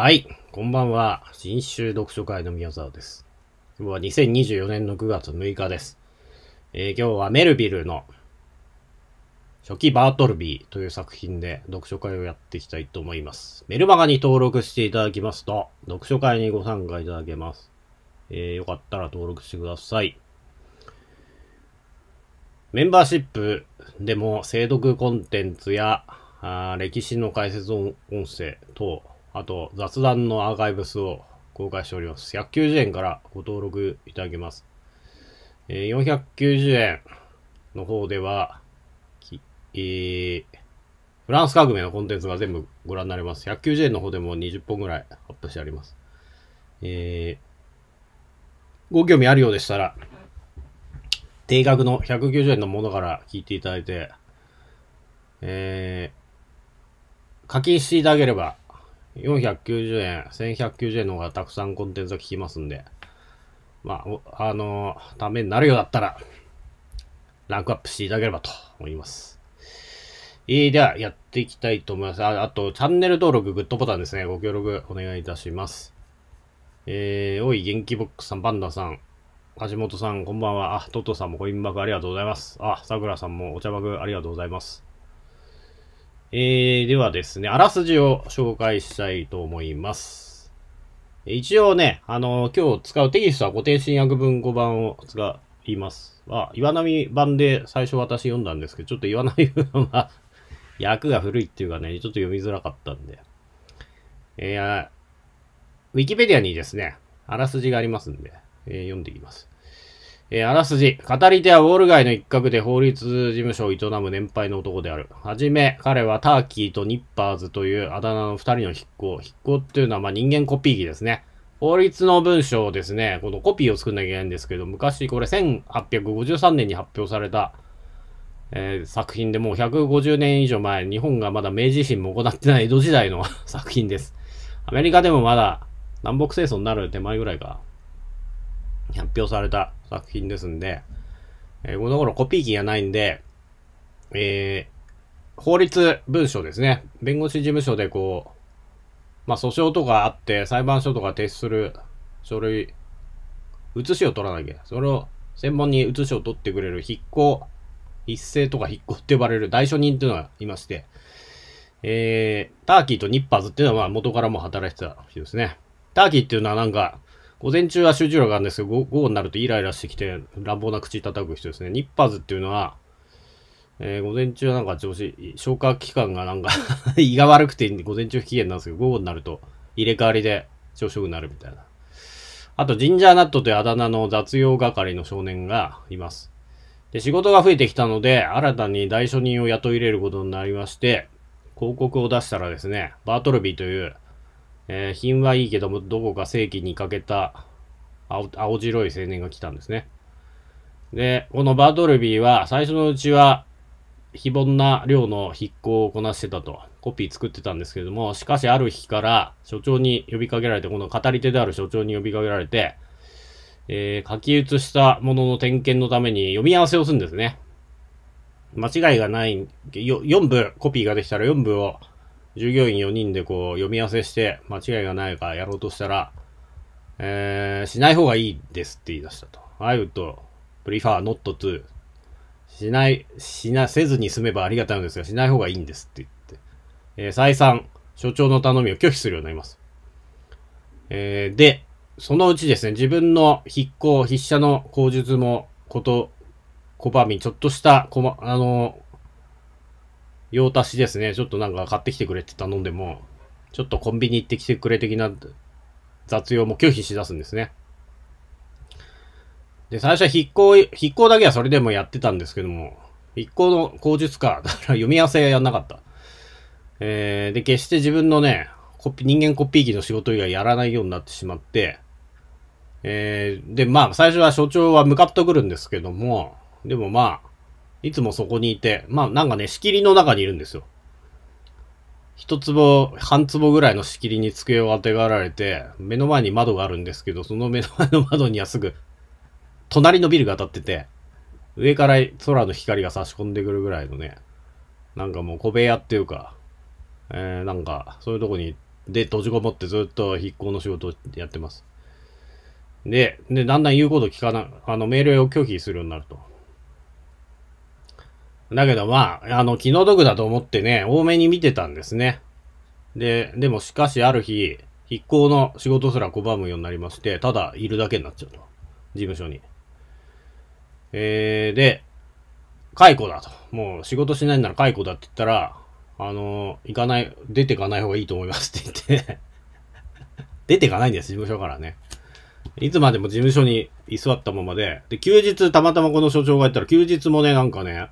はい、こんばんは。新州読書会の宮沢です。今日は2024年の9月6日です。えー、今日はメルビルの初期バートルビーという作品で読書会をやっていきたいと思います。メルマガに登録していただきますと、読書会にご参加いただけます。えー、よかったら登録してください。メンバーシップでも精読コンテンツやあ歴史の解説音声等あと雑談のアーカイブスを公開しております。190円からご登録いただけます。えー、490円の方では、えー、フランス革命のコンテンツが全部ご覧になれます。190円の方でも20本ぐらいアップしてあります。えー、ご興味あるようでしたら、定額の190円のものから聞いていただいて、えー、課金していただければ、490円、1190円の方がたくさんコンテンツが効きますんで、まあ、あのー、ためになるようだったら、ランクアップしていただければと思います。えー、では、やっていきたいと思います。ああと、チャンネル登録、グッドボタンですね。ご協力お願いいたします。えー、おい、元気ボックスさん、パンダさん、橋本さん、こんばんは。あ、トトさんもコインバクありがとうございます。あ、さくらさんもお茶バクありがとうございます。えー、ではですね、あらすじを紹介したいと思います。一応ね、あの、今日使うテキストは固定新約文語版を使います。は、岩波版で最初私読んだんですけど、ちょっと岩波版は 役が古いっていうかね、ちょっと読みづらかったんで。えー、ウィキペディアにですね、あらすじがありますんで、えー、読んでいきます。えー、あらすじ。語り手はウォール街の一角で法律事務所を営む年配の男である。はじめ、彼はターキーとニッパーズというあだ名の二人の筆行。筆行っていうのは、まあ、人間コピー機ですね。法律の文章をですね、このコピーを作んなきゃいけないんですけど、昔これ1853年に発表された、えー、作品でもう150年以上前、日本がまだ明治維新も行ってない江戸時代の 作品です。アメリカでもまだ南北戦争になる手前ぐらいか。発表された作品ですんで、えー、この頃コピー機がないんで、えー、法律文書ですね。弁護士事務所でこう、まあ訴訟とかあって裁判所とか提出する書類、写しを取らなきゃ。それを専門に写しを取ってくれる筆行、一斉とか筆行って呼ばれる代書人っていうのがいまして、えー、ターキーとニッパーズっていうのは元からも働いてた人ですね。ターキーっていうのはなんか、午前中は集中力があるんですけど、午後になるとイライラしてきて、乱暴な口叩く人ですね。ニッパーズっていうのは、えー、午前中はなんか調子、消化器官がなんか 胃が悪くて午前中不機嫌なんですけど、午後になると入れ替わりで調子よくなるみたいな。あと、ジンジャーナットというあだ名の雑用係の少年がいます。で、仕事が増えてきたので、新たに代書人を雇い入れることになりまして、広告を出したらですね、バートルビーという、えー、品はいいけども、どこか世紀にかけた青青白い青年が来たんですね。で、このバートルビーは最初のうちは非凡な量の筆行をこなしてたと、コピー作ってたんですけれども、しかしある日から所長に呼びかけられて、この語り手である所長に呼びかけられて、えー、書き写したものの点検のために読み合わせをするんですね。間違いがない、4部コピーができたら4部を従業員4人でこう読み合わせして間違いがないかやろうとしたら、えー、しない方がいいですって言い出したと。I would prefer not to しない、しな、せずに済めばありがたいのですが、しない方がいいんですって言って、えー、再三、所長の頼みを拒否するようになります。えー、で、そのうちですね、自分の筆行、筆者の口述も、こと、コバミ、ちょっとした、こま、あのー、用足しですね。ちょっとなんか買ってきてくれって頼んでも、ちょっとコンビニ行ってきてくれ的な雑用も拒否しだすんですね。で、最初は筆行、筆行だけはそれでもやってたんですけども、筆行の口述か、だから読み合わせやんなかった。えー、で、決して自分のね、コピ人間コピー機の仕事以外やらないようになってしまって、えー、で、まあ、最初は所長は向かってくるんですけども、でもまあ、いつもそこにいて、まあなんかね、仕切りの中にいるんですよ。一坪、半坪ぐらいの仕切りに机をあてがられて、目の前に窓があるんですけど、その目の前の窓にはすぐ、隣のビルが当たってて、上から空の光が差し込んでくるぐらいのね、なんかもう小部屋っていうか、えー、なんか、そういうとこに、で、閉じこもってずっと筆行の仕事をやってます。で、で、だんだん言うこと聞かな、あの、命令を拒否するようになると。だけどまあ、あの、気の毒だと思ってね、多めに見てたんですね。で、でもしかしある日、一行の仕事すら拒むようになりまして、ただいるだけになっちゃうと。事務所に。えー、で、解雇だと。もう仕事しないなら解雇だって言ったら、あの、行かない、出てかない方がいいと思いますって言って 出てかないんです、事務所からね。いつまでも事務所に居座ったままで、で、休日、たまたまこの所長が言ったら、休日もね、なんかね、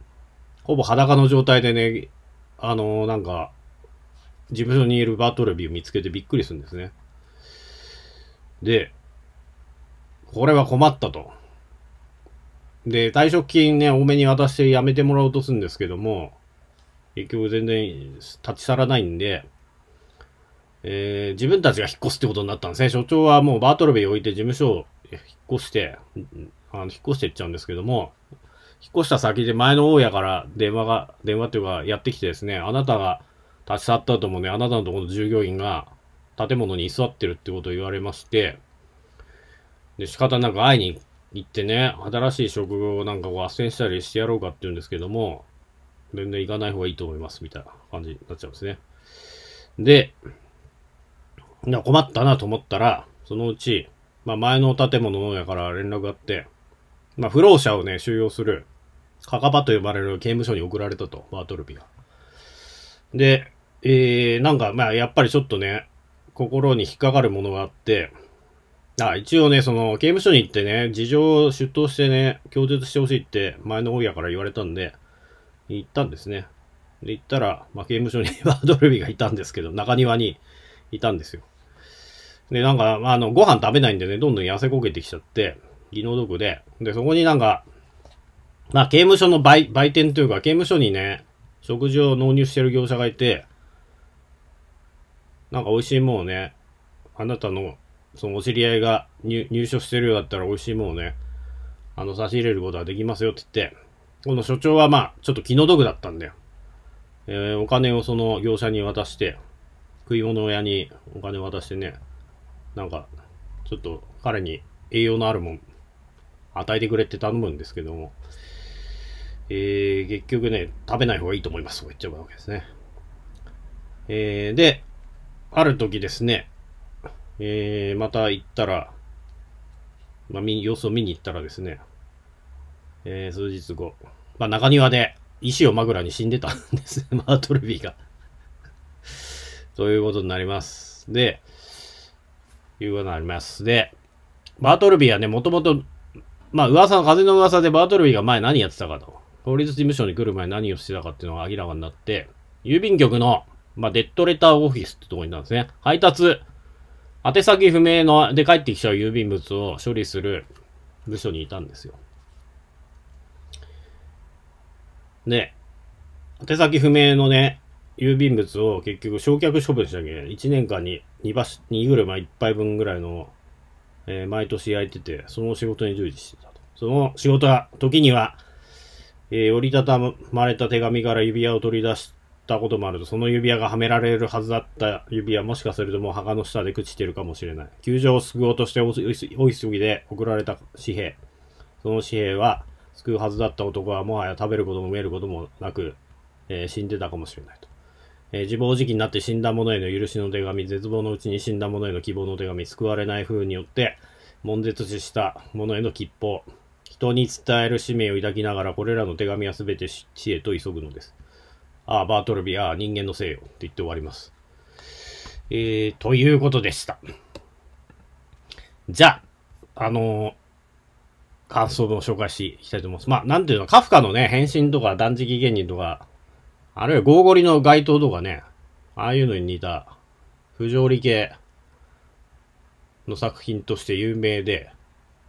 ほぼ裸の状態でね、あのー、なんか、事務所にいるバトルビーを見つけてびっくりするんですね。で、これは困ったと。で、退職金ね、多めに渡して辞めてもらおうとするんですけども、結局全然立ち去らないんで、えー、自分たちが引っ越すってことになったんですね。所長はもうバートルビー置いて事務所を引っ越して、あの引っ越していっちゃうんですけども、引っ越した先で前の大家から電話が、電話っていうかやってきてですね、あなたが立ち去った後もね、あなたのところの従業員が建物に居座ってるってことを言われまして、で、仕方なく会いに行ってね、新しい職業をなんかこう斡旋したりしてやろうかって言うんですけども、全然行かない方がいいと思います、みたいな感じになっちゃうんですね。で、困ったなと思ったら、そのうち、まあ前の建物の親から連絡があって、まあ、不老者をね、収容する、カカバと呼ばれる刑務所に送られたと、バートルビが。で、えー、なんか、まあ、やっぱりちょっとね、心に引っかかるものがあって、あ、一応ね、その、刑務所に行ってね、事情を出頭してね、供述してほしいって、前の親から言われたんで、行ったんですね。で、行ったら、まあ、刑務所に バードルビーがいたんですけど、中庭にいたんですよ。で、なんか、まあの、ご飯食べないんでね、どんどん痩せこけてきちゃって、技能道具で、で、そこになんか、まあ、刑務所の売、売店というか、刑務所にね、食事を納入してる業者がいて、なんか美味しいもんをね、あなたの、そのお知り合いが入入所してるようだったら美味しいもんをね、あの、差し入れることができますよって言って、この所長はまあ、ちょっと気の毒だったんだよ。えー、お金をその業者に渡して、食い物屋にお金渡してね、なんか、ちょっと彼に栄養のあるもん与えてくれって頼むんですけども、えー、結局ね、食べない方がいいと思います。こう言っちゃうわけですね。えー、で、ある時ですね、えー、また行ったら、まあ、様子を見に行ったらですね、えー、数日後、まあ、中庭で石を枕に死んでたんですね、マ ートルビーがということになります。で、いうことになります。で、マートルビーはね、もともとまあ噂、風の噂でバートルビーが前何やってたかと。法律事務所に来る前何をしてたかっていうのが明らかになって、郵便局の、まあ、デッドレターオフィスってとこにいたんですね。配達、宛先不明ので帰ってきちゃう郵便物を処理する部署にいたんですよ。で、宛先不明のね、郵便物を結局焼却処分しなきゃいけない。1年間に2場所、荷車1杯分ぐらいのえー、毎年焼いてて、その仕事に従事してたと。その仕事は、時には、えー、折りたたまれた手紙から指輪を取り出したこともあると、その指輪がはめられるはずだった指輪、もしかするともう墓の下で朽ちてるかもしれない。球場を救おうとしてい急ぎで送られた紙幣。その紙幣は、救うはずだった男はもはや食べることも見えることもなく、えー、死んでたかもしれないと。えー、自暴自棄になって死んだ者への許しの手紙、絶望のうちに死んだ者への希望の手紙、救われない風によって、悶絶した者への吉報、人に伝える使命を抱きながら、これらの手紙はすべて死へと急ぐのです。ああ、バートルビー、ああ、人間のせいよ、って言って終わります。えー、ということでした。じゃあ、あのー、感想文を紹介していきたいと思います。まあ、なんていうの、カフカのね、変身とか断食芸人とか、あるいはゴーゴリの街灯とかね、ああいうのに似た不条理系の作品として有名で、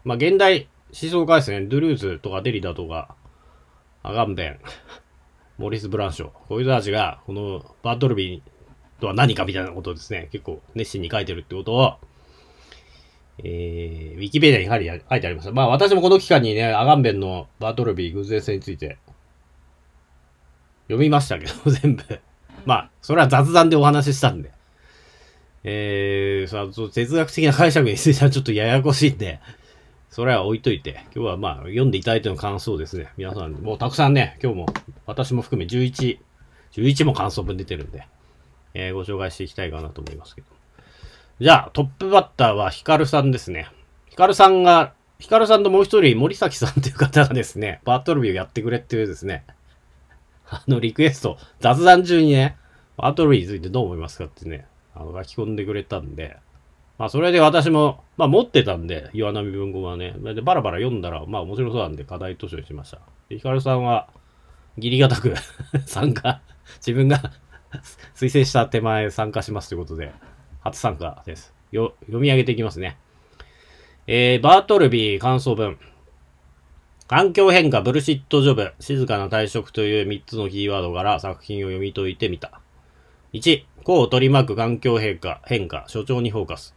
まあ、現代思想家ですね、ドゥルーズとかデリダとか、アガンベン、モリス・ブランショ、こういう人たちが、このバートルビーとは何かみたいなことをですね、結構熱心に書いてるってことを、えー、ウィキペディアに書いてありました。まあ私もこの期間にね、アガンベンのバートルビー偶然性について読みましたけど、全部。まあ、それは雑談でお話ししたんで。えー、さあ、哲学的な解釈についてはちょっとややこしいんで、それは置いといて、今日はまあ、読んでいただいての感想ですね。皆さん、もうたくさんね、今日も、私も含め11、11も感想文出てるんで、えー、ご紹介していきたいかなと思いますけど。じゃあ、トップバッターはヒカルさんですね。ヒカルさんが、ヒカルさんともう一人、森崎さんという方がですね、バトルビューやってくれっていうですね、あの、リクエスト、雑談中にね、バートルについてどう思いますかってね、あの、書き込んでくれたんで、まあ、それで私も、まあ、持ってたんで、岩波文庫はね。で、バラバラ読んだら、まあ、面白そうなんで、課題図書にしました。で、ヒカルさんは、ギリがたく 参加、自分が推薦した手前参加しますということで、初参加です。よ、読み上げていきますね。えー、バートルビー感想文。環境変化、ブルシットジョブ、静かな退職という3つのキーワードから作品を読み解いてみた。1、こを取り巻く環境変化、変化、所長にフォーカス。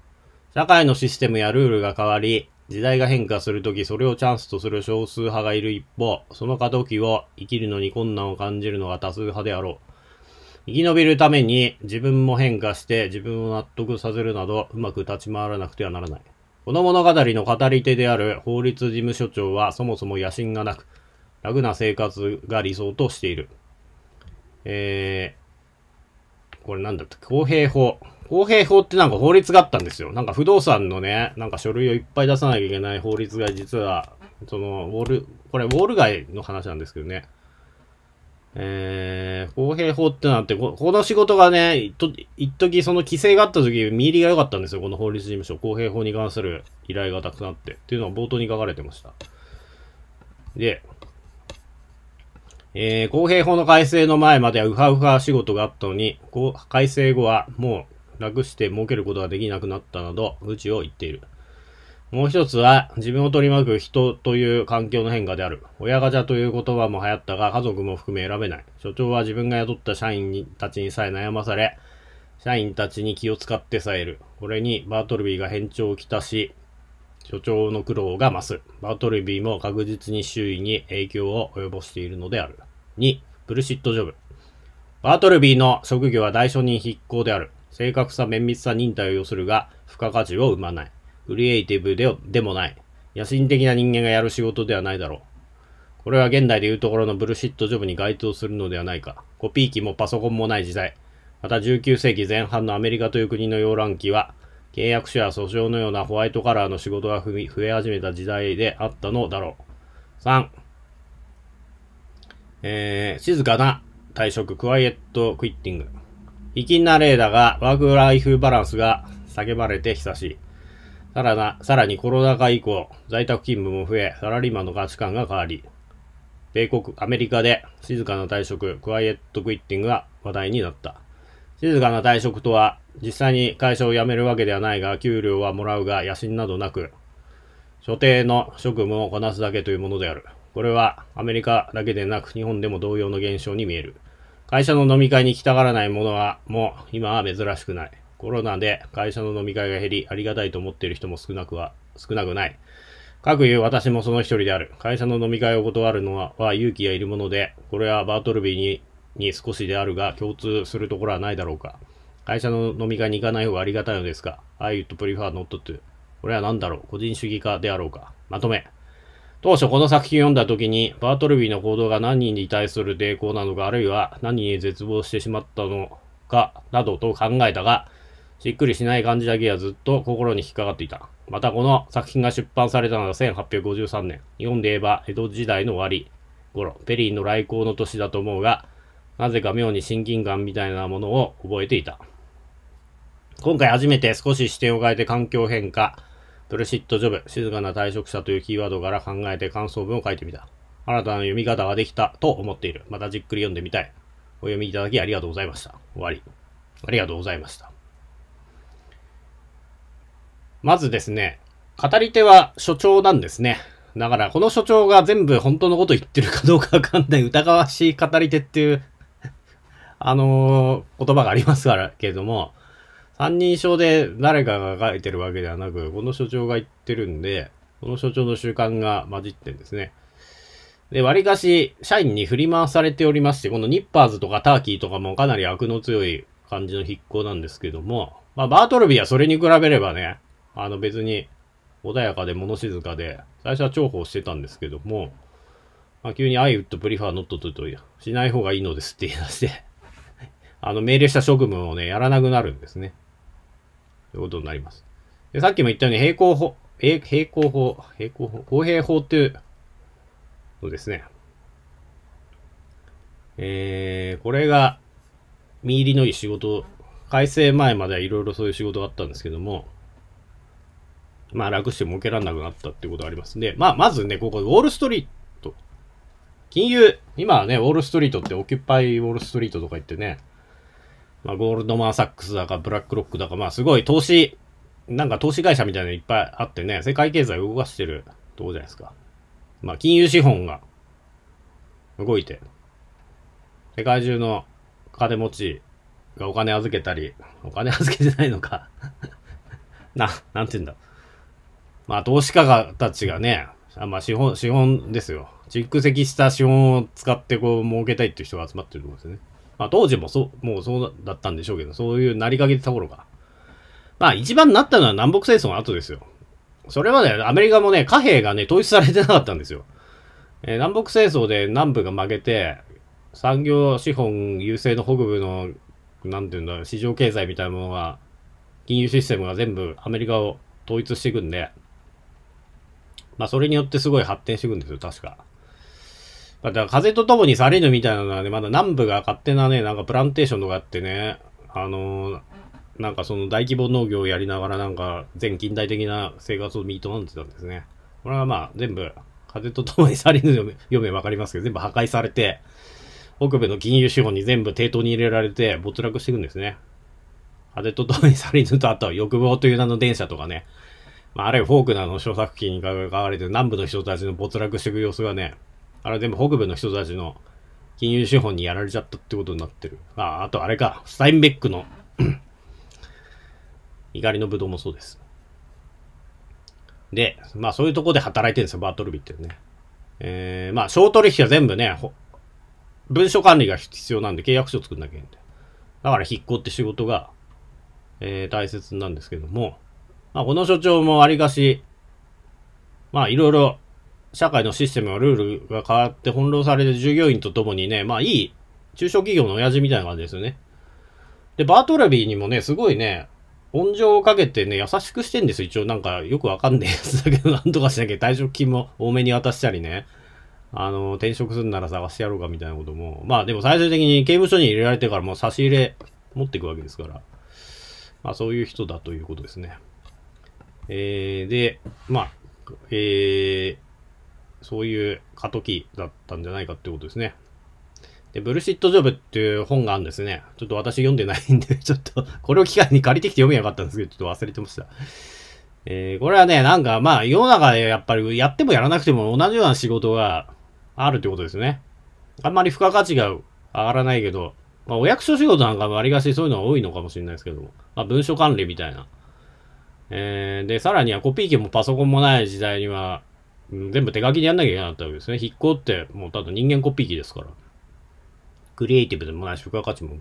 社会のシステムやルールが変わり、時代が変化するとき、それをチャンスとする少数派がいる一方、その過渡期を生きるのに困難を感じるのが多数派であろう。生き延びるために自分も変化して自分を納得させるなど、うまく立ち回らなくてはならない。この物語の語り手である法律事務所長はそもそも野心がなく、楽な生活が理想としている。えー、これなんだっけ公平法。公平法ってなんか法律があったんですよ。なんか不動産のね、なんか書類をいっぱい出さなきゃいけない法律が実は、その、ウォール、これウォール街の話なんですけどね。えー、公平法ってなって、ここの仕事がね、と、一時その規制があった時、見入りが良かったんですよ。この法律事務所。公平法に関する依頼がたくなって。っていうのは冒頭に書かれてました。で、えー、公平法の改正の前まではウハウハ仕事があったのに、こう改正後はもう楽して儲けることができなくなったなど、愚痴を言っている。もう一つは、自分を取り巻く人という環境の変化である。親ガチャという言葉も流行ったが、家族も含め選べない。所長は自分が雇った社員たちにさえ悩まされ、社員たちに気を使ってさえる。これに、バートルビーが変調をきたし、所長の苦労が増す。バートルビーも確実に周囲に影響を及ぼしているのである。2、ブルシットジョブ。バートルビーの職業は代償人筆行である。正確さ、綿密さ、忍耐を要するが、付加価値を生まない。クリエイティブででもない。野心的な人間がやる仕事ではないだろう。これは現代でいうところのブルシットジョブに該当するのではないか。コピー機もパソコンもない時代。また19世紀前半のアメリカという国の洋乱期は、契約書や訴訟のようなホワイトカラーの仕事が増え始めた時代であったのだろう。3、えー、静かな退職、クワイエットクイッティング。粋な例だが、ワークライフバランスが叫ばれて久しい。さらな、さらにコロナ禍以降、在宅勤務も増え、サラリーマンの価値観が変わり、米国、アメリカで静かな退職、クワイエットクイッティングが話題になった。静かな退職とは、実際に会社を辞めるわけではないが、給料はもらうが、野心などなく、所定の職務をこなすだけというものである。これはアメリカだけでなく日本でも同様の現象に見える。会社の飲み会に来たがらない者はもう今は珍しくない。コロナで会社の飲み会が減り、ありがたいと思っている人も少なくは、少なくない。各言う私もその一人である。会社の飲み会を断るのはは勇気がいるもので、これはバートルビーにに少しであるが共通するところはないだろうか。会社の飲み会に行かない方がありがたいのですが、I would prefer not to. これは何だろう個人主義家であろうか。まとめ。当初この作品を読んだ時に、バートルビーの行動が何人に対する抵抗なのか、あるいは何に絶望してしまったのか、などと考えたが、しっくりしない感じだけはずっと心に引っかかっていた。またこの作品が出版されたのは1853年。日本で言えば江戸時代の終わり頃、ペリーの来航の年だと思うが、なぜか妙に親近感みたいなものを覚えていた。今回初めて少し視点を変えて環境変化、ブルシットジョブ、静かな退職者というキーワードから考えて感想文を書いてみた。新たな読み方ができたと思っている。またじっくり読んでみたい。お読みいただきありがとうございました。終わり。ありがとうございました。まずですね、語り手は所長なんですね。だから、この所長が全部本当のこと言ってるかどうかわかんない疑わしい語り手っていう あのー、言葉がありますから、けれども、三人称で誰かが書いてるわけではなく、この所長が言ってるんで、この所長の習慣が混じってんですね。で、割かし、社員に振り回されておりまして、このニッパーズとかターキーとかもかなり悪の強い感じの筆行なんですけども、まあ、バートルビーはそれに比べればね、あの別に穏やかで物静かで、最初は重宝してたんですけども、まあ、急に I would prefer not to としない方がいいのですって言い出して あの命令した職務をね、やらなくなるんですね。ということになります。でさっきも言ったように平行法、平行法、平行法、公平法っていうのですね。えー、これが、身入りのいい仕事、改正前まではいろいろそういう仕事があったんですけども、まあ楽して儲けらんなくなったってことありますね。まあまずね、ここ、ウォールストリート。金融。今はね、ウォールストリートってオキュパイウォールストリートとか言ってね、まあゴールドマンサックスだかブラックロックだか、まあすごい投資、なんか投資会社みたいなのいっぱいあってね、世界経済を動かしてるとこじゃないですか。まあ金融資本が動いて、世界中の金持ちがお金預けたり、お金預けてないのか な、なんて言うんだ。まあ、投資家がたちがね、あまあ、資本、資本ですよ。蓄積した資本を使ってこう、儲けたいっていう人が集まってると思うんですよね。まあ、当時もそう、もうそうだったんでしょうけど、そういうなりかけた頃が。まあ、一番なったのは南北戦争の後ですよ。それまで、アメリカもね、貨幣がね、統一されてなかったんですよ。えー、南北戦争で南部が負けて、産業資本優勢の北部の、なんていうんだ市場経済みたいなものが、金融システムが全部アメリカを統一していくんで、まあ、それによってすごい発展していくんですよ、確か。だから風と共に去りぬみたいなのはね、まだ南部が勝手なね、なんかプランテーションとかあってね、あのー、なんかその大規模農業をやりながらなんか全近代的な生活をミートなんてたんですね。これはまあ全部、風と共に去りぬ読めわかりますけど、全部破壊されて、北部の金融資本に全部抵当に入れられて没落していくんですね。風と共に去りぬとあとは欲望という名の電車とかね、まあ、あれフォークナーの小作品に関われて南部の人たちの没落していく様子がね、あれ全部北部の人たちの金融資本にやられちゃったってことになってる。あ、あとあれか、スタインベックの怒りの武道もそうです。で、まあそういうとこで働いてるんですよ、バートルビーってね。えー、まあ、商取引は全部ね、文書管理が必要なんで契約書作んなきゃいけないんで。だから、引っ越って仕事が、えー、大切なんですけども、まあ、この所長もありかし、まあ、いろいろ、社会のシステムはルールが変わって翻弄されて従業員と共にね、まあ、いい、中小企業の親父みたいな感じですよね。で、バートラビーにもね、すごいね、温情をかけてね、優しくしてんですよ。一応なんかよくわかんねえやつだけど、なんとかしなきゃ退職金も多めに渡したりね。あの、転職するなら探してやろうかみたいなことも。まあでも最終的に刑務所に入れられてからもう差し入れ持っていくわけですから。まあそういう人だということですね。えー、で、まあ、えー、そういう過渡期だったんじゃないかってことですね。で、ブルシットジョブっていう本があるんですね。ちょっと私読んでないんで、ちょっと、これを機会に借りてきて読めなかったんですけど、ちょっと忘れてました。えー、これはね、なんかまあ、世の中でやっぱりやってもやらなくても同じような仕事があるってことですね。あんまり付加価値が上がらないけど、まあ、お役所仕事なんかも割りがしそういうのは多いのかもしれないですけども、まあ、文書管理みたいな。えー、で、さらにはコピー機もパソコンもない時代には、全部手書きでやんなきゃいけなかったわけですね。筆行ってもうただ人間コピー機ですから。クリエイティブでもないし、付加価値も、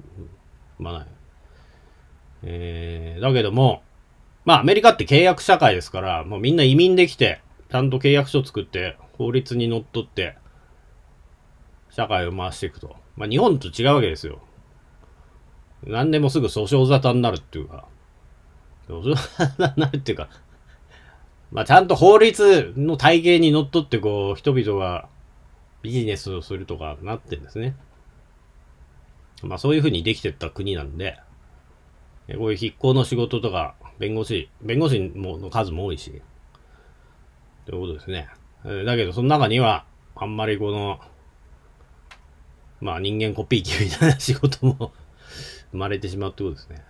まあない。えー、だけども、まあアメリカって契約社会ですから、もうみんな移民できて、ちゃんと契約書作って、法律にのっとって、社会を回していくと。まあ日本と違うわけですよ。何でもすぐ訴訟沙汰になるっていうか。でていうか、まあちゃんと法律の体系にのっとってこう、人々がビジネスをするとかなってんですね。まあそういうふうにできてった国なんで、こういう筆行の仕事とか、弁護士、弁護士もの数も多いし、ということですね。だけど、その中には、あんまりこの、まあ人間コピー機みたいな仕事も生まれてしまうってことですね。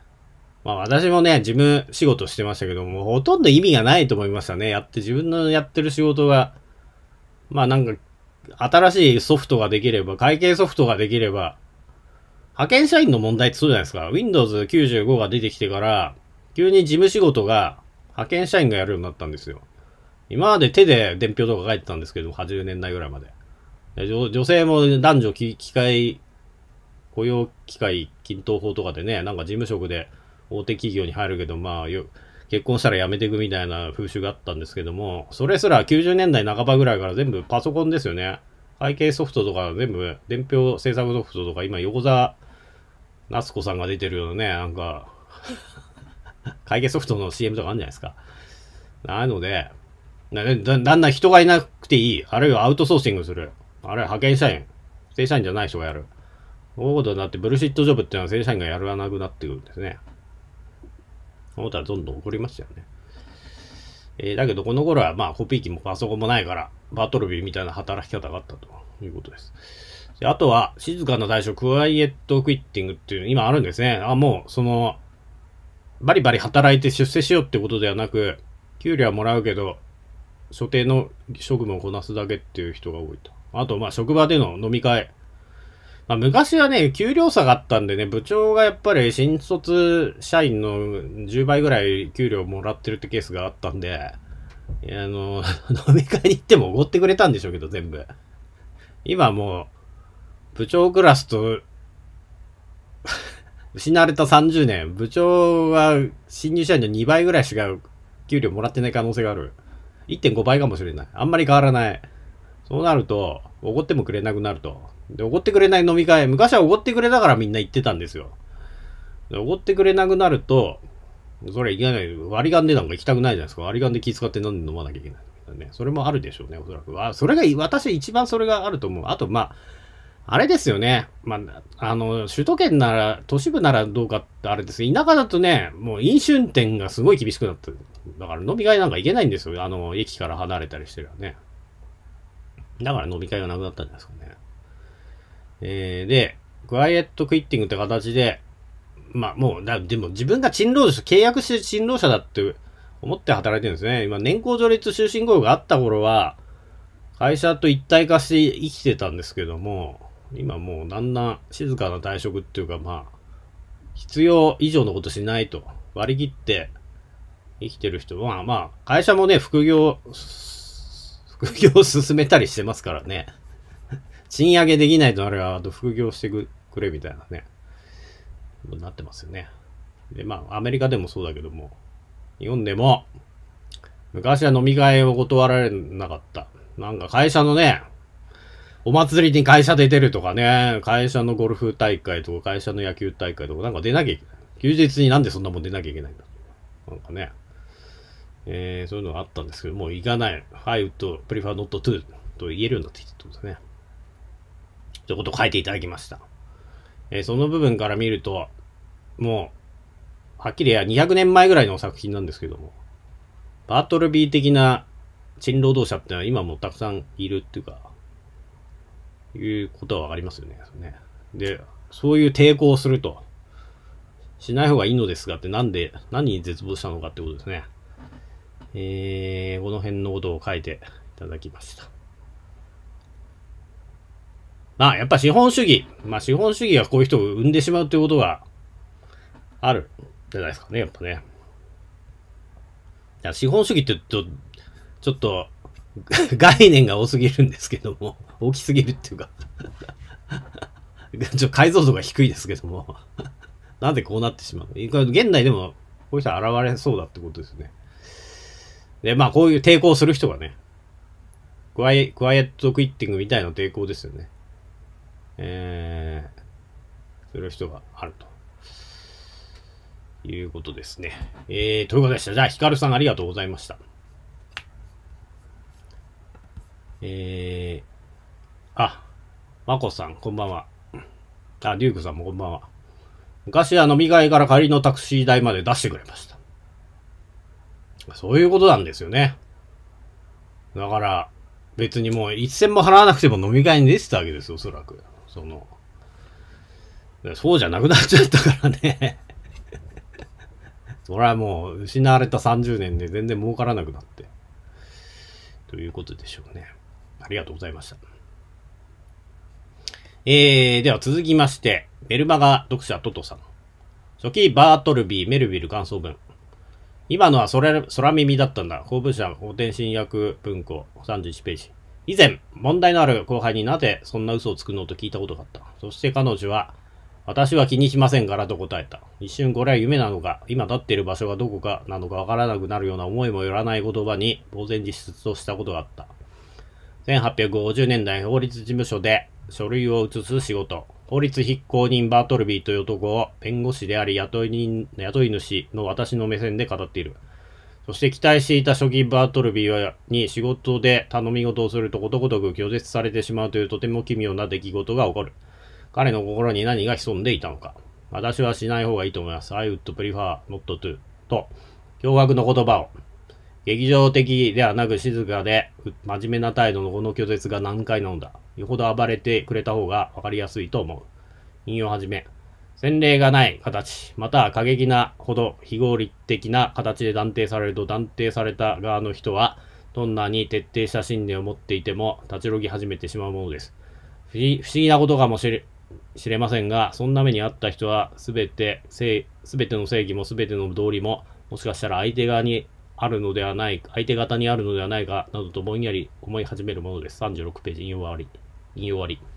まあ私もね、事務仕事してましたけども、ほとんど意味がないと思いましたね。やって自分のやってる仕事が、まあなんか、新しいソフトができれば、会計ソフトができれば、派遣社員の問題ってそうじゃないですか。Windows 95が出てきてから、急に事務仕事が派遣社員がやるようになったんですよ。今まで手で伝票とか書いてたんですけど、80年代ぐらいまで。で女性も男女機会、雇用機会均等法とかでね、なんか事務職で大手企業に入るけど、まあ、結婚したら辞めていくみたいな風習があったんですけども、それすら90年代半ばぐらいから全部パソコンですよね。会計ソフトとか全部、伝票制作ソフトとか、今横澤夏子さんが出てるようなね、なんか 会計ソフトの CM とかあるんじゃないですか。なので、だだんだん人がいなくていい。あるいはアウトソーシングする。あるいは派遣社員。正社員じゃない人がやる。大ういうことになって、ブルシットジョブっていうのは正社員がやらなくなってくるんですね。思ったらどんどん起こりますよね。えー、だけどこの頃はまあコピー機もパソコンもないから、バトルビーみたいな働き方があったということです。であとは、静かな対象、クワイエットクイッティングっていうの、今あるんですね。あ、もう、その、バリバリ働いて出世しようってことではなく、給料はもらうけど、所定の職務をこなすだけっていう人が多いと。あと、まあ、職場での飲み会、まあ、昔はね、給料差があったんでね、部長がやっぱり新卒社員の10倍ぐらい給料もらってるってケースがあったんで、あの、飲み会に行ってもおごってくれたんでしょうけど、全部。今もう、部長クラスと 失われた30年、部長は新入社員の2倍ぐらいしか給料もらってない可能性がある。1.5倍かもしれない。あんまり変わらない。そうなると、おごってもくれなくなると。で、おごってくれない飲み会、昔はおごってくれたからみんな行ってたんですよ。で、おごってくれなくなると、それいけない。割り勘でなんか行きたくないじゃないですか。割り勘で気使って飲んで飲まなきゃいけない。ね、それもあるでしょうね、おそらく。あ、それが、私一番それがあると思う。あと、まあ、あれですよね。まあ、あの、首都圏なら、都市部ならどうかってあれです田舎だとね、もう飲酒運転がすごい厳しくなって、だから飲み会なんか行けないんですよ。あの、駅から離れたりしてるよね。だから飲み会がなくなったんじゃないですかね。えー、で、クワイエットクイッティングって形で、まあもう、だでも自分が賃労者、契約して賃労者だって思って働いてるんですね。今、年功序列終身雇用があった頃は、会社と一体化して生きてたんですけども、今もうだんだん静かな退職っていうかまあ、必要以上のことしないと割り切って生きてる人は、まあ、会社もね、副業、副業を進めたりしてますからね。賃上げできないとあれは、あと副業してくれみたいなね、なってますよね。で、まあ、アメリカでもそうだけども、日本でも、昔は飲み会を断られなかった。なんか会社のね、お祭りに会社で出るとかね、会社のゴルフ大会とか会社の野球大会とかなんか出なきゃいけない。休日になんでそんなもん出なきゃいけないんだ。なんかね、えー、そういうのがあったんですけど、もう行かない。I would prefer not to と言えるようになってきたってことですね。ってことを書いていただきました。えー、その部分から見ると、もう、はっきり言えば200年前ぐらいの作品なんですけども、バートルビー的な賃労働者ってのは今もたくさんいるっていうか、いうことはわかりますよね。で、そういう抵抗をすると、しない方がいいのですがってなんで、何に絶望したのかってことですね。えー、この辺のことを書いていただきました。まあ、やっぱ資本主義。まあ、資本主義がこういう人を生んでしまうということがあるじゃないですかね、やっぱね。いや資本主義って言うと、ちょっと概念が多すぎるんですけども、大きすぎるっていうかちょ解像度が低いですけどもなんでこうなってしまうの現代でもこういう人現れそうだってことですね。で、まあこういう抵抗する人がね、クワイエットクイッティングみたいな抵抗ですよね。えー、そういう人があると。いうことですね。えー、ということでした。じゃあ、ヒカルさんありがとうございました。えー、あ、マコさん、こんばんは。あ、デュークさんもこんばんは。昔は飲み会から仮のタクシー代まで出してくれました。そういうことなんですよね。だから、別にもう一銭も払わなくても飲み会に出てたわけですよ、おそらく。その、そうじゃなくなっちゃったからね それはもう失われた30年で全然儲からなくなって。ということでしょうね。ありがとうございました。えー、では続きまして、メルマガ読者トトさん。初期バートルビー、メルビル感想文。今のは空空耳だったんだ。公文社、法天新訳文庫、31ページ。以前、問題のある後輩になぜそんな嘘をつくのと聞いたことがあった。そして彼女は、私は気にしませんからと答えた。一瞬これは夢なのか、今立っている場所がどこかなのかわからなくなるような思いもよらない言葉に、呆然自失としたことがあった。1850年代法律事務所で書類を移す仕事。法律執行人バートルビーという男を弁護士であり雇い人雇い主の私の目線で語っている。そして期待していた初期バートルビーに仕事で頼み事をするとことごとく拒絶されてしまうというとても奇妙な出来事が起こる。彼の心に何が潜んでいたのか。私はしない方がいいと思います。I would prefer not to. と、驚愕の言葉を。劇場的ではなく静かで、真面目な態度のこの拒絶が難解なのだ。よほど暴れてくれた方がわかりやすいと思う。引用はじめ。前例がない形、または過激なほど非合理的な形で断定されると、断定された側の人は、どんなに徹底した信念を持っていても、立ち退き始めてしまうものです。不思議なことかもしれ知れませんが、そんな目に遭った人は、すべて、すべての正義もすべての道理も、もしかしたら相手側にあるのではないか、相手方にあるのではないか、などとぼんやり思い始めるものです。36ページ、引用終わり。引用終わり。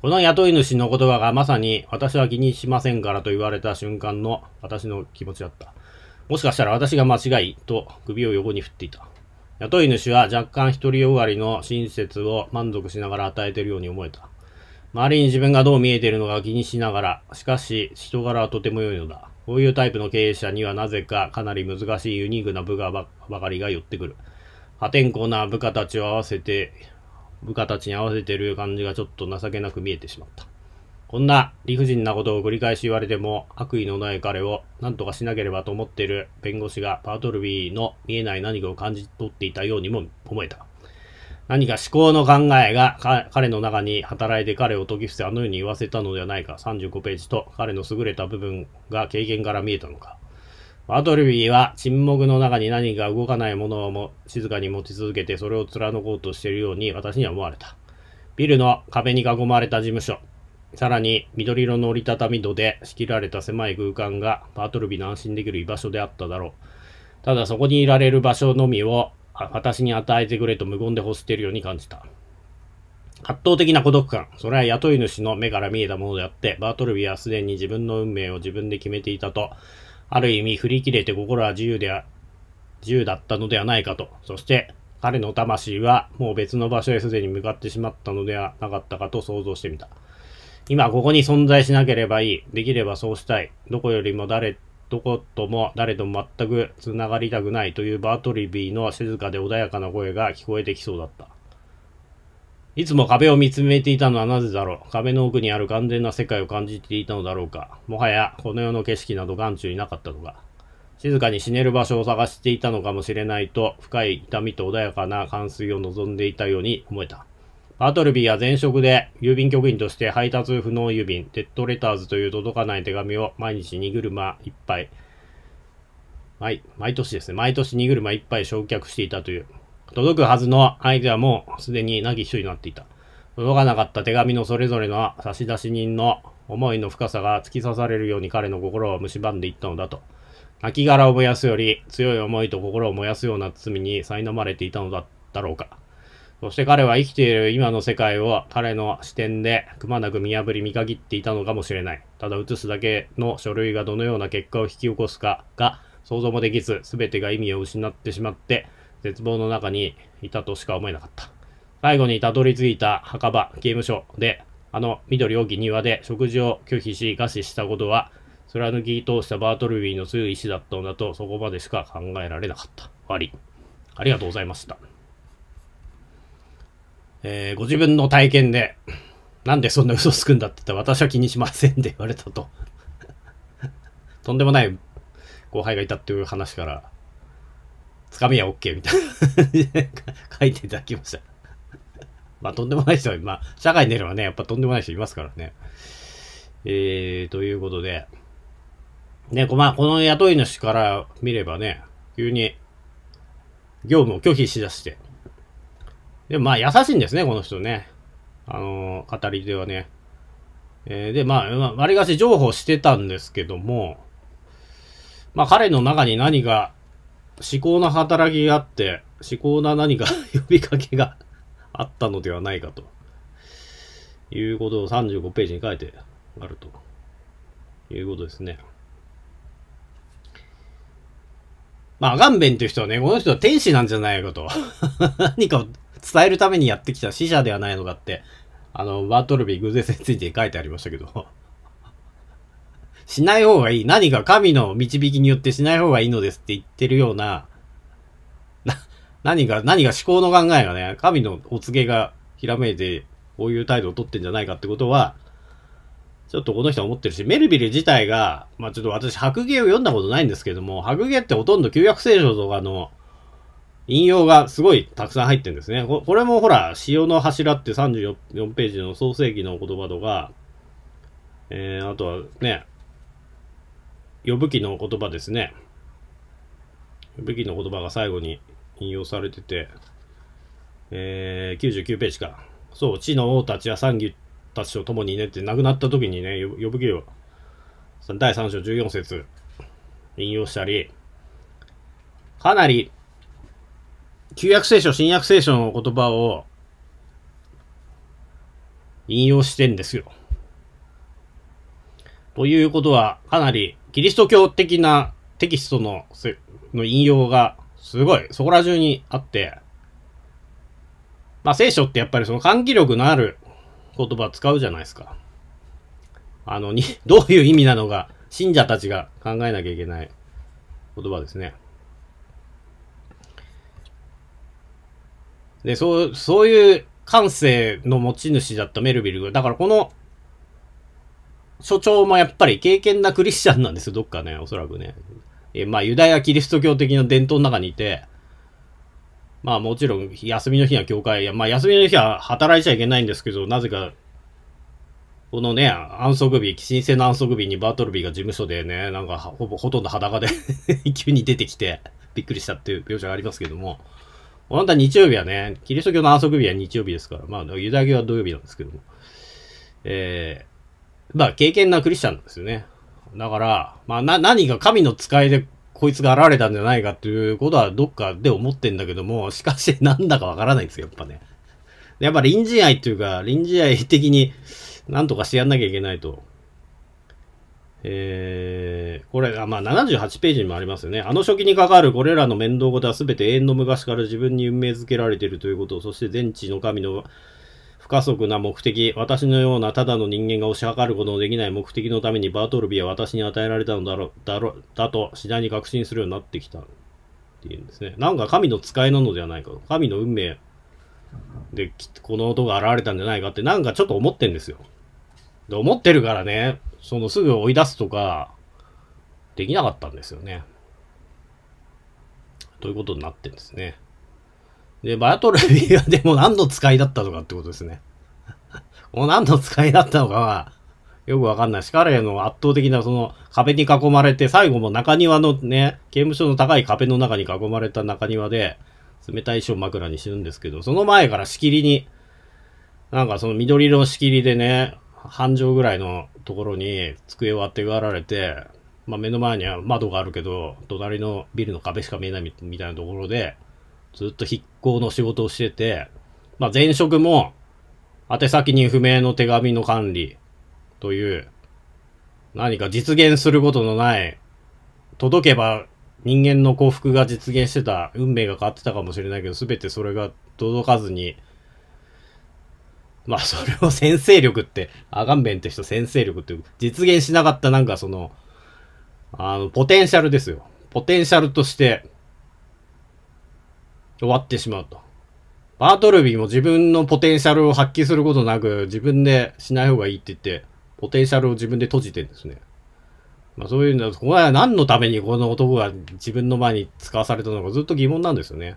この雇い主の言葉がまさに私は気にしませんからと言われた瞬間の私の気持ちだった。もしかしたら私が間違いと首を横に振っていた。雇い主は若干独りよがりの親切を満足しながら与えているように思えた。周りに自分がどう見えているのか気にしながら、しかし人柄はとても良いのだ。こういうタイプの経営者にはなぜかかなり難しいユニークな部下ばかりが寄ってくる。破天荒な部下たちを合わせて部下たちに合わせてる感じがちょっと情けなく見えてしまった。こんな理不尽なことを繰り返し言われても悪意のない彼を何とかしなければと思っている弁護士がパートルビーの見えない何かを感じ取っていたようにも思えた。何か思考の考えが彼の中に働いて彼を解き伏せあのように言わせたのではないか35ページと彼の優れた部分が経験から見えたのかアトルビーは沈黙の中に何か動かないものをも静かに持ち続けてそれを貫こうとしているように私には思われた。ビルの壁に囲まれた事務所、さらに緑色の折りたたみ戸で仕切られた狭い空間がバトルビーの安心できる居場所であっただろう。ただそこにいられる場所のみを私に与えてくれと無言で欲しているように感じた。圧倒的な孤独感。それは雇い主の目から見えたものであって、バートルビーはすでに自分の運命を自分で決めていたと、ある意味振り切れて心は自由では、自由だったのではないかと。そして、彼の魂はもう別の場所へすでに向かってしまったのではなかったかと想像してみた。今ここに存在しなければいい。できればそうしたい。どこよりも誰、どことも誰とも全く繋がりたくないというバートリビーの静かで穏やかな声が聞こえてきそうだった。いつも壁を見つめていたのはなぜだろう。壁の奥にある完全な世界を感じていたのだろうか。もはや、この世の景色など眼中になかったのか。静かに死ねる場所を探していたのかもしれないと、深い痛みと穏やかな冠水を望んでいたように思えた。バトルビーは前職で郵便局員として配達不能郵便、テッドレターズという届かない手紙を毎日荷車いっぱい、毎、毎年ですね、毎年荷車いっぱい焼却していたという、届くはずの相手はもうすでに亡き主になっていた。届かなかった手紙のそれぞれの差出人の思いの深さが突き刺されるように彼の心を蝕んでいったのだと。亡骸を燃やすより強い思いと心を燃やすような罪に苛まれていたのだたろうか。そして彼は生きている今の世界を彼の視点でくまなく見破り見限っていたのかもしれない。ただ写すだけの書類がどのような結果を引き起こすかが想像もできず、全てが意味を失ってしまって、絶望の中にいたとしか思えなかった。最後にたどり着いた墓場、刑務所で、あの緑を義庭で食事を拒否し餓死したことは、貫き通したバートルビーの強い意志だったのだと、そこまでしか考えられなかった。終わり。ありがとうございました。えー、ご自分の体験で、なんでそんな嘘つくんだって言ったら、私は気にしませんって言われたと。とんでもない後輩がいたっていう話から、つかみは OK みたいな書いていただきました。まあ、とんでもない人は、まあ、社会に出ればね、やっぱとんでもない人いますからね。えー、ということで、ね、まあ、この雇い主から見ればね、急に業務を拒否しだして。で、まあ、優しいんですね、この人ね。あの、語り手はね。えー、で、まあ、割りがし譲歩してたんですけども、まあ、彼の中に何が思考の働きがあって、思考な何か 呼びかけがあったのではないかと。いうことを35ページに書いてあるということですね。まあ、ガンベンという人はね、この人は天使なんじゃないかと。何かを伝えるためにやってきた死者ではないのかって、あの、バートルビー偶然について書いてありましたけどしない方がいい。何か神の導きによってしない方がいいのですって言ってるような、な、何が、何が思考の考えがね、神のお告げがひらめいて、こういう態度をとってんじゃないかってことは、ちょっとこの人は思ってるし、メルビル自体が、まあちょっと私、白芸を読んだことないんですけども、白芸ってほとんど旧約聖書とかの引用がすごいたくさん入ってるんですね。これもほら、潮の柱って34ページの創世記の言葉とか、えー、あとはね、呼ぶ記の言葉ですね。呼ぶ記の言葉が最後に引用されてて、えー、99ページか。そう、地の王たちや産義たちと共にねって亡くなった時にね、呼ぶ記を第3章14節引用したり、かなり旧約聖書、新約聖書の言葉を引用してんですよ。ということは、かなりキリスト教的なテキストのの引用がすごいそこら中にあって、まあ聖書ってやっぱりその歓喜力のある言葉使うじゃないですか。あのに、どういう意味なのか信者たちが考えなきゃいけない言葉ですね。で、そう、そういう感性の持ち主だったメルビルが、だからこの所長もやっぱり敬虔なクリスチャンなんですよ、どっかね、おそらくね。えまあ、ユダヤキリスト教的な伝統の中にいて、まあもちろん休みの日は教会、まあ休みの日は働いちゃいけないんですけど、なぜか、このね、安息日、神聖な安息日にバートルビーが事務所でね、なんかほぼほとんど裸で 急に出てきて、びっくりしたっていう描写がありますけども、あなた日曜日はね、キリスト教の安息日は日曜日ですから、まあユダヤ教は土曜日なんですけども、えー、まあ、経験なクリスチャンなんですよね。だから、まあ、な、何が神の使いでこいつが現れたんじゃないかっていうことはどっかで思ってんだけども、しかしなんだかわからないんですよ、やっぱね。やっぱ臨時愛っていうか、臨時愛的になんとかしてやんなきゃいけないと。えー、これ、まあ、78ページにもありますよね。あの初期に関わるこれらの面倒事は全て永遠の昔から自分に運命づけられているということ、そして全知の神の不可測な目的、私のようなただの人間が推し量ることのできない目的のためにバートルビーは私に与えられたのだろ、だろ、だと次第に確信するようになってきた。っていうんですね。なんか神の使いなのではないか。と。神の運命で、この音が現れたんじゃないかって、なんかちょっと思ってんですよ。で、思ってるからね、そのすぐ追い出すとか、できなかったんですよね。ということになってんですね。で、バトルーはでも何の使いだったのかってことですね。もう何の使いだったのかは、よくわかんないし、彼の圧倒的なその壁に囲まれて、最後も中庭のね、刑務所の高い壁の中に囲まれた中庭で、冷たい衣装枕に死ぬんですけど、その前から仕切りに、なんかその緑色の仕切りでね、半畳ぐらいのところに机をあてがられて、まあ、目の前には窓があるけど、隣のビルの壁しか見えないみたいなところで、ずっと筆行の仕事をしてて、まあ、前職も、宛先に不明の手紙の管理という、何か実現することのない、届けば人間の幸福が実現してた、運命が変わってたかもしれないけど、すべてそれが届かずに、まあそれを先制力って、アガンベンって人先生力って実現しなかったなんかその、あの、ポテンシャルですよ。ポテンシャルとして終わってしまうと。バートルビーも自分のポテンシャルを発揮することなく、自分でしない方がいいって言って、ポテンシャルを自分で閉じてるんですね。まあそういうのは、これは何のためにこの男が自分の前に使わされたのかずっと疑問なんですよね。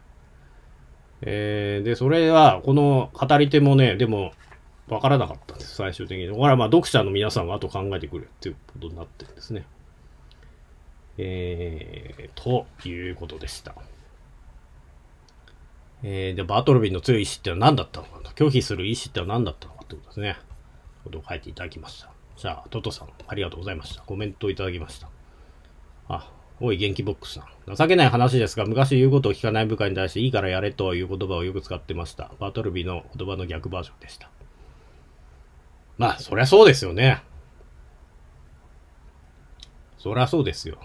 えー、で、それは、この語り手もね、でも、わからなかったんです、最終的に。だかはまあ読者の皆さんは後考えてくれっていうことになってるんですね。えー、ということでした。えー、で、バートルビンの強い意志ってのは何だったのか拒否する意志ってのは何だったのかってことですね。ことを書いていただきました。じゃあ、トトさん、ありがとうございました。コメントをいただきました。あ、おい、元気ボックスさん。情けない話ですが、昔言うことを聞かない部下に対して、いいからやれという言葉をよく使ってました。バートルビーの言葉の逆バージョンでした。まあ、そりゃそうですよね。そりゃそうですよ。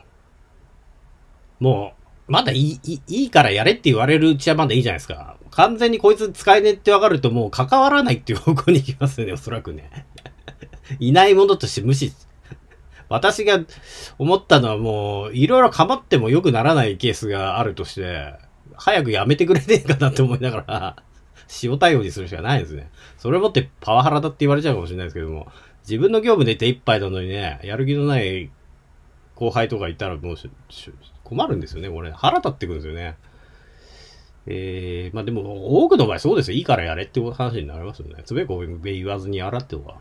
もう、まだいい、いいからやれって言われるうちはまだいいじゃないですか。完全にこいつ使えねえってわかるともう関わらないっていう方向に行きますよね、おそらくね。いないものとして無視。私が思ったのはもう、いろいろ構っても良くならないケースがあるとして、早くやめてくれねえかなって思いながら、塩対応にするしかないですね。それもってパワハラだって言われちゃうかもしれないですけども、自分の業務で手一杯なのにね、やる気のない後輩とかいたらもう、困るんですよね、これ。腹立ってくるんですよね。えー、まあでも、多くの場合そうですよ。いいからやれって話になりますよね。つべこべ言わずにやらってのは、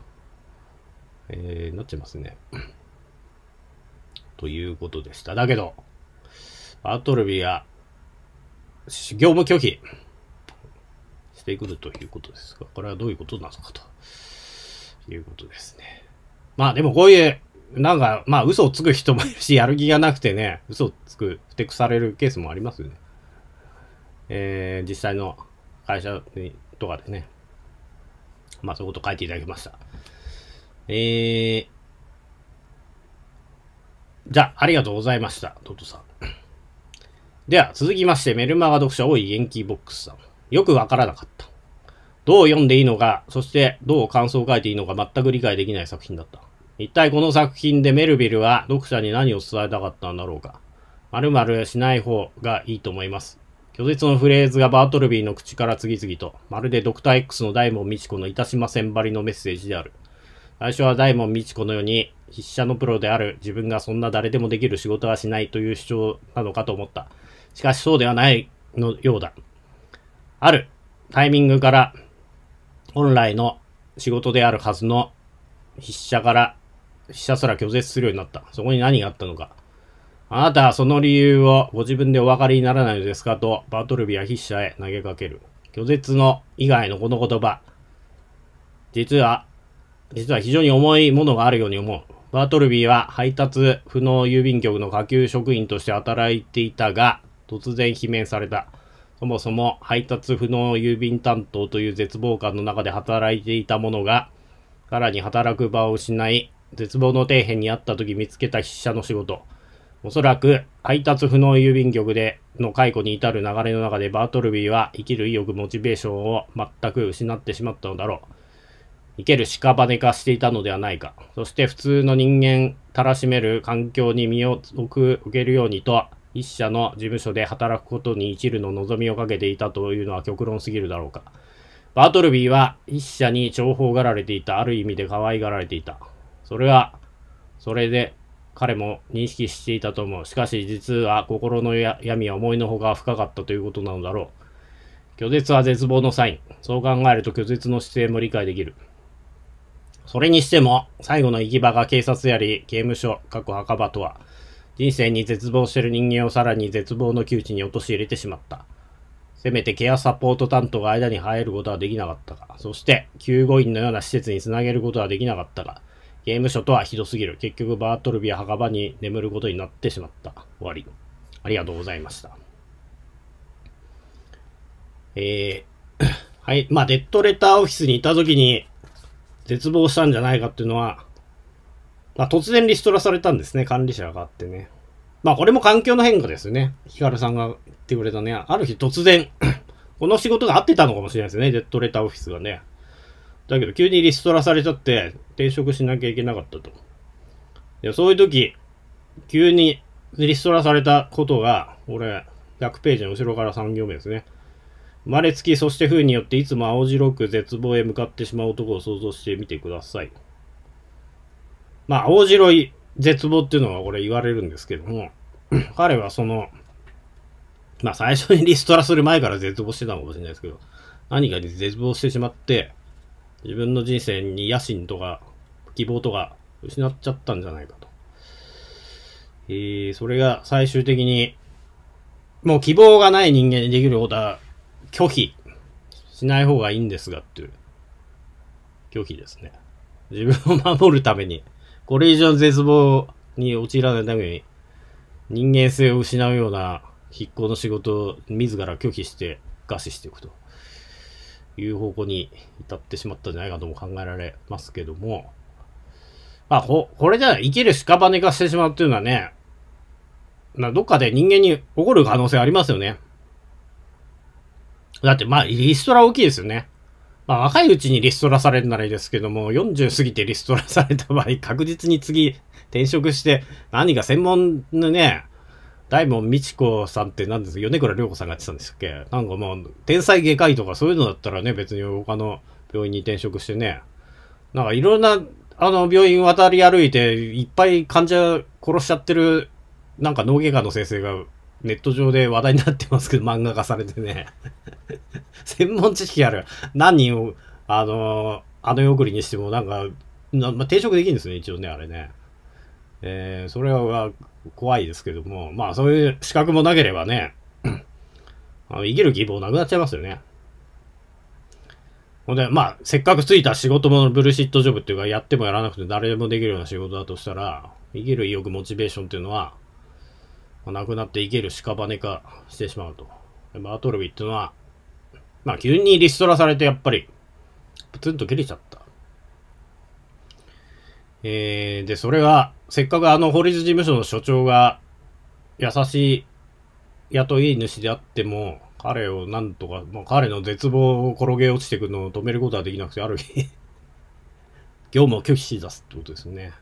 えー、なっちゃいますね。ということでした。だけど、アトルビア、業務拒否してくるということですが、これはどういうことなのかということですね。まあでもこういうなんか、まあ、嘘をつく人もいるし、やる気がなくてね、嘘をつく、ふてくされるケースもありますよね。えー、実際の会社にとかでね。まあ、そういうこと書いていただきました。えー、じゃあ、ありがとうございました、トトさん。では、続きまして、メルマガ読者多い元気ボックスさん。よくわからなかった。どう読んでいいのか、そしてどう感想を書いていいのか全く理解できない作品だった。一体この作品でメルヴィルは読者に何を伝えたかったんだろうか。まるしない方がいいと思います。拒絶のフレーズがバートルビーの口から次々と、まるでドクター X の大門ミチ子のいたしませんばりのメッセージである。最初は大門ミチ子のように、筆者のプロである自分がそんな誰でもできる仕事はしないという主張なのかと思った。しかしそうではないのようだ。あるタイミングから、本来の仕事であるはずの筆者からひたすら拒絶するようになった。そこに何があったのか。あなたはその理由をご自分でお分かりにならないのですかと、バートルビは筆者へ投げかける。拒絶の以外のこの言葉。実は、実は非常に重いものがあるように思う。バートルビーは配達不能郵便局の下級職員として働いていたが、突然罷免された。そもそも配達不能郵便担当という絶望感の中で働いていた者が、さらに働く場を失い、絶望の底辺にあった時見つけた筆者の仕事。おそらく配達不能郵便局での解雇に至る流れの中でバートルビーは生きる意欲、モチベーションを全く失ってしまったのだろう。生ける屍化していたのではないか。そして普通の人間たらしめる環境に身を置けるようにと、一社の事務所で働くことに一縷の望みをかけていたというのは極論すぎるだろうか。バートルビーは一社に重宝がられていた、ある意味で可愛がられていた。それは、それで彼も認識していたと思う。しかし実は心の闇は思いのほか深かったということなのだろう。拒絶は絶望のサイン。そう考えると拒絶の姿勢も理解できる。それにしても、最後の行き場が警察やり、刑務所、各墓場とは、人生に絶望してる人間をさらに絶望の窮地に陥れてしまった。せめてケアサポート担当が間に入ることはできなかったが、そして救護員のような施設につなげることはできなかったが、刑務所とはひどすぎる。結局、バートルビア墓場に眠ることになってしまった。終わり。ありがとうございました。えー、はい。まあ、デッドレターオフィスにいたときに、絶望したんじゃないかっていうのは、まあ、突然リストラされたんですね。管理者があってね。まあ、これも環境の変化ですよね。ヒカルさんが言ってくれたね。ある日突然 この仕事が合ってたのかもしれないですね。デッドレターオフィスがね。だけど急にリストラされちゃって転職しなきゃいけなかったと。でそういう時、急にリストラされたことが、俺、100ページの後ろから3行目ですね。生まれつき、そして風によっていつも青白く絶望へ向かってしまう男を想像してみてください。まあ、青白い絶望っていうのはこれ言われるんですけども、彼はその、まあ最初にリストラする前から絶望してたのかもしれないですけど、何かに絶望してしまって、自分の人生に野心とか希望とか失っちゃったんじゃないかと。えー、それが最終的に、もう希望がない人間にできることは拒否しない方がいいんですがっていう。拒否ですね。自分を守るために、これ以上絶望に陥らないために、人間性を失うような筆行の仕事を自ら拒否して餓死していくと。いう方向に至ってしまったんじゃないかとも考えられますけども、まあ、これじゃ生きる屍化してしまうっていうのはね、などっかで人間に起こる可能性ありますよね。だって、まあ、リストラ大きいですよね。まあ、若いうちにリストラされるならいいですけども、40過ぎてリストラされた場合、確実に次、転職して、何か専門のね、大門みち子さんって何です米倉涼子さんがやってたんですっけなんかもう、天才外科医とかそういうのだったらね、別に他の病院に転職してね、なんかいろんな、あの、病院渡り歩いて、いっぱい患者殺しちゃってる、なんか脳外科の先生がネット上で話題になってますけど、漫画化されてね 専門知識ある。何人を、あの、あの送りにしてもなんか、まあ、転職できるんですね、一応ね、あれね。えー、それは、怖いですけども、まあそういう資格もなければね、あの生きる希望なくなっちゃいますよね。ほんで、まあ、せっかくついた仕事もブルシットジョブっていうか、やってもやらなくて誰でもできるような仕事だとしたら、生きる意欲、モチベーションっていうのは、まあ、なくなって生きる屍化してしまうと。バートルビーっていうのは、まあ、急にリストラされて、やっぱり、プツンと切れちゃった。えー、で、それが、せっかくあの法律事務所の所長が、優しい雇い主であっても、彼をなんとか、まあ、彼の絶望を転げ落ちてくのを止めることはできなくて、ある日 業務を拒否し出すってことですね。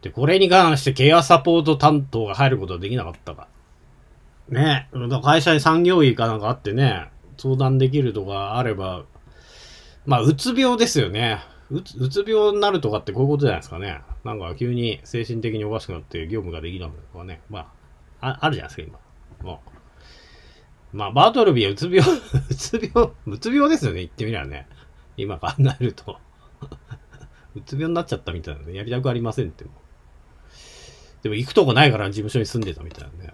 で、これに関してケアサポート担当が入ることはできなかったか。ね、会社に産業医かなんかあってね、相談できるとかあれば、まあ、うつ病ですよね。うつ、うつ病になるとかってこういうことじゃないですかね。なんか急に精神的におかしくなって業務ができなくなるとかね。まあ、ああるじゃないですか、今。もう。まあ、バートルビーはうつ病、うつ病、うつ病ですよね、言ってみればね。今考えると うつ病になっちゃったみたいなね。やりたくありませんって。でも行くとこないから事務所に住んでたみたいなね。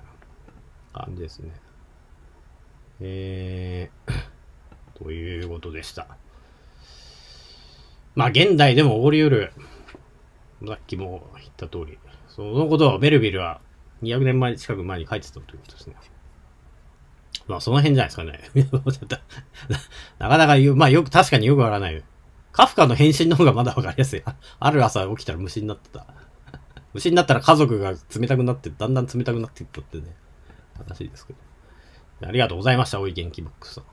感じですね。えー、ということでした。まあ、現代でも起こり得る。さっきも言った通り。そのことをベルビルは200年前近く前に書いてたということですね。まあ、その辺じゃないですかね。なかなか言う、まあ、よく、確かによくわからない。カフカの変身の方がまだわかりやすい。ある朝起きたら虫になってた。虫になったら家族が冷たくなって、だんだん冷たくなっていったってね。話ですけど。ありがとうございました、おい元気ボックスさん。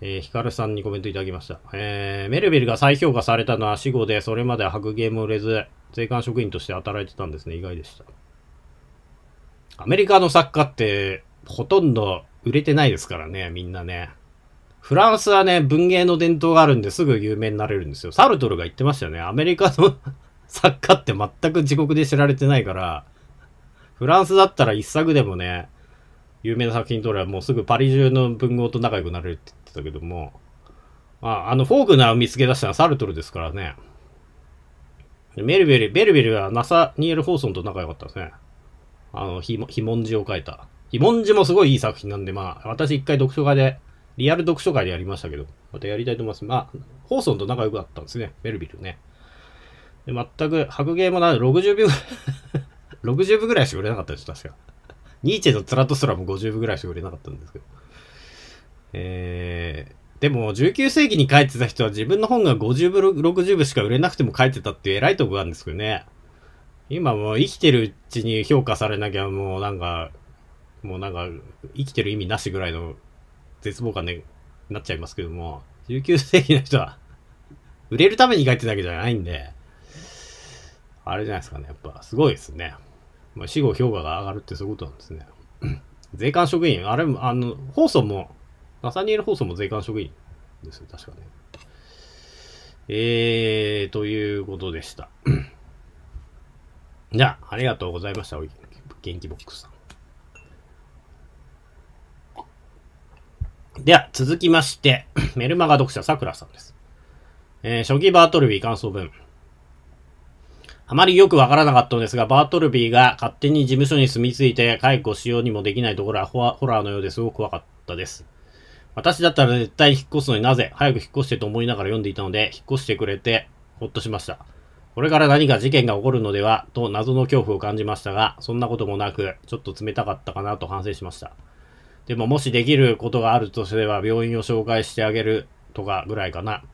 えー、ヒカルさんにコメントいただきました。えー、メルビルが再評価されたのは死後で、それまでは白ゲーム売れず、税関職員として働いてたんですね。意外でした。アメリカの作家って、ほとんど売れてないですからね、みんなね。フランスはね、文芸の伝統があるんですぐ有名になれるんですよ。サルトルが言ってましたよね。アメリカの作 家って全く自国で知られてないから、フランスだったら一作でもね、有名な作品撮ればもうすぐパリ中の文豪と仲良くなれるってってたけども、ああの、フォークナーを見つけ出したのはサルトルですからね。メルベル、ベルベルはナサニエル・ホーソンと仲良かったですね。あの、ひも、ひもんじを書いた。ひもんじもすごいいい作品なんで、まあ、私一回読書会で、リアル読書会でやりましたけど、またやりたいと思います。まあ、ホーソンと仲良くなったんですね。メルビルね。で全く、白芸もな、60秒ぐらい60ぐらいしか売れなかったです、確か。ニーチェのツラトスラも50分ぐらいしか売れなかったんですけど。えー、でも19世紀に書いてた人は自分の本が50部、60部しか売れなくても書いてたっていう偉いとこがあるんですけどね。今もう生きてるうちに評価されなきゃもうなんか、もうなんか生きてる意味なしぐらいの絶望感で、ね、なっちゃいますけども、19世紀の人は売れるために書いてたわけじゃないんで、あれじゃないですかね。やっぱすごいですね。まあ、死後評価が上がるってそういうことなんですね。税関職員、あれも、あの、放送も、ナサニエル放送も税関職員ですよ、確かね。えー、ということでした。じゃあ、ありがとうございました、元気ボックスさん。では、続きまして、メルマガ読者、さくらさんです。えー、初期バートルビー感想文。あまりよくわからなかったのですが、バートルビーが勝手に事務所に住み着いて解雇しようにもできないところはホラーのようですごく怖かったです。私だったら絶対引っ越すのになぜ早く引っ越してと思いながら読んでいたので、引っ越してくれてほっとしました。これから何か事件が起こるのではと謎の恐怖を感じましたが、そんなこともなく、ちょっと冷たかったかなと反省しました。でももしできることがあるとすれば、病院を紹介してあげるとかぐらいかな。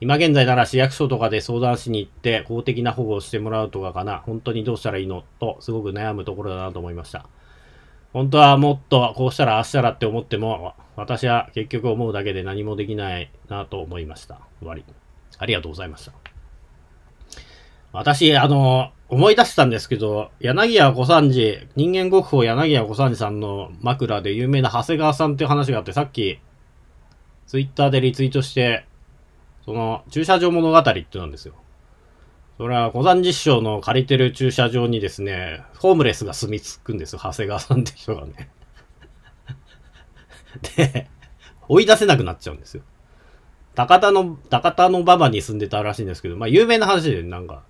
今現在なら市役所とかで相談しに行って公的な保護をしてもらうとかかな、本当にどうしたらいいのとすごく悩むところだなと思いました。本当はもっとこうしたらあしたらって思っても、私は結局思うだけで何もできないなと思いました。終わり。ありがとうございました。私、あの、思い出したんですけど、柳家小三治、人間国宝柳家小三治さんの枕で有名な長谷川さんっていう話があって、さっき、ツイッターでリツイートして、その、駐車場物語ってなんですよ。それは登山実証の借りてる駐車場にですね、ホームレスが住み着くんですよ、長谷川さんって人がね。で、追い出せなくなっちゃうんですよ。高田の、高田の馬場に住んでたらしいんですけど、まあ有名な話で、なんか、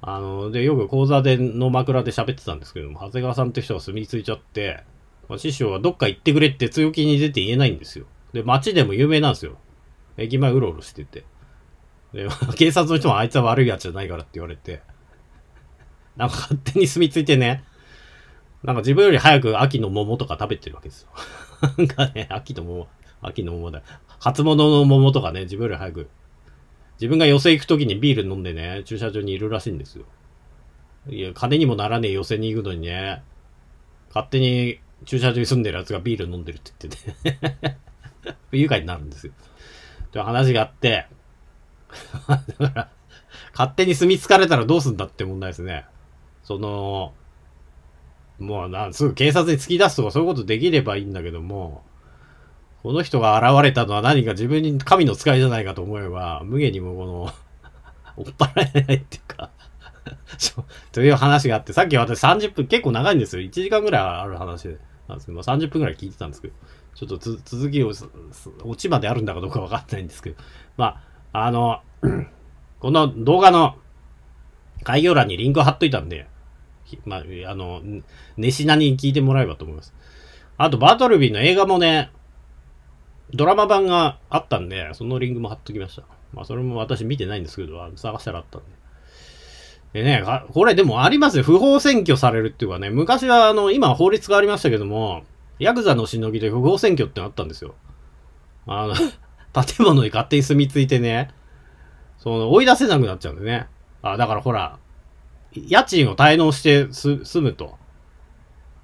あの、で、よく講座で、の枕で喋ってたんですけども、長谷川さんって人が住み着いちゃって、まあ、師匠はどっか行ってくれって強気に出て言えないんですよ。で、街でも有名なんですよ。駅前うろうろしてて。で、警察の人もあいつは悪いやつじゃないからって言われて、なんか勝手に住み着いてね、なんか自分より早く秋の桃とか食べてるわけですよ。なんかね、秋の桃、秋の桃だ。初物の桃とかね、自分より早く。自分が寄せ行くときにビール飲んでね、駐車場にいるらしいんですよ。いや、金にもならねえ寄せに行くのにね、勝手に駐車場に住んでる奴がビール飲んでるって言ってて、不愉快になるんですよ。という話があって、だから、勝手に住み着かれたらどうすんだって問題ですね。その、もうな、すぐ警察に突き出すとかそういうことできればいいんだけども、この人が現れたのは何か自分に神の使いじゃないかと思えば、無限にもこの 追っ払えないっていうか という話があって、さっき私30分、結構長いんですよ。1時間ぐらいある話なんですけど、ま30分ぐらい聞いてたんですけど、ちょっと続きを、落ちまであるんだかどうかわかんないんですけど、まあ、あの、この動画の概要欄にリンク貼っといたんで、まあ、あの、寝品に聞いてもらえばと思います。あと、バトルビーの映画もね、ドラマ版があったんで、そのリンクも貼っときました。まあ、それも私見てないんですけど、探したらあったんで。でね、これでもありますよ。不法占拠されるっていうかね、昔はあの、今法律がありましたけども、ヤクザのしのぎで不法占拠ってのあったんですよ。あの建物に勝手に住み着いてね、その、追い出せなくなっちゃうんでね。あ、だからほら、家賃を滞納して住むと。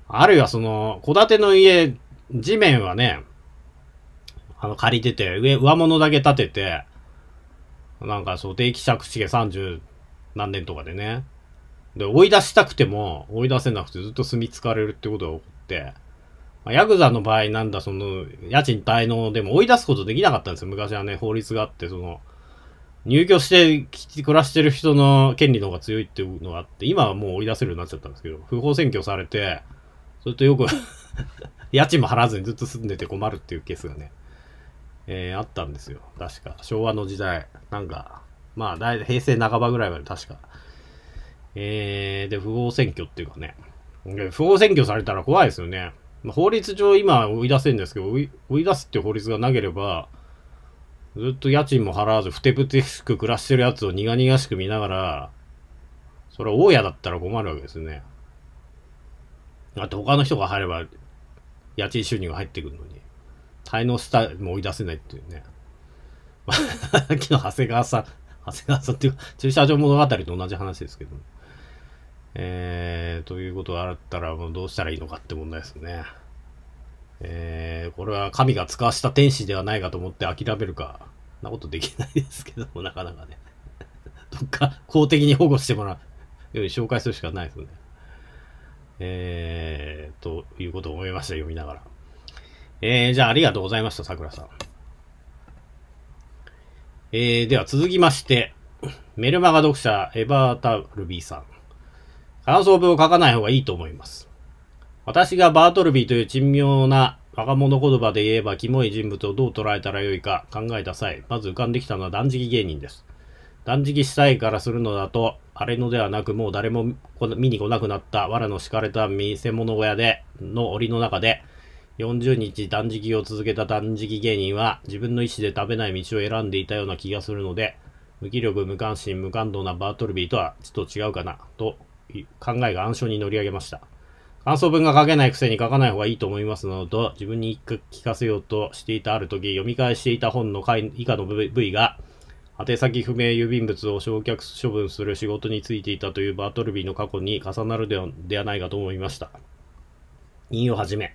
あるいはその、戸建ての家、地面はね、あの、借りてて、上、上物だけ建てて、なんかそう、定期借地が30何年とかでね。で、追い出したくても、追い出せなくてずっと住み着かれるってことが起こって、まあ、ヤクザの場合なんだ、その、家賃滞納でも追い出すことできなかったんですよ。昔はね、法律があって、その、入居して暮らしてる人の権利の方が強いっていうのがあって、今はもう追い出せるようになっちゃったんですけど、不法占拠されて、それとよく 家賃も払わずにずっと住んでて困るっていうケースがね、えー、あったんですよ。確か。昭和の時代。なんか、まあ、い平成半ばぐらいまで確か。えー、で、不法占拠っていうかね。不法占拠されたら怖いですよね。まあ、法律上今追い出せるんですけど追い、出すっていう法律がなければ、ずっと家賃も払わず、ふてぶてしく暮らしてるやつを苦々しく見ながら、それは大家だったら困るわけですね。だって他の人が入れば、家賃収入が入ってくるのに、滞納したも追い出せないっていうね。まあ、昨日長谷川さん、長谷川さんっていう駐車場物語と同じ話ですけど、ね、えー、ということがあったら、もうどうしたらいいのかって問題ですね。えー、これは神が使わした天使ではないかと思って諦めるか、なことできないですけども、なかなかね。どっか公的に保護してもらうように紹介するしかないですね。えー、ということを思いました、読みながら。えー、じゃあありがとうございました、桜さん。えー、では続きまして、メルマガ読者、エバータルビーさん。感想文を書かない方がいいと思います。私がバートルビーという珍妙な若者言葉で言えばキモい人物をどう捉えたらよいか考えた際、まず浮かんできたのは断食芸人です。断食したいからするのだと、あれのではなくもう誰も見に来なくなった藁の敷かれた見せ物小屋で、の檻の中で、40日断食を続けた断食芸人は自分の意思で食べない道を選んでいたような気がするので、無気力、無関心、無感動なバートルビーとはちょっと違うかな、と考えが暗礁に乗り上げました。感想文が書けないくせに書かない方がいいと思いますのと、自分に聞かせようとしていたある時、読み返していた本の回以下の部位が、宛先不明郵便物を焼却処分する仕事についていたというバートルビーの過去に重なるではないかと思いました。引用はじめ。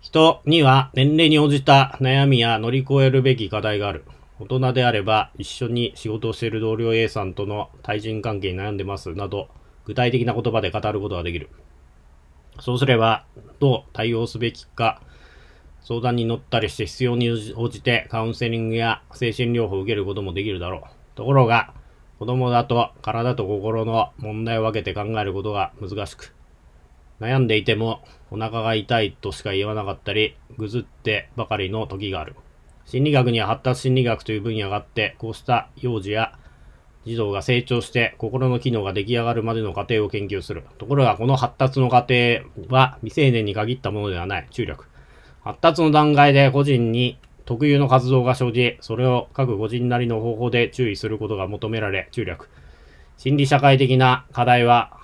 人には年齢に応じた悩みや乗り越えるべき課題がある。大人であれば一緒に仕事をしている同僚 A さんとの対人関係に悩んでますなど、具体的な言葉で語ることができる。そうすれば、どう対応すべきか、相談に乗ったりして必要に応じてカウンセリングや精神療法を受けることもできるだろう。ところが、子供だと体と心の問題を分けて考えることが難しく、悩んでいてもお腹が痛いとしか言わなかったり、ぐずってばかりの時がある。心理学には発達心理学という分野があって、こうした幼児や児童が成長して心の機能が出来上がるまでの過程を研究する。ところがこの発達の過程は未成年に限ったものではない。注力。発達の段階で個人に特有の活動が生じ、それを各個人なりの方法で注意することが求められ、注力。心理社会的な課題は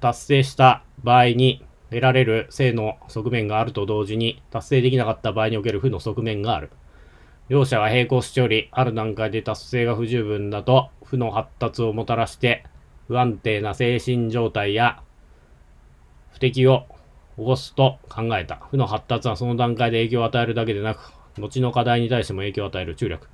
達成した場合に得られる性の側面があると同時に達成できなかった場合における負の側面がある。両者が並行しており、ある段階で達成が不十分だと、負の発達をもたらして、不安定な精神状態や、不適を起こすと考えた。負の発達はその段階で影響を与えるだけでなく、後の課題に対しても影響を与える注力。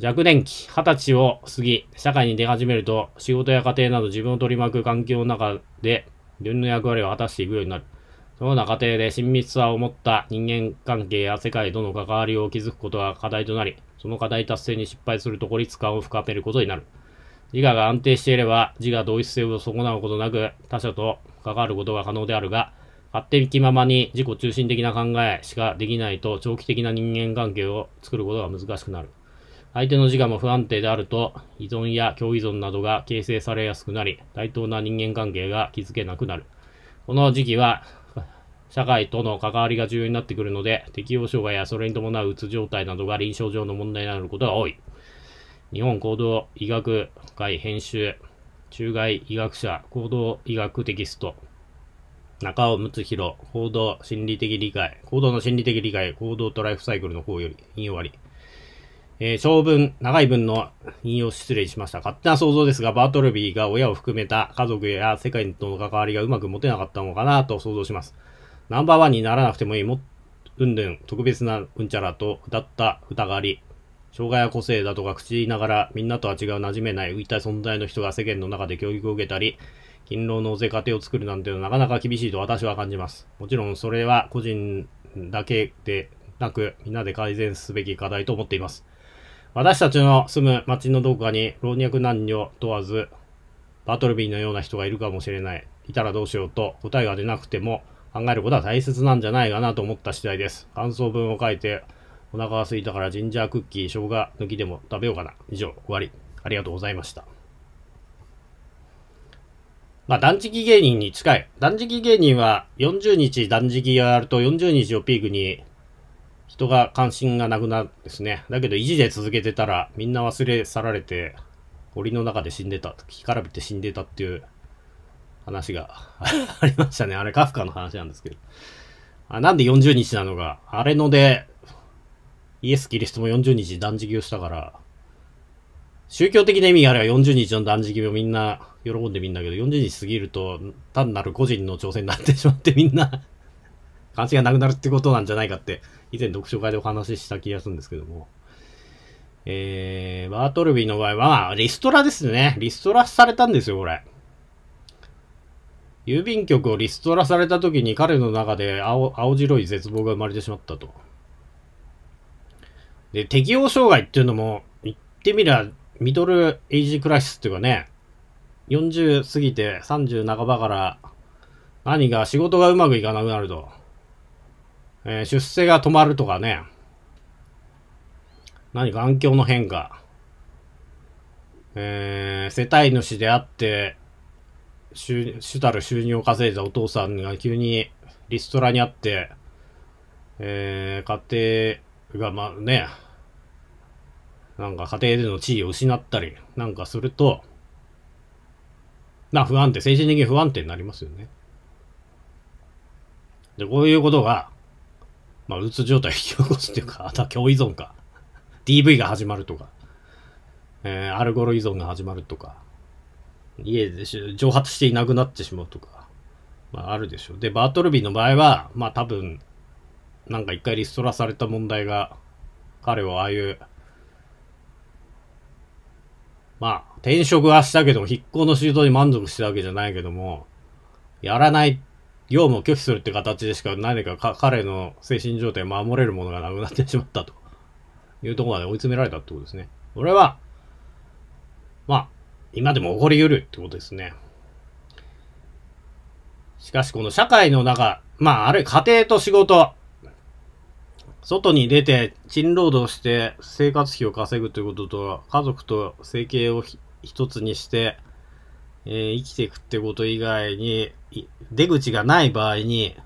若年期、二十歳を過ぎ、社会に出始めると、仕事や家庭など自分を取り巻く環境の中で、自分の役割を果たしていくようになる。そのような過程で親密さを持った人間関係や世界との関わりを築くことが課題となり、その課題達成に失敗すると孤立感を深めることになる。自我が安定していれば、自我同一性を損なうことなく、他者と関わることが可能であるが、勝手気ままに自己中心的な考えしかできないと長期的な人間関係を作ることが難しくなる。相手の自我も不安定であると、依存や共依存などが形成されやすくなり、対等な人間関係が築けなくなる。この時期は、社会との関わりが重要になってくるので、適応障害やそれに伴ううつ状態などが臨床上の問題になることが多い。日本行動医学会編集、中外医学者、行動医学テキスト、中尾睦弘、行動心理的理解、行動の心理的理解、行動とライフサイクルの方より引用あり。えー、長文、長い文の引用失礼しました。勝手な想像ですが、バートルビーが親を含めた家族や世界との関わりがうまく持てなかったのかなと想像します。ナンバーワンにならなくてもいいも、うんぬん、特別なうんちゃらと、歌った疑がり、障害や個性だとか口言いながら、みんなとは違う馴染めない浮いた存在の人が世間の中で教育を受けたり、勤労納税家庭を作るなんていうのはなかなか厳しいと私は感じます。もちろんそれは個人だけでなく、みんなで改善すべき課題と思っています。私たちの住む町のどこかに老若男女問わず、バトルビーのような人がいるかもしれない。いたらどうしようと答えが出なくても、考えることは大切なんじゃないかなと思った次第です。感想文を書いて、お腹が空いたからジンジャークッキー、生姜抜きでも食べようかな。以上、終わり。ありがとうございました。まあ、断食芸人に近い。断食芸人は40日断食やると40日をピークに人が関心がなくなるんですね。だけど維持で続けてたらみんな忘れ去られて、檻の中で死んでた、干からびて死んでたっていう話が ありましたね。あれ、カフカの話なんですけど。あなんで40日なのか。あれので、イエス・キリストも40日断食をしたから、宗教的な意味があれば40日の断食をみんな喜んでみんだけど、40日過ぎると単なる個人の挑戦になってしまってみんな 関心がなくなるってことなんじゃないかって、以前読書会でお話しした気がするんですけども。えー、バートルビーの場合は、リストラですね。リストラされたんですよ、これ。郵便局をリストラされた時に彼の中で青青白い絶望が生まれてしまったと。で、適応障害っていうのも、言ってみりゃ、ミドルエイジクライシスっていうかね、40過ぎて30半ばから何か仕事がうまくいかなくなると、えー、出世が止まるとかね、何か環境の変化、えー、世帯主であって、主たる収入を稼いだお父さんが急にリストラにあって、えー、家庭が、まあね、なんか家庭での地位を失ったりなんかすると、な、不安定、精神的に不安定になりますよね。で、こういうことが、まあ、うつ状態を引き起こすっていうか、あとは共依存か、DV が始まるとか、えー、アルゴロ依存が始まるとか、家で蒸発していなくなってしまうとか、まあ、あるでしょう。で、バートルビーの場合は、まあ多分、なんか一回リストラされた問題が、彼はああいう、まあ、転職はしたけども、引っ越の仕事に満足したわけじゃないけども、やらない業務を拒否するって形でしか何かか彼の精神状態を守れるものがなくなってしまったというところまで追い詰められたってことですね。俺は、まあ、今でも起こり得るってことですね。しかしこの社会の中、まああるいは家庭と仕事、外に出て賃労働して生活費を稼ぐということと、家族と生計を一つにして、えー、生きていくってこと以外に、出口がない場合に、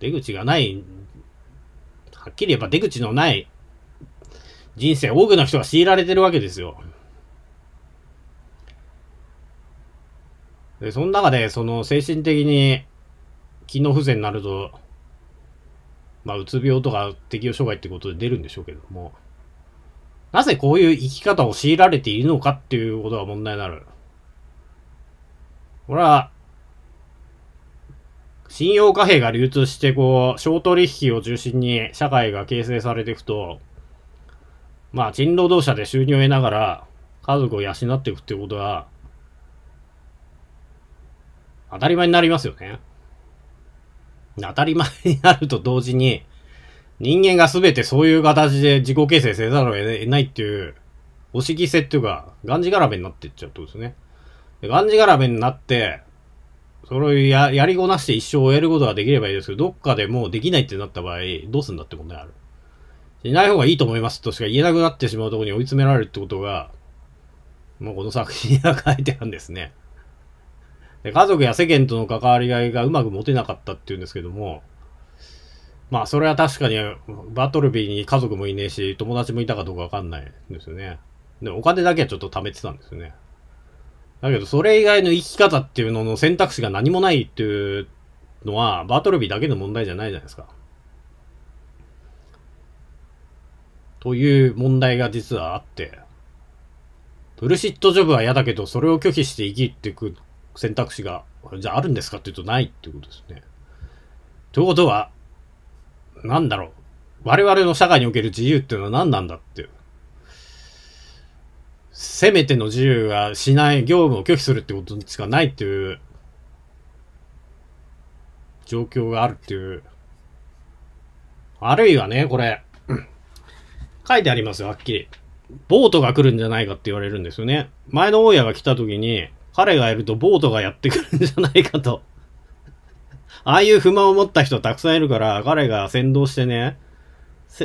出口がない、はっきり言えば出口のない人生、多くの人が強いられてるわけですよ。で、その中で、その精神的に機能不全になると、まあ、うつ病とか適応障害ってことで出るんでしょうけども、なぜこういう生き方を強いられているのかっていうことが問題になる。これは、信用貨幣が流通して、こう、商取引を中心に社会が形成されていくと、まあ、人労働者で収入を得ながら、家族を養っていくっていうことは、当たり前になりますよね。当たり前になると同時に、人間が全てそういう形で自己形成せざるを得ないっていう、おしぎせっていうか、がんじがらめになってっちゃうとですね。がんじがらめになって、それをややりこなして一生終えることができればいいですけど、どっかでもうできないってなった場合、どうすんだって問題ある。しない方がいいと思いますとしか言えなくなってしまうところに追い詰められるってことが、もうこの作品は書いてあるんですね。で家族や世間との関わり合いがうまく持てなかったっていうんですけども、まあそれは確かにバトルビーに家族もいねえし、友達もいたかどうかわかんないんですよね。で、お金だけはちょっと貯めてたんですよね。だけどそれ以外の生き方っていうのの選択肢が何もないっていうのは、バトルビーだけの問題じゃないじゃないですか。という問題が実はあって、ブルシットジョブは嫌だけど、それを拒否して生きていく選択肢が、じゃああるんですかっていうとないっていうことですね。ということは、なんだろう。我々の社会における自由っていうのは何なんだっていう。せめての自由がしない業務を拒否するってことしかないっていう状況があるっていう。あるいはね、これ、書いてありますよ、はっきり。ボートが来るんじゃないかって言われるんですよね。前の大家が来た時に、彼がいるとボートがやってくるんじゃないかと。ああいう不満を持った人たくさんいるから、彼が先導してね、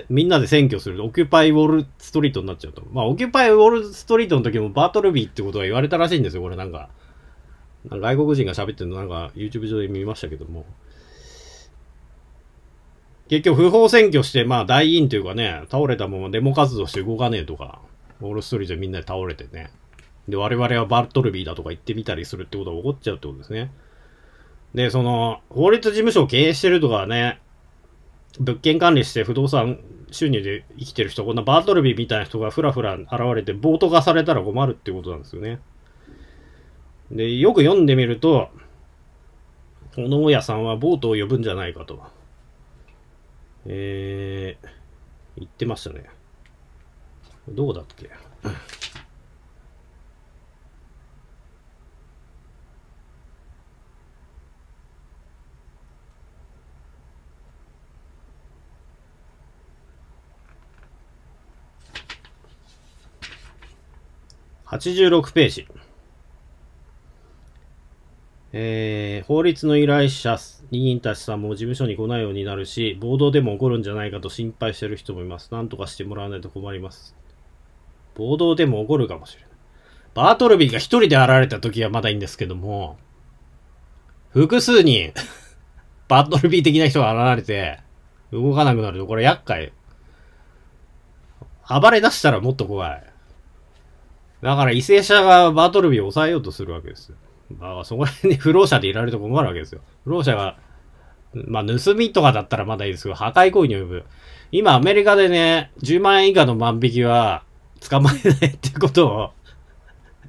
みんなで選挙すると、オキュパイウォールストリートになっちゃうと。まあ、オキュパイウォールストリートの時もバートルビーってことが言われたらしいんですよ、これなんか。なんか外国人が喋ってるのなんか YouTube 上で見ましたけども。結局不法占拠して、まあ大院というかね、倒れたままデモ活動して動かねえとか、ウォールストリートでみんなで倒れてね。で、我々はバルトルビーだとか言ってみたりするってことが起こっちゃうってことですね。で、その、法律事務所を経営してるとかね、物件管理して不動産収入で生きてる人、こんなバートルビーみたいな人がふらふら現れて暴徒化されたら困るってことなんですよね。で、よく読んでみると、この大家さんはボートを呼ぶんじゃないかと。えー、言ってましたね。どうだっけ86ページ。えー、法律の依頼者議員たちさんも事務所に来ないようになるし、暴動でも起こるんじゃないかと心配してる人もいます。なんとかしてもらわないと困ります。暴動でも起こるかもしれない。バートルビーが一人で現れた時はまだいいんですけども、複数人 バートルビー的な人が現れて、動かなくなるとこれ厄介。暴れ出したらもっと怖い。だから、為政者がバトルビーを抑えようとするわけですよ。まあ、そこら辺で不老者でいられると困るわけですよ。不老者が、まあ、盗みとかだったらまだいいですけど、破壊行為に及ぶ。今、アメリカでね、10万円以下の万引きは、捕まえないってことを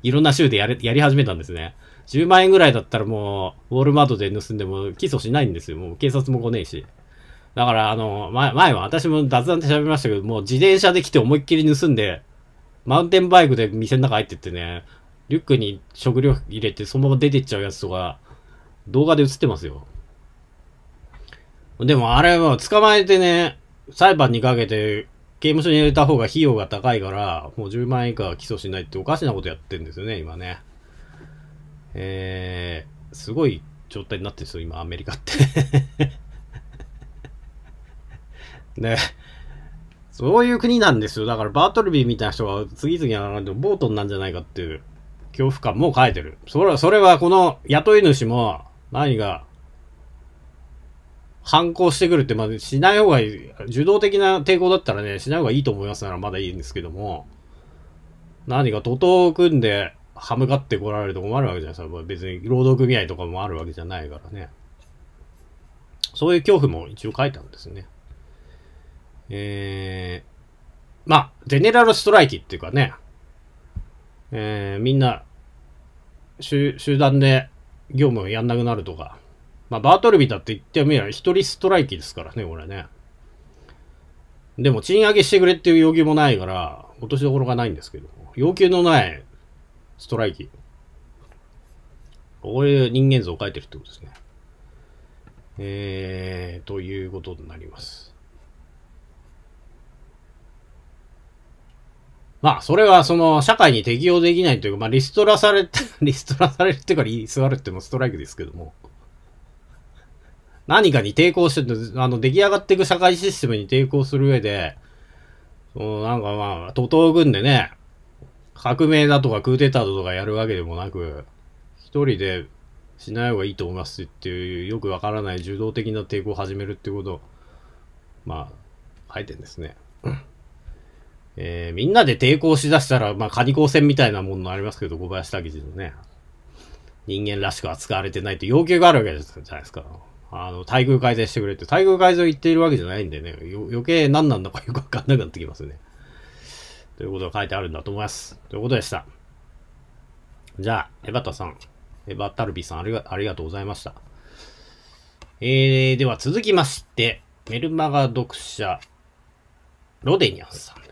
いろんな州でやれ、やり始めたんですね。10万円ぐらいだったらもう、ウォールマートで盗んでも起訴しないんですよ。もう警察も来ねえし。だから、あの、前、前は私も雑談で喋りましたけど、もう自転車で来て思いっきり盗んで、マウンテンバイクで店の中入ってってね、リュックに食料入れてそのまま出てっちゃうやつとか、動画で映ってますよ。でもあれは捕まえてね、裁判にかけて刑務所に入れた方が費用が高いから、もう10万円以下は起訴しないっておかしなことやってんですよね、今ね。えー、すごい状態になってるんですよ、今、アメリカって ね。そういう国なんですよ。だからバートルビーみたいな人が次々上がるボートンなんじゃないかっていう恐怖感も書いてる。それは、それはこの雇い主も何が反抗してくるって、まあ、しない方がいい。受動的な抵抗だったらね、しない方がいいと思いますならまだいいんですけども、何か徒党を組んで歯向かってこられると困るわけじゃないですか。別に労働組合とかもあるわけじゃないからね。そういう恐怖も一応書いたんですね。えー、まあ、ゼネラルストライキっていうかね、えー、みんな集、集団で業務をやんなくなるとか、まあ、バートルビだって言ってみれば一人ストライキですからね、これね。でも、賃上げしてくれっていう要求もないから、落としどころがないんですけど、要求のないストライキ。こういう人間像を書いてるってことですね。えー、ということになります。まあ、それはその、社会に適応できないというか、まあ、リストラされて、リストラされるっていうか、リスワルってもストライクですけども。何かに抵抗して、あの、出来上がっていく社会システムに抵抗する上で、その、なんかまあ、徒党軍でね、革命だとかクーデターだとかやるわけでもなく、一人でしない方がいいと思いますっていう、よくわからない受動的な抵抗を始めるってこと、まあ、書いてんですね。えー、みんなで抵抗しだしたら、まあ、カニ光線みたいなものありますけど、小林武史のね、人間らしく扱われてないって要求があるわけじゃないですか。あの、待遇改善してくれって、待遇改善を言っているわけじゃないんでね、余計何なんだかよくわかんなくなってきますね。ということが書いてあるんだと思います。ということでした。じゃあ、エバタさん、エバタルビさんありが、ありがとうございました。えー、では続きまして、メルマガ読者、ロデニャンさん。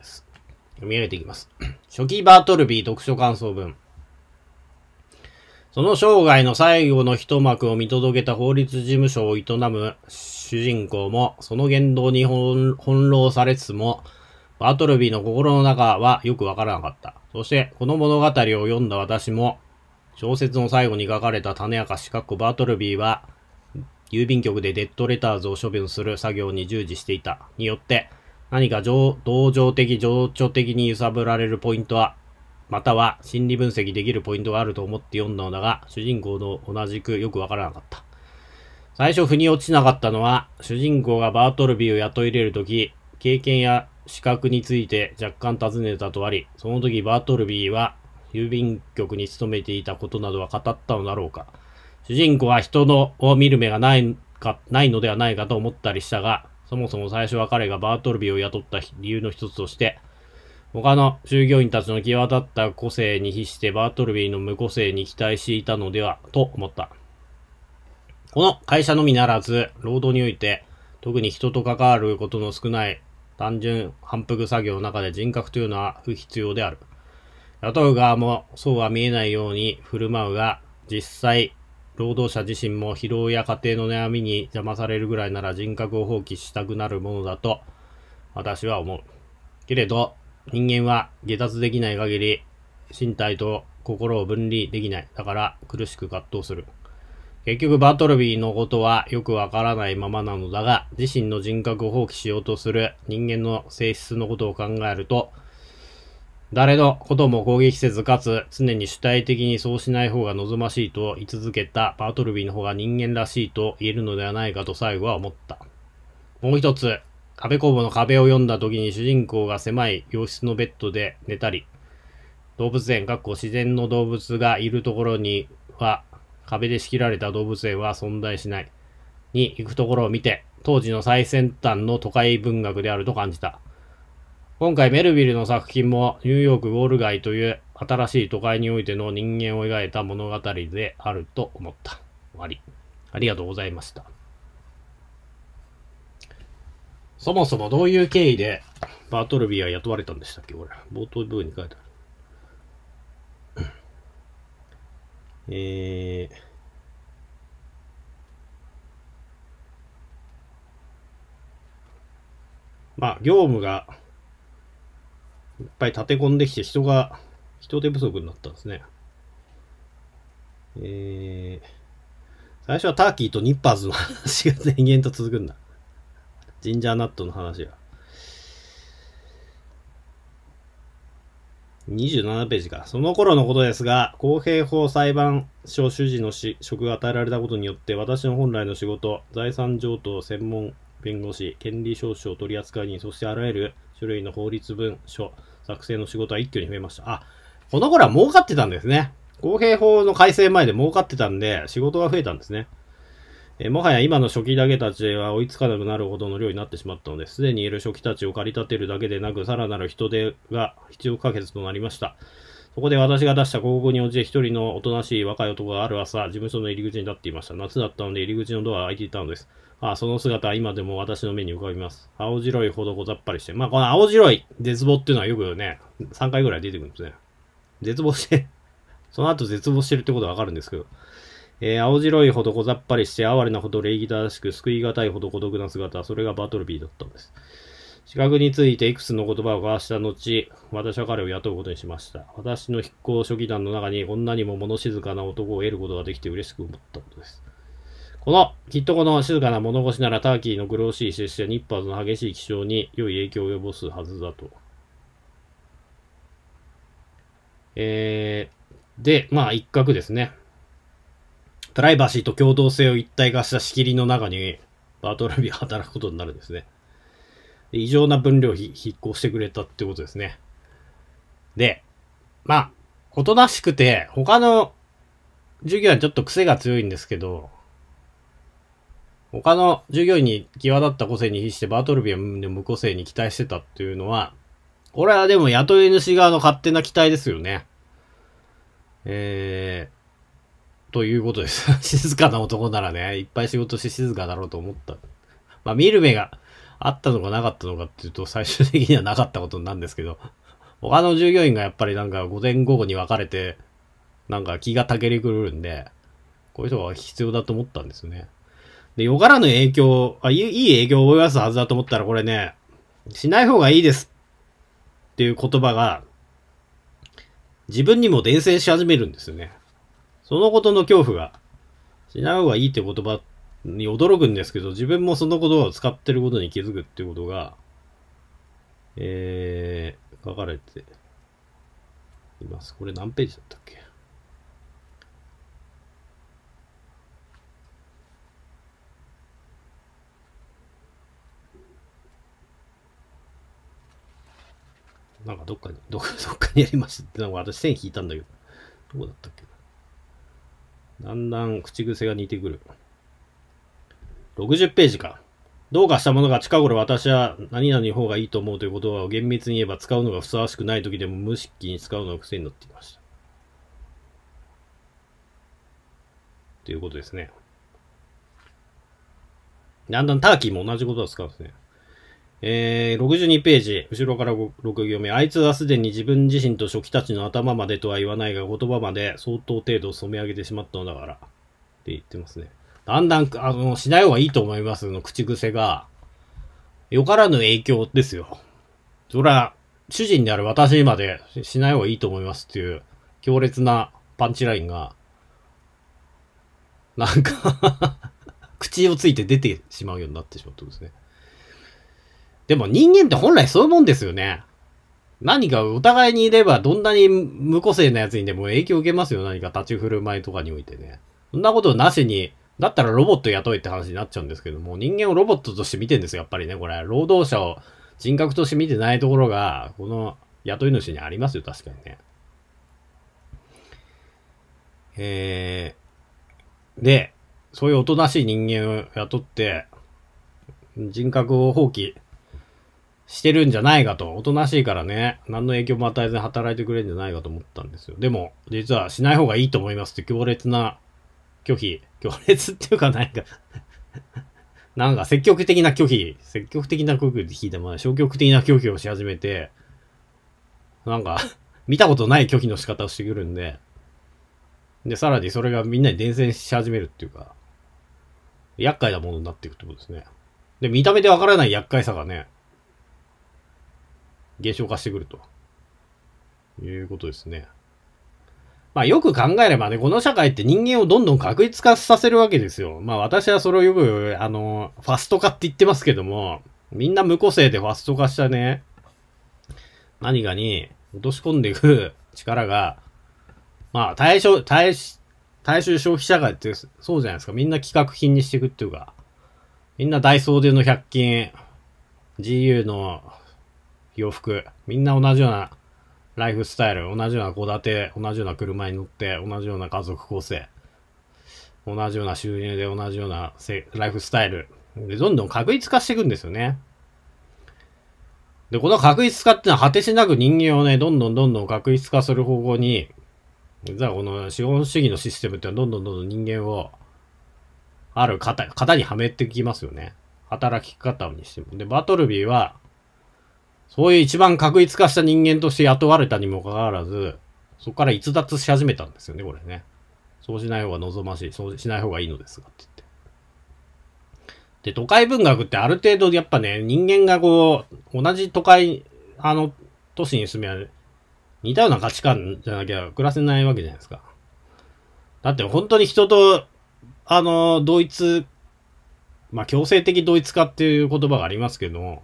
読み上げていきます。初期バートルビー読書感想文。その生涯の最後の一幕を見届けた法律事務所を営む主人公も、その言動に翻弄されつつも、バートルビーの心の中はよくわからなかった。そして、この物語を読んだ私も、小説の最後に書かれた種明かし、かバートルビーは、郵便局でデッドレターズを処分する作業に従事していた。によって、何か同情的、情緒的に揺さぶられるポイントは、または心理分析できるポイントがあると思って読んだのだが、主人公と同じくよくわからなかった。最初腑に落ちなかったのは、主人公がバートルビーを雇い入れるとき、経験や資格について若干尋ねたとあり、その時バートルビーは郵便局に勤めていたことなどは語ったのだろうか。主人公は人のを見る目がないか、ないのではないかと思ったりしたが、そもそも最初は彼がバートルビーを雇った理由の一つとして、他の従業員たちの際立った個性に比してバートルビーの無個性に期待していたのではと思った。この会社のみならず、労働において、特に人と関わることの少ない単純反復作業の中で人格というのは不必要である。雇う側もそうは見えないように振る舞うが、実際労働者自身も疲労や家庭の悩みに邪魔されるぐらいなら人格を放棄したくなるものだと私は思う。けれど、人間は下脱できない限り、身体と心を分離できない。だから苦しく葛藤する。結局バトルビーのことはよくわからないままなのだが、自身の人格を放棄しようとする人間の性質のことを考えると、誰のことも攻撃せず、かつ常に主体的にそうしない方が望ましいと言い続けたバートルビーの方が人間らしいと言えるのではないかと最後は思った。もう一つ、壁工房の壁を読んだ時に主人公が狭い洋室のベッドで寝たり、動物園、かっこ自然の動物がいるところには、壁で仕切られた動物園は存在しない。に行くところを見て、当時の最先端の都会文学であると感じた。今回メルヴィルの作品もニューヨークウォール街という新しい都会においての人間を描いた物語であると思った。終わり。ありがとうございました。そもそもどういう経緯でバートルビーは雇われたんでしたっけこれ。冒頭部分に書いてある。えー。まあ、業務がいっぱい立て込んできて人が、人手不足になったんですね。えー、最初はターキーとニッパーズの話が前言と続くんだ。ジンジャーナットの話が。27ページか。その頃のことですが、公平法裁判所主事の職が与えられたことによって、私の本来の仕事、財産譲渡専門弁護士、権利証書取扱人、そしてあらゆる種類の法律文書、作成の仕事は一挙に増えました。あ、この頃は儲かってたんですね。公平法の改正前で儲かってたんで、仕事が増えたんですね。えもはや今の初期だけたちは追いつかなくなるほどの量になってしまったので、すでにいる初期たちを駆り立てるだけでなく、さらなる人手が必要不可欠となりました。そこで私が出した広告に応じて一人のおとなしい若い男がある朝、事務所の入り口に立っていました。夏だったので入り口のドアが開いていたのです。あその姿は今でも私の目に浮かびます。青白いほどござっぱりして。まあ、この青白い絶望っていうのはよくね、3回ぐらい出てくるんですね。絶望して その後絶望してるってことはわかるんですけど。えー、青白いほどござっぱりして、哀れなほど礼儀正しく、救い難いほど孤独な姿、それがバトルビーだったんです。資格についていくつの言葉を交わした後、私は彼を雇うことにしました。私の筆行初期団の中に、女にも物静かな男を得ることができて嬉しく思ったことです。この、きっとこの静かな物腰ならターキーのグロ苦シー出世、ニッパーズの激しい気象に良い影響を及ぼすはずだと。えー、で、まあ一角ですね。プライバシーと共同性を一体化した仕切りの中に、バートラビが働くことになるんですね。異常な分量引っ越してくれたってことですね。で、まあ、おとなしくて、他の授業はちょっと癖が強いんですけど、他の従業員に際立った個性に比してバートルビアの無個性に期待してたっていうのは、これはでも雇い主側の勝手な期待ですよね。えー、ということです。静かな男ならね、いっぱい仕事して静かだろうと思った。まあ見る目があったのかなかったのかっていうと最終的にはなかったことなんですけど、他の従業員がやっぱりなんか午前午後に分かれて、なんか気がたけり狂うんで、こういう人が必要だと思ったんですね。で、よからぬ影響、あいい、いい影響を及ぼすはずだと思ったら、これね、しない方がいいですっていう言葉が、自分にも伝染し始めるんですよね。そのことの恐怖が、しない方がいいって言葉に驚くんですけど、自分もその言葉を使ってることに気づくってことが、えー、書かれています。これ何ページだったっけなんかどっかに、どっかにやりますって、なんか私線引いたんだけど、どこだったっけだんだん口癖が似てくる。60ページか。どうかしたものが近頃私は何々の方がいいと思うということは厳密に言えば使うのがふさわしくない時でも無意識に使うのが癖になっていました。ということですね。だんだんターキーも同じことは使うんですね。えー、62ページ、後ろから6行目。あいつはすでに自分自身と初期たちの頭までとは言わないが、言葉まで相当程度染め上げてしまったのだから。って言ってますね。だんだん、あの、しない方がいいと思いますの口癖が、よからぬ影響ですよ。そりゃ、主人である私までしない方がいいと思いますっていう強烈なパンチラインが、なんか 口をついて出てしまうようになってしまったんですね。でも人間って本来そういうもんですよね。何かお互いにいれば、どんなに無個性なやつにでも影響を受けますよ。何か立ち振る舞いとかにおいてね。そんなことなしに、だったらロボット雇えって話になっちゃうんですけども、人間をロボットとして見てんですよ、やっぱりね。これ、労働者を人格として見てないところが、この雇い主にありますよ、確かにね。えー、で、そういうおとなしい人間を雇って、人格を放棄してるんじゃないかと。おとなしいからね、何の影響も与えずに働いてくれるんじゃないかと思ったんですよ。でも、実はしない方がいいと思いますって強烈な拒否。強烈っていうか何か なんか積極的な拒否。積極的な拒否って聞いても、消極的な拒否をし始めて、なんか 見たことない拒否の仕方をしてくるんで、で、さらにそれがみんなに伝染し始めるっていうか、厄介なものになっていくってことですね。で、見た目でわからない厄介さがね、減少化してくると。いうことですね。まあよく考えればね、この社会って人間をどんどん確率化させるわけですよ。まあ私はそれをよく、あの、ファスト化って言ってますけども、みんな無個性でファスト化したね、何かに落とし込んでいく 力が、まあ対象、対、大衆消費社会ってそうじゃないですか。みんな企画品にしていくっていうか、みんなダイソーでの100均、GU の洋服、みんな同じようなライフスタイル、同じような戸建て、同じような車に乗って、同じような家族構成、同じような収入で同じようなライフスタイル。で、どんどん確率化していくんですよね。で、この確率化ってのは果てしなく人間をね、どんどんどんどん確率化する方向に、実はこの資本主義のシステムってのはどんどんどんどん人間を、ある型、型にはめてきますよね。働き方にしても。で、バトルビーは、そういう一番確率化した人間として雇われたにもかかわらず、そこから逸脱し始めたんですよね、これね。そうしない方が望ましい、そうしない方がいいのですが、って言って。で、都会文学ってある程度やっぱね、人間がこう、同じ都会、あの、都市に住めば、似たような価値観じゃなきゃ暮らせないわけじゃないですか。だって本当に人と、あの、同一、まあ、強制的同一化っていう言葉がありますけども、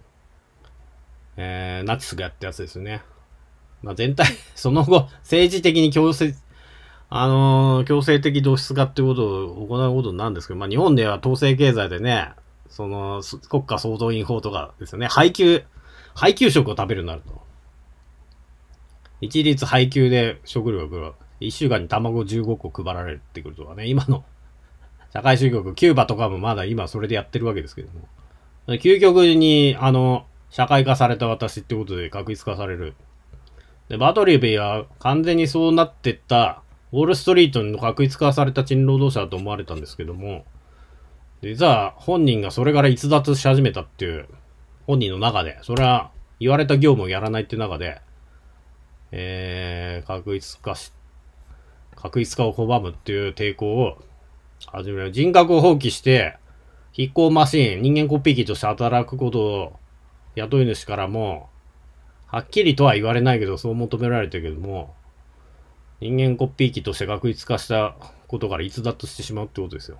えー、ナチスがやったやつですよね。まあ、全体、その後、政治的に強制、あのー、強制的同質化ってことを行うことなんですけど、まあ、日本では統制経済でね、その、国家総動員法とかですよね、配給、配給食を食べるようになると。一律配給で食料が来る。一週間に卵15個配られてくるとかね、今の社会主義国、キューバとかもまだ今それでやってるわけですけども。究極に、あの、社会化された私ってことで確実化される。で、バトリーベイは完全にそうなってった、ウォールストリートの確実化された賃労働者だと思われたんですけども、実は本人がそれから逸脱し始めたっていう、本人の中で、それは言われた業務をやらないって中で、えー、確実化し、確実化を拒むっていう抵抗を始める。人格を放棄して、飛行マシン、人間コピー機として働くことを雇い主からも、はっきりとは言われないけど、そう求められてるけども、人間コピー機として確立化したことから逸脱してしまうってことですよ。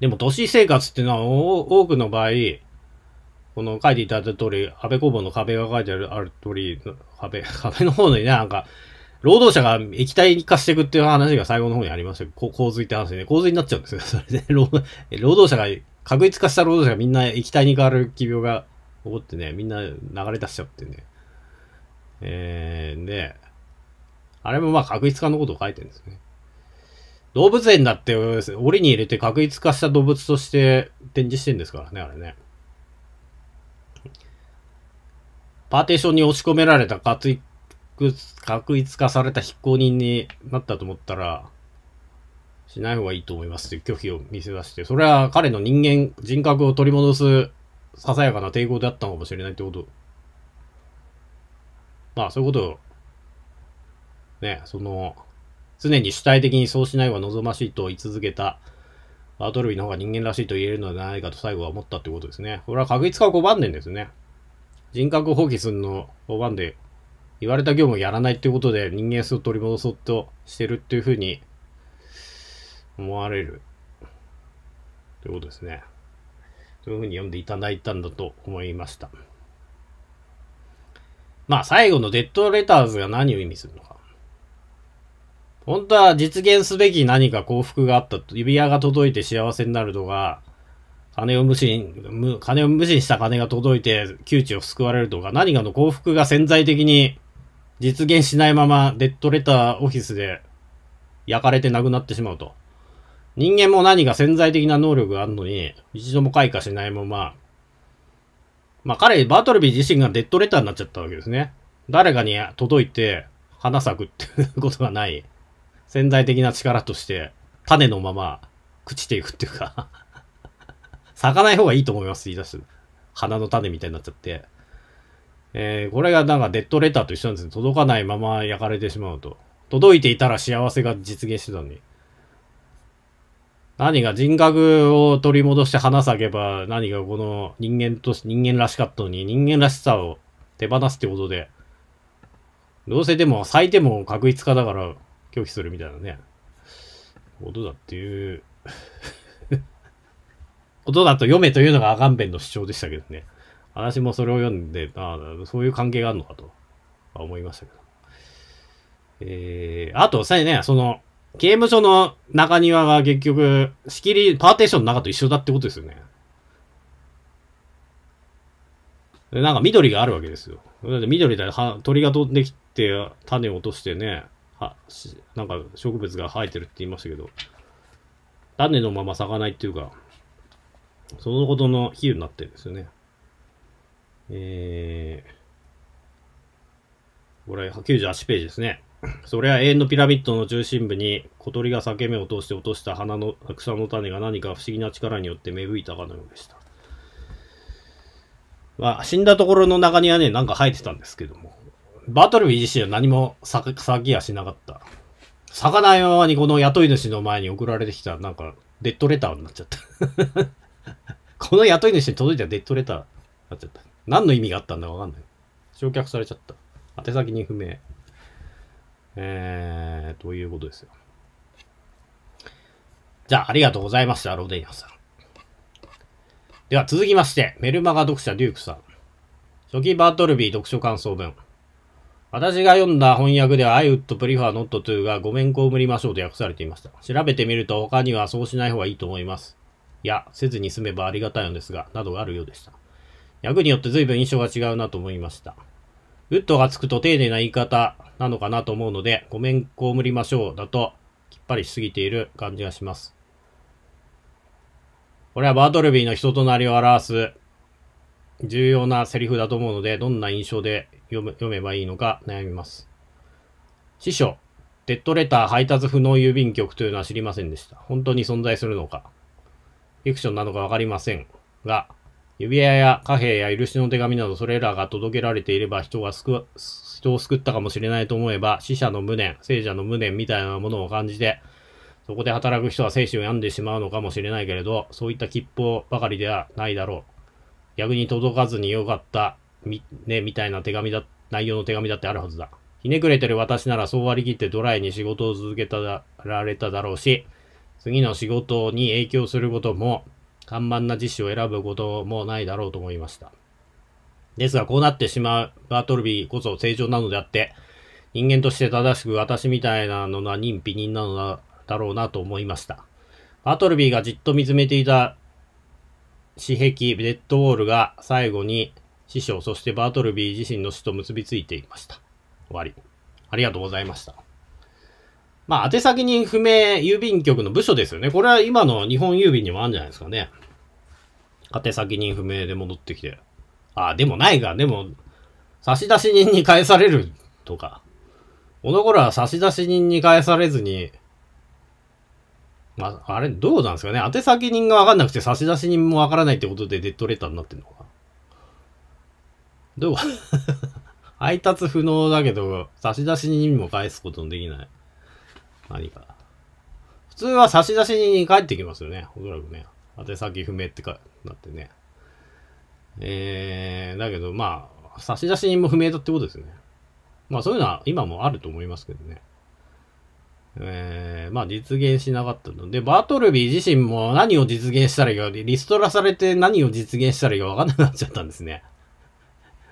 でも、都市生活っていうのは、多くの場合、この書いていただいた通り、安倍工房の壁が書いてある、ある通り、壁、壁の方にね、なんか、労働者が液体化していくっていう話が最後の方にありましたけど、洪水って話でね、洪水になっちゃうんですよ。それで、労働者が確率化した労働者がみんな液体に変わる奇病が起こってね、みんな流れ出しちゃってね。えー、で、あれもまあ確率化のことを書いてるんですね。動物園だって、檻に入れて確率化した動物として展示してんですからね、あれね。パーテーションに押し込められた確確化された非行人になったと思ったら、しない方がいいと思いますという拒否を見せ出して、それは彼の人間、人格を取り戻すささやかな抵抗であったのかもしれないってこと。まあ、そういうことを、ね、その、常に主体的にそうしない方が望ましいと言い続けた、バートルビーの方が人間らしいと言えるのではないかと最後は思ったってことですね。これは確率化5んでんですね。人格放棄するの拒んで、言われた業務をやらないってことで人間性を取り戻そうとしてるっていうふうに思われるということですね。そういうふうに読んでいただいたんだと思いました。まあ最後のデッドレターズが何を意味するのか。本当は実現すべき何か幸福があったと、指輪が届いて幸せになるとか、金を無心、金を無心した金が届いて窮地を救われるとか、何かの幸福が潜在的に実現しないままデッドレターオフィスで焼かれて亡くなってしまうと。人間も何か潜在的な能力があるのに、一度も開花しないまま、まあ彼、バートルビー自身がデッドレターになっちゃったわけですね。誰かに届いて、花咲くっていうことがない。潜在的な力として、種のまま、朽ちていくっていうか咲かない方がいいと思います、言い出す。花の種みたいになっちゃって。えー、これがなんかデッドレターと一緒なんですね。届かないまま焼かれてしまうと。届いていたら幸せが実現してたのに。何が人格を取り戻して花咲けば、何がこの人間とし、人間らしかったのに、人間らしさを手放すってことで、どうせでも咲いても確一化だから拒否するみたいなね、ことだっていうこと だと読めというのがアガンベンの主張でしたけどね。私もそれを読んで、ああ、そういう関係があるのかと、思いましたけど。えー、あと、さえね、その、刑務所の中庭が結局、仕切り、パーテーションの中と一緒だってことですよね。でなんか緑があるわけですよ。だって緑だは鳥が飛んできて、種を落としてね、はなんか植物が生えてるって言いましたけど、種のまま咲かないっていうか、そのことの比喩になってるんですよね。えー、これ、98ページですね。それは永遠のピラミッドの中心部に小鳥が裂け目を通して落とした花の草の種が何か不思議な力によって芽吹いたかのようでした。まあ、死んだところの中にはね、なんか生えてたんですけども。バトルビー自身は何も咲きやしなかった。魚のまにこの雇い主の前に送られてきた、なんか、デッドレターになっちゃった この雇い主に届いたデッドレターになっちゃった。何の意味があったんだかわかんない。焼却されちゃった。宛先に不明。えー、ということですよ。じゃあ、ありがとうございました、ロデイナさん。では、続きまして、メルマガ読者デュークさん。初期バートルビー読書感想文。私が読んだ翻訳では I would prefer not to がごめんこむりましょうと訳されていました。調べてみると他にはそうしない方がいいと思います。いや、せずに済めばありがたいのですが、などがあるようでした。役によって随分印象が違うなと思いました。ウッドがつくと丁寧な言い方なのかなと思うので、ごめんこむりましょうだと、きっぱりしすぎている感じがします。これはバートルビーの人となりを表す重要なセリフだと思うので、どんな印象で読読めばいいのか悩みます。師匠、デッドレター配達不能郵便局というのは知りませんでした。本当に存在するのか。フィクションなのかわかりませんが、指輪や貨幣や許しの手紙などそれらが届けられていれば人が救人を救ったかもしれないと思えば死者の無念、聖者の無念みたいなものを感じてそこで働く人は精神を病んでしまうのかもしれないけれどそういった吉報ばかりではないだろう。逆に届かずによかったみ,、ね、みたいな手紙だ、内容の手紙だってあるはずだ。ひねくれてる私ならそう割り切ってドライに仕事を続けたられただろうし、次の仕事に影響することも看板な辞書を選ぶこともないだろうと思いました。ですが、こうなってしまうバートルビーこそ正常なのであって、人間として正しく私みたいなのは認否人なのだろうなと思いました。バートルビーがじっと見つめていた死壁、デッドウォールが最後に師匠、そしてバートルビー自身の死と結びついていました。終わり。ありがとうございました。まあ、宛先に不明郵便局の部署ですよね。これは今の日本郵便にもあるんじゃないですかね。宛先に不明で戻ってきて。ああ、でもないが、でも、差出人に返されるとか。この頃は差出人に返されずに、まあ、あれ、どうなんですかね。宛先人がわかんなくて差出人もわからないってことでデッドレターになってんのか。どう 配達不能だけど、差出人にも返すことのできない。何か。普通は差出人に帰ってきますよね。おそらくね。宛先不明ってか、なってね。えー、だけど、まあ、差出人も不明だってことですね。まあそういうのは今もあると思いますけどね。えー、まあ実現しなかったので、バートルビー自身も何を実現したらいいか、リストラされて何を実現したらいいか分かんなくなっちゃったんですね。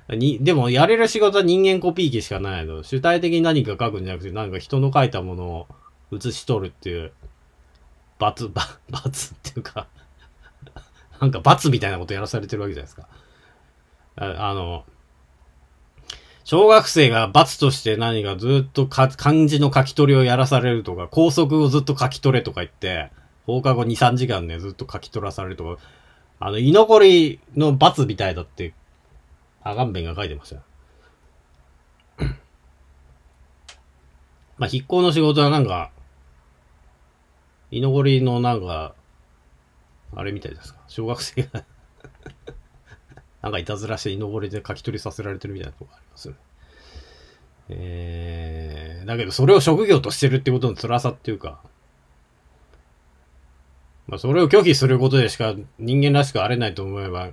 に、でもやれる仕事は人間コピー機しかないの。主体的に何か書くんじゃなくて、なんか人の書いたものを、写し取るっていう、罰、罰っていうかなんか罰みたいなことやらされてるわけじゃないですか。ああの、小学生が罰として何かずっとか漢字の書き取りをやらされるとか、校則をずっと書き取れとか言って、放課後2、3時間ね、ずっと書き取らされるとか、あの、居残りの罰みたいだって、アガンベンが書いてましたよ。まあ、筆行の仕事はなんか、居残りのなんか、あれみたいですか。小学生がなんかいたずらして居残りで書き取りさせられてるみたいなとこありますよね。えー、だけどそれを職業としてるってことの辛さっていうか、まあ、それを拒否することでしか人間らしくあれないと思えば、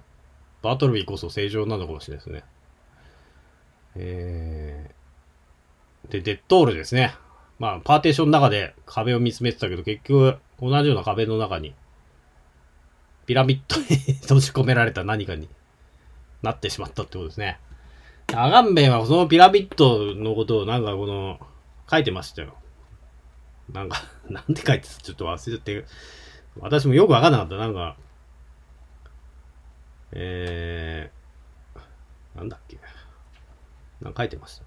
バトルビーこそ正常なのかもしれないですね。えー、で、デッドールですね。まあ、パーテーションの中で壁を見つめてたけど、結局、同じような壁の中に、ピラミッドに閉じ込められた何かになってしまったってことですね。アガンベンはそのピラミッドのことをなんかこの、書いてましたよ。なんか なんで書いてたちょっと忘れて、私もよくわかんなかった。なんか、えー、なんだっけ。なんか書いてました。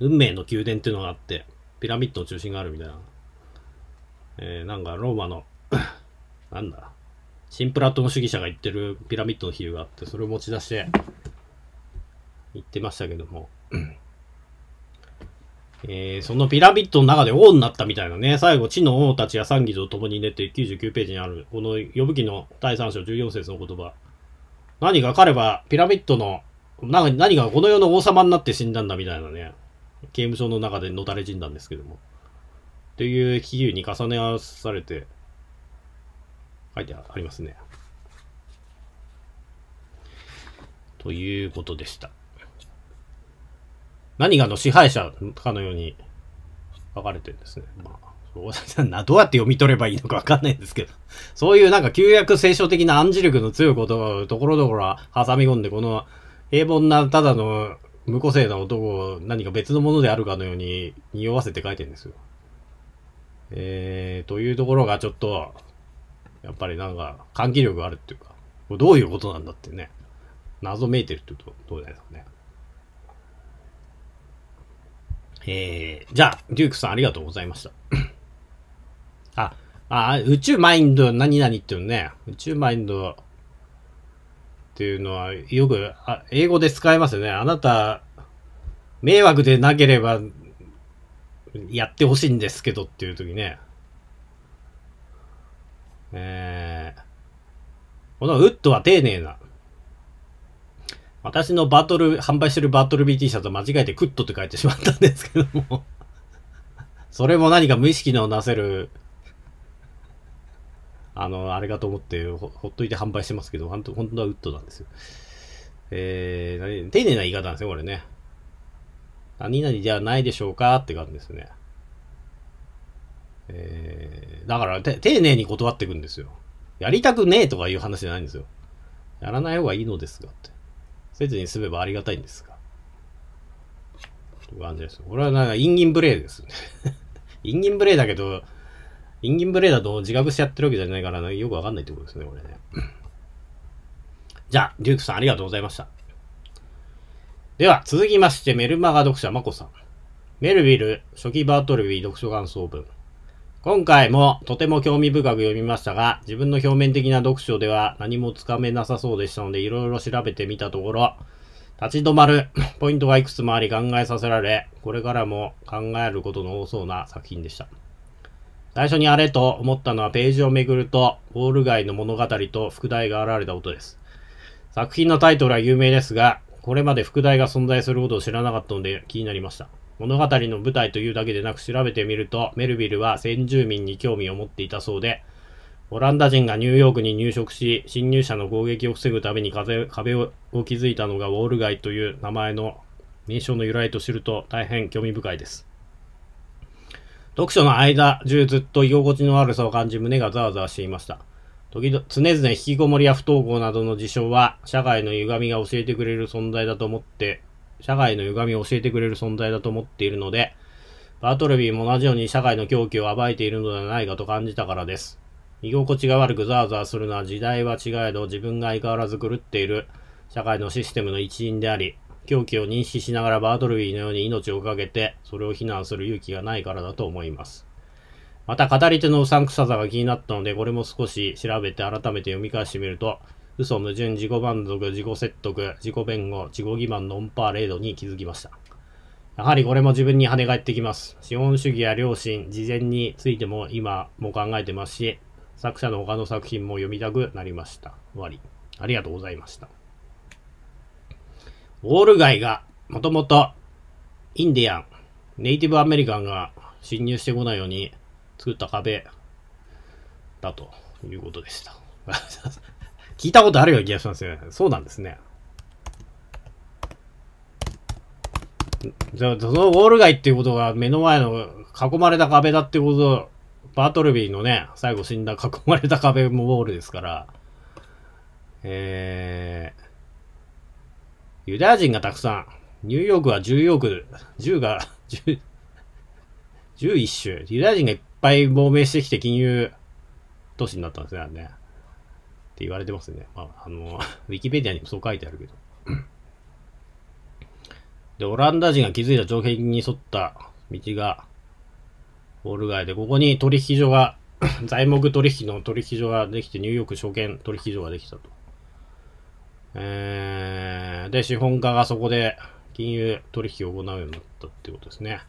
運命の宮殿っていうのがあって、ピラミッドの中心があるみたいな。えー、なんかローマの なんだ、新プラトム主義者が言ってるピラミッドの比喩があって、それを持ち出して、言ってましたけども。えー、そのピラミッドの中で王になったみたいなね、最後、地の王たちや三義と共に寝て99ページにある、この呼ぶ記の第3章14節の言葉。何が彼はピラミッドの、何がこの世の王様になって死んだんだみたいなね。刑務所の中でのたれ死んだんですけども。という比喩に重ね合わされて、書いてありますね。ということでした。何がの支配者かのように書かれてるんですね。まあ、な、どうやって読み取ればいいのかわかんないんですけど、そういうなんか旧約聖書的な暗示力の強い言葉をところどころ挟み込んで、この平凡なただの無個性な男を何か別のものであるかのように匂わせて書いてるんですよ。えー、というところがちょっと、やっぱりなんか、換気力があるっていうか、これどういうことなんだってね、謎めいてるってことどうじゃないですかね。えー、じゃあ、デュークさんありがとうございました。あ、あ、宇宙マインド何々っていうのね、宇宙マインド、っていうのは、よくあ英語で使えますよね。あなた、迷惑でなければ、やってほしいんですけどっていう時ね。えー、このウッドは丁寧な。私のバトル、販売してるバトル BT シャツ間違えてクッドって書いてしまったんですけどもそれも何か無意識のなせるあの、あれかと思ってほ、ほっといて販売してますけど、本当本当はウッドなんですよ。えー、丁寧な言い方なんですよ、これね。何々じゃないでしょうかって感じですね。えー、だからて、丁寧に断っていくんですよ。やりたくねえとかいう話じゃないんですよ。やらない方がいいのですがって。せずにすればありがたいんですが。という感じです。これはなんか、インギンブレーですね。インギンブレーだけど、インギンブレーダーと自覚してやってるわけじゃないから、な、よくわかんないってことですね、これね。じゃあ、デュークさんありがとうございました。では、続きまして、メルマガ読者、まこさん。メルビル、初期バートルビー読書感想文。今回もとても興味深く読みましたが、自分の表面的な読書では何もつかめなさそうでしたので、いろいろ調べてみたところ、立ち止まる ポイントがいくつもあり考えさせられ、これからも考えることの多そうな作品でした。最初にあれと思ったのはページをめぐると、ウォール街の物語と副題が現れた音です。作品のタイトルは有名ですが、これまで副題が存在することを知らなかったので気になりました。物語の舞台というだけでなく調べてみると、メルビルは先住民に興味を持っていたそうで、オランダ人がニューヨークに入植し、侵入者の攻撃を防ぐために壁を築いたのがウォール街という名前の名称の由来と知ると大変興味深いです。読書の間中ずっと居心地の悪さを感じ胸がざわざわしていました。時々、常々引きこもりや不登校などの事象は、社会の歪みが教えてくれる存在だと思って、社会の歪みを教えてくれる存在だと思っているので、バートルビーも同じように社会の狂気を暴いているのではないかと感じたからです。居心地が悪くザーザーするのは時代は違えど自分が相変わらず狂っている社会のシステムの一員であり、狂気を認識しながらバートルビーのように命をかけて、それを非難する勇気がないからだと思います。また、語り手のうさんくささが気になったので、これも少し調べて改めて読み返してみると、嘘、矛盾、自己満足、自己説得、自己弁護、自己欺瞞のオンパーレードに気づきました。やはりこれも自分に跳ね返ってきます。資本主義や良心、事前についても今も考えてますし、作者の他の作品も読みたくなりました。終わり。ありがとうございました。ウォール街がもともとインディアン、ネイティブアメリカンが侵入してこないように作った壁だということでした。聞いたことあるような気がしますよね。そうなんですね。じゃあ、そのウォール街っていうことが目の前の囲まれた壁だってことバートルビーのね、最後死んだ囲まれた壁もウォールですから、えー、ユダヤ人がたくさん。ニューヨークは1 0億、10が、10 11種。ユダヤ人がいっぱい亡命してきて金融都市になったんですね、あれね。って言われてますね。まあ、あの、ウィキペディアにもそう書いてあるけど。で、オランダ人が築いた条件に沿った道が、ウォール街で、ここに取引所が、材木取引の取引所ができて、ニューヨーク証券取引所ができたと。えー、で、資本家がそこで金融取引を行うようになったってことですね。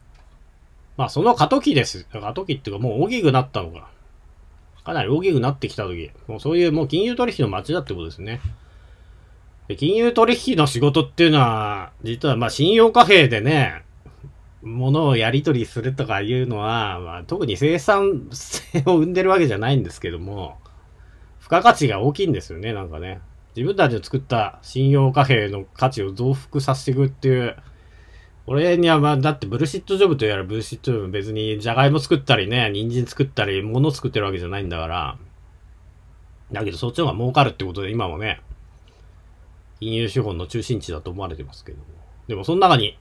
まあ、その過渡期です。過渡期っていうか、もう大きくなったのが、かなり大きくなってきた時、もうそういうもう金融取引の街だってことですね。で金融取引の仕事っていうのは、実はまあ信用貨幣でね、物をやり取りするとかいうのは、まあ、特に生産性を生んでるわけじゃないんですけども、付加価値が大きいんですよね、なんかね。自分たちの作った信用貨幣の価値を増幅させていくっていう、俺にはまあ、だってブルシットジョブとわれるブルシットジョブ別にじゃがいも作ったりね、人参作ったり、物作ってるわけじゃないんだから、だけどそっちの方が儲かるってことで今もね、金融資本の中心地だと思われてますけども。でもその中に、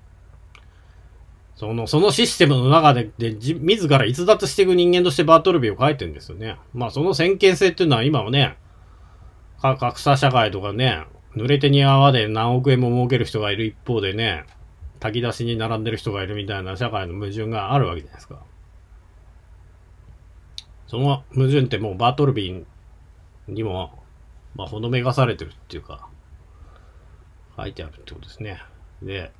その、そのシステムの中で、で、自ら逸脱していく人間としてバートルビーを書いてるんですよね。まあその先見性っていうのは今もね、格差社会とかね、濡れ手に泡で何億円も儲ける人がいる一方でね、炊き出しに並んでる人がいるみたいな社会の矛盾があるわけじゃないですか。その矛盾ってもうバートルビンにも、まあ、ほのめがされてるっていうか、書いてあるってことですね。で、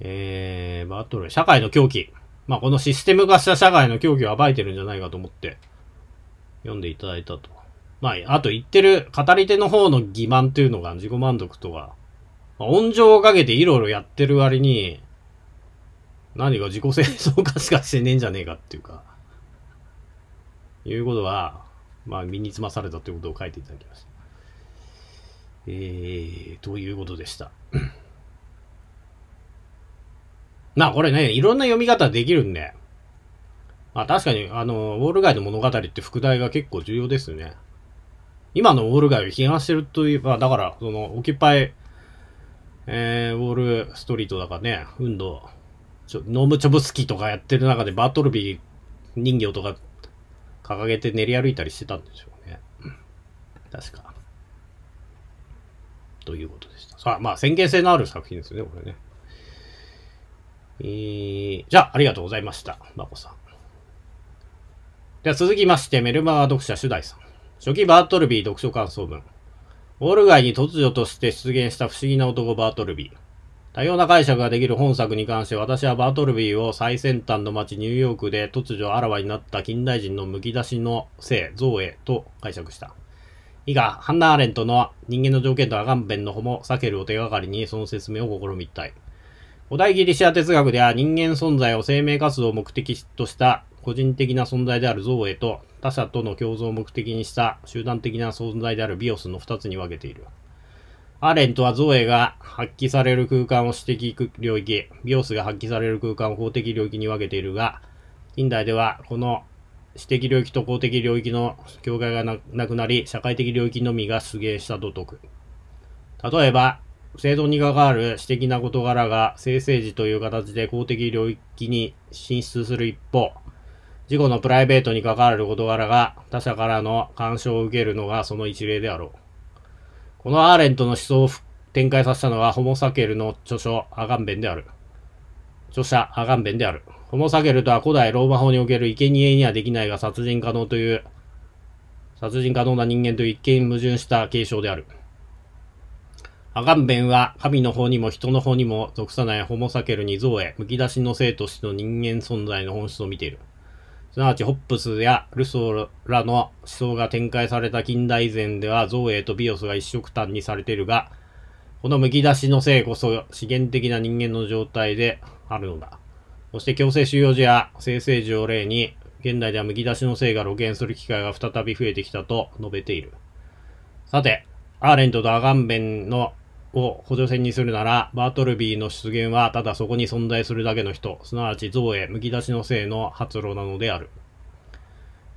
えー、バートルビン、社会の狂気。まあ、このシステム化した社会の狂気を暴いてるんじゃないかと思って、読んでいただいたと。まあ、あと言ってる語り手の方の欺瞞というのが自己満足とは、まあ、温情をかけていろいろやってる割に、何か自己戦争化しかしてねえんじゃねえかっていうか、いうことは、まあ、身につまされたということを書いていただきました。えー、ということでした。まあ、これね、いろんな読み方できるんで、まあ、確かに、あの、ウォール街の物語って副題が結構重要ですよね。今のウォール街を批判してるといえば、だから、その、オキパイ、えー、ウォールストリートだからね、運動、ちょノーム・チョブスキーとかやってる中で、バートルビー人形とか掲げて練り歩いたりしてたんでしょうね。確か。ということでした。さあ、まあ、先見性のある作品ですよね、これね。えー、じゃあ、ありがとうございました、マコさん。では続きまして、メルマガ読者、主題さん。初期バートルビー読書感想文。ウォール街に突如として出現した不思議な男バートルビー。多様な解釈ができる本作に関して私はバートルビーを最先端の街ニューヨークで突如あらわになった近代人のむき出しの性、造営と解釈した。以下、ハンナ・アーレントの人間の条件とアガンベンのホモ・サケルを手がかりにその説明を試みたい。古代ギリシア哲学では人間存在を生命活動を目的とした個人的な存在である造営と他者との共存を目的にした集団的な存在であるビオスの2つに分けている。アーレントは造営が発揮される空間を私的領域、ビオスが発揮される空間を法的領域に分けているが、近代ではこの私的領域と公的領域の境界がなくなり、社会的領域のみが出現したと説く。例えば、生存に関わる私的な事柄が生成時という形で公的領域に進出する一方、自己のプライベートに関わる事柄が他者からの干渉を受けるのがその一例であろう。このアーレントの思想を展開させたのはホモ・サケルの著書アガンベンである。著者アガンベンである。ホモ・サケルとは古代ローマ法における生贄にはできないが殺人可能という、殺人可能な人間という一見矛盾した継承である。アガンベンは神の方にも人の方にも属さないホモ・サケルに像へ、むき出しの生としての人間存在の本質を見ている。すなわちホップスやルソーらの思想が展開された近代以前では造営とビオスが一色単にされているが、このむき出しのせいこそ資源的な人間の状態であるのだ。そして強制収容所や生成時を例に、現代ではむき出しのせいが露見する機会が再び増えてきたと述べている。さて、アーレントとアガンベンのを補助線にするなら、バートルビーの出現はただそこに存在するだけの人、すなわち像へむき出しの性の発露なのである。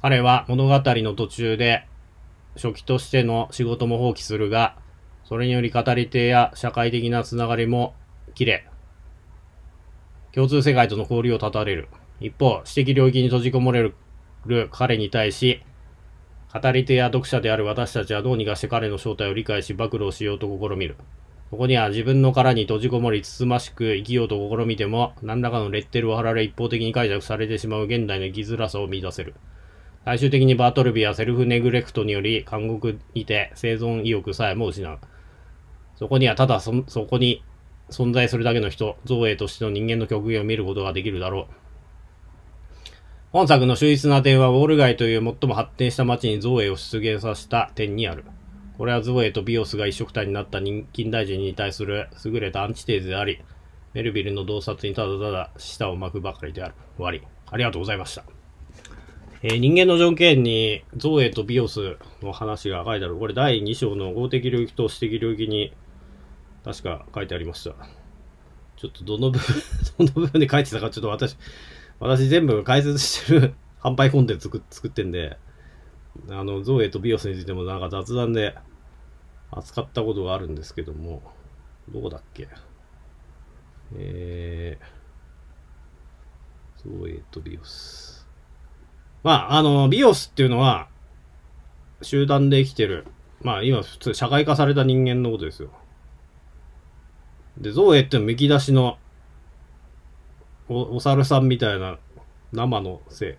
彼は物語の途中で、初期としての仕事も放棄するが、それにより語り手や社会的なつながりも切れ、共通世界との交流を断たれる。一方、私的領域に閉じこもれる彼に対し、語り手や読者である私たちはどうにかして彼の正体を理解し暴露をしようと試みる。ここには自分の殻に閉じこもり、つつましく生きようと試みても、何らかのレッテルを貼られ一方的に解釈されてしまう現代の生きづらさを見出せる。最終的にバートルビーはセルフネグレクトにより、監獄にて生存意欲さえも失う。そこにはただそ、そこに存在するだけの人、造営としての人間の極限を見ることができるだろう。本作の秀逸な点は、ウォール街という最も発展した街に造営を出現させた点にある。これはズボエとビオスが一色体になった近大臣に対する優れたアンチテーゼであり、メルビルの洞察にただただ舌を巻くばかりである。終わり。ありがとうございました。えー、人間の条件に、造影とビオスの話が書いてある。これ第2章の合的領域と私的領域に、確か書いてありました。ちょっとどの部分 どの部分で書いてたか、ちょっと私、私全部解説してる 販売コンテンツ作ってんで、あの、造影とビオスについてもなんか雑談で、扱ったことがあるんですけども、どこだっけえー、そう、えっ、ー、と、ビオス。まあ、あの、ビオスっていうのは、集団で生きてる、まあ今普通、社会化された人間のことですよ。で、造影ってむき出しのお、お猿さんみたいな生の性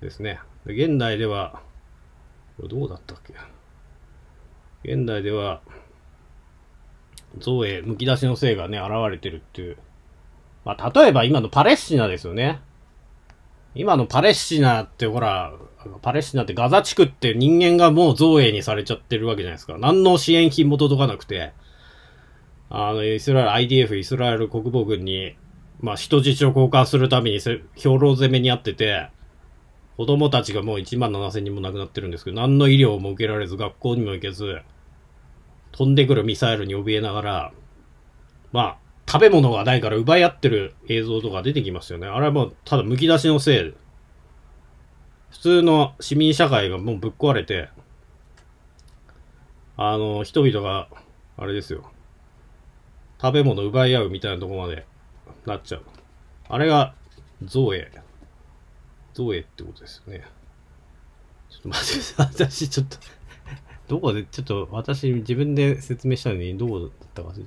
ですね。で現代では、これどうだったっけ現代では、造営、むき出しの性がね、現れてるっていう。まあ、例えば今のパレスチナですよね。今のパレスチナってほら、パレスチナってガザ地区って人間がもう造営にされちゃってるわけじゃないですか。何の支援金も届かなくて、あの、イスラエル、IDF、イスラエル国防軍に、まあ、人質を交換するために兵糧攻めにあってて、子供たちがもう1万7千人も亡くなってるんですけど、何の医療も受けられず、学校にも行けず、飛んでくるミサイルに怯えながら、まあ、食べ物がないから奪い合ってる映像とか出てきますよね。あれはもう、ただ剥き出しのせい。普通の市民社会がもうぶっ壊れて、あの、人々が、あれですよ。食べ物奪い合うみたいなとこまでなっちゃう。あれが、造営。どへってことですよね。ちょっと待ってください。私、ちょっとどこで、ちょっと私、自分で説明したのに、どこだったかちょっ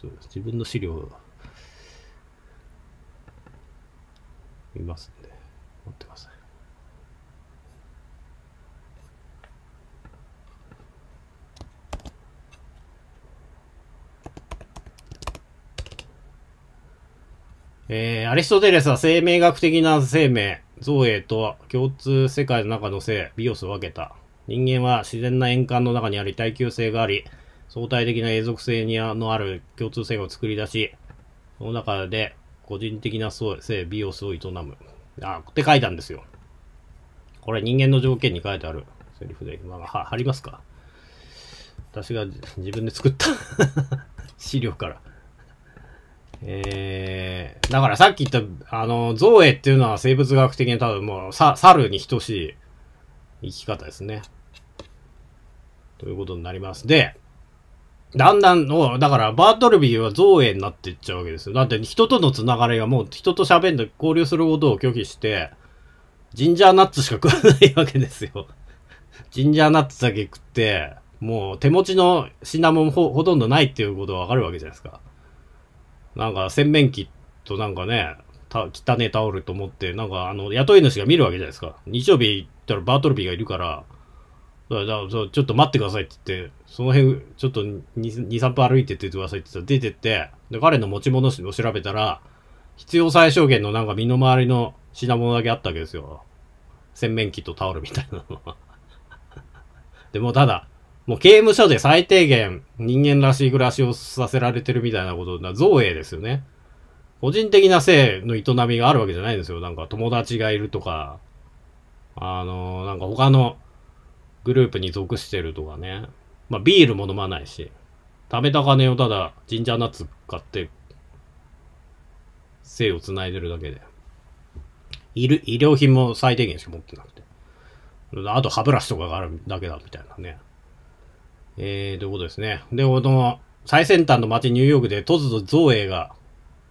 と自分の資料、見ますんで、持ってください。えー、アリストテレスは生命学的な生命。造営とは共通世界の中の性、ビオスを分けた。人間は自然な円環の中にあり耐久性があり、相対的な永続性にのある共通性を作り出し、その中で個人的な性、ビオスを営む。あ、って書いたんですよ。これ人間の条件に書いてあるセリフで、まあ、は、貼りますか私が自分で作った 資料から。えー、だからさっき言った、あの、造影っていうのは生物学的に多分もう、さ、猿に等しい生き方ですね。ということになります。で、だんだん、の、だからバートルビーは造影になっていっちゃうわけですよ。だって人とのつながりがもう人と喋んで交流することを拒否して、ジンジャーナッツしか食わないわけですよ。ジンジャーナッツだけ食って、もう手持ちの品もほほとんどないっていうことがわかるわけじゃないですか。なんか洗面器となんかね、た汚ねタオルと思って、なんかあの、雇い主が見るわけじゃないですか。日曜日行ったらバートルビーがいるから、だからちょっと待ってくださいって言って、その辺、ちょっと2、3分歩いてってくださいって言ったら出てって、で、彼の持ち物を調べたら、必要最小限のなんか身の回りの品物だけあったわけですよ。洗面器とタオルみたいなのでもただ、もう刑務所で最低限人間らしい暮らしをさせられてるみたいなことな、造営ですよね。個人的な性の営みがあるわけじゃないんですよ。なんか友達がいるとか、あのー、なんか他のグループに属してるとかね。まあビールも飲まないし、食べた金をただジンジャーナッツ買って、性を繋いでるだけで。医療品も最低限しか持ってなくて。あと歯ブラシとかがあるだけだみたいなね。えー、ということですね。で、この、最先端の街ニューヨークで突如造営が、